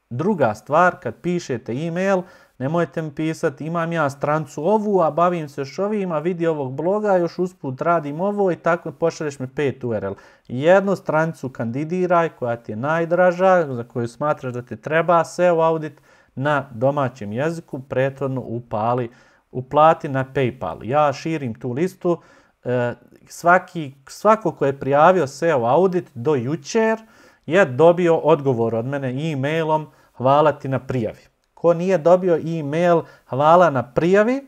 druga stvar, kad pišete e-mail, nemojte mi pisati imam ja strancu ovu, a bavim se još ovima, vidi ovog bloga, još usput radim ovo i tako pošalješ mi pet URL. Er Jednu stranicu kandidiraj koja ti je najdraža, za koju smatraš da ti treba, SEO audit na domaćem jeziku, prethodno upali uplati na Paypal. Ja širim tu listu. E, svaki, svako ko je prijavio SEO audit do jučer je dobio odgovor od mene e-mailom hvala ti na prijavi. Ko nije dobio e-mail hvala na prijavi, e,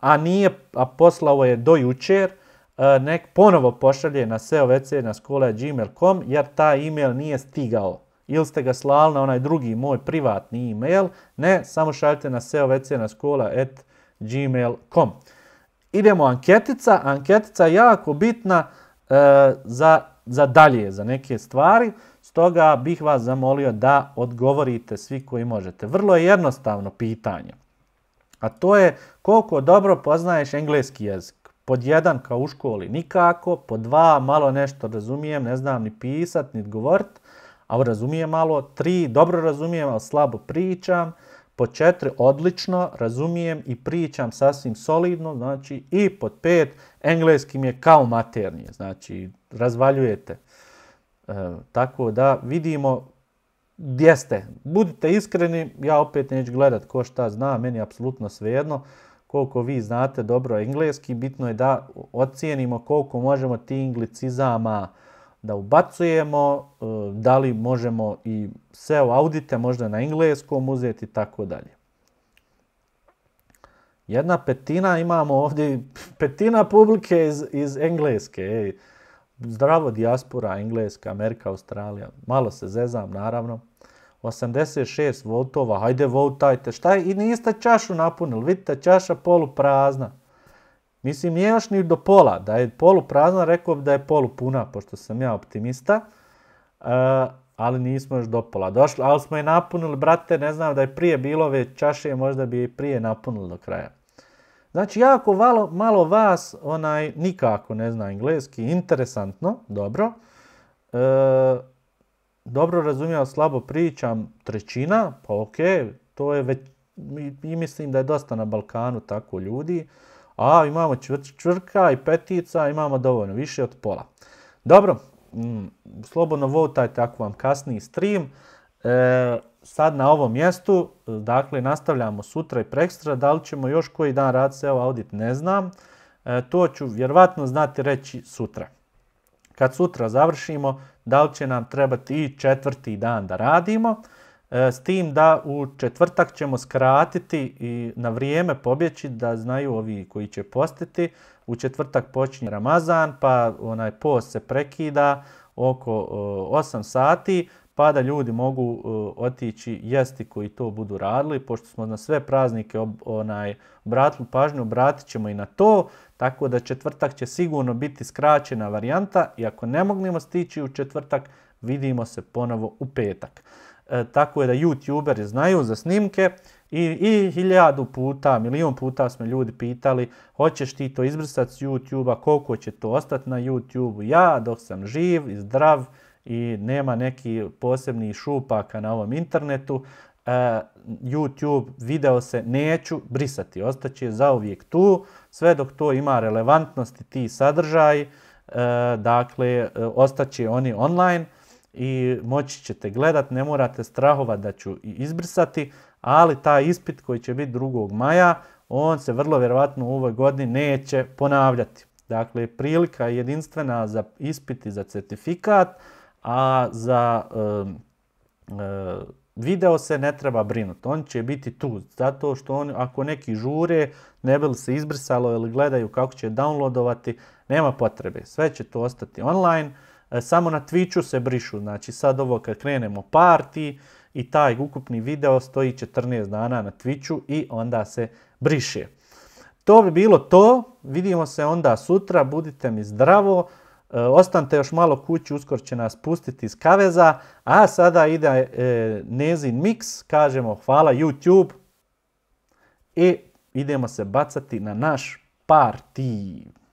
a nije, a poslao je do jučer, e, nek ponovo pošalje na seovc na gmail.com jer ta e-mail nije stigao ili ste ga slali na onaj drugi moj privatni e-mail, ne, samo šaljite na seovecenaskola.gmail.com. Idemo anketica, anketica je jako bitna e, za, dalje, za neke stvari, stoga bih vas zamolio da odgovorite svi koji možete. Vrlo je jednostavno pitanje, a to je koliko dobro poznaješ engleski jezik. Pod jedan kao u školi nikako, pod dva malo nešto razumijem, ne znam ni pisat, ni govoriti, a razumijem malo, tri, dobro razumijem, ali slabo pričam, Pod četiri, odlično, razumijem i pričam sasvim solidno, znači i pod pet, engleski mi je kao maternije, znači razvaljujete. E, tako da vidimo gdje ste. Budite iskreni, ja opet neću gledat ko šta zna, meni je apsolutno svejedno. Koliko vi znate dobro engleski, bitno je da ocijenimo koliko možemo ti anglicizama da ubacujemo, e, da li možemo i SEO audite možda na engleskom uzeti i tako dalje. Jedna petina imamo ovdje, *laughs* petina publike iz, iz Engleske. Ej, zdravo dijaspora, Engleska, Amerika, Australija. Malo se zezam, naravno. 86 voltova, hajde voltajte. Šta je? I niste čašu napunili. Vidite, čaša poluprazna. Mislim, nije još ni do pola. Da je polu prazna, rekao bi da je puna, pošto sam ja optimista. E, ali nismo još do pola došli. Ali smo je napunili, brate, ne znam da je prije bilo već čaše, možda bi je prije napunili do kraja. Znači, jako malo, malo vas, onaj, nikako ne zna engleski, interesantno, dobro. E, dobro razumijem, slabo pričam, trećina, pa ok, to je već, i mislim da je dosta na Balkanu tako ljudi. A, imamo čvrka i petica, imamo dovoljno, više od pola. Dobro, mm, slobodno votajte ako vam kasniji stream. E, sad na ovom mjestu, dakle nastavljamo sutra i prekstra, da li ćemo još koji dan raditi evo audit ne znam, e, to ću vjerovatno znati reći sutra. Kad sutra završimo, da li će nam trebati i četvrti dan da radimo, E, s tim da u četvrtak ćemo skratiti i na vrijeme pobjeći da znaju ovi koji će postiti. U četvrtak počinje Ramazan, pa onaj post se prekida oko 8 e, sati, pa da ljudi mogu e, otići jesti koji to budu radili. Pošto smo na sve praznike onaj, obratili pažnju, obratit ćemo i na to. Tako da četvrtak će sigurno biti skraćena varijanta i ako ne mognemo stići u četvrtak, vidimo se ponovo u petak. E, tako je da youtuberi znaju za snimke i, i hiljadu puta, milion puta smo ljudi pitali hoćeš ti to izbrisati s youtube koliko će to ostati na youtube ja dok sam živ i zdrav i nema neki posebnih šupaka na ovom internetu, e, YouTube video se neću brisati, ostaće zauvijek tu, sve dok to ima relevantnosti ti sadržaj, e, dakle, ostaće oni online i moći ćete gledat, ne morate strahovat da ću izbrisati, ali taj ispit koji će biti 2. maja, on se vrlo vjerojatno u ovoj godini neće ponavljati. Dakle, prilika je jedinstvena za ispit i za certifikat, a za video se ne treba brinuti. On će biti tu, zato što on, ako neki žure, ne bi li se izbrisalo ili gledaju kako će downloadovati, nema potrebe. Sve će to ostati online. E, samo na Twitchu se brišu, znači sad ovo kad krenemo party i taj ukupni video stoji 14 dana na Twitchu i onda se briše. To bi bilo to, vidimo se onda sutra, budite mi zdravo, e, ostanite još malo kući, uskoro će nas pustiti iz kaveza, a sada ide e, Nezin Mix, kažemo hvala YouTube i idemo se bacati na naš parti.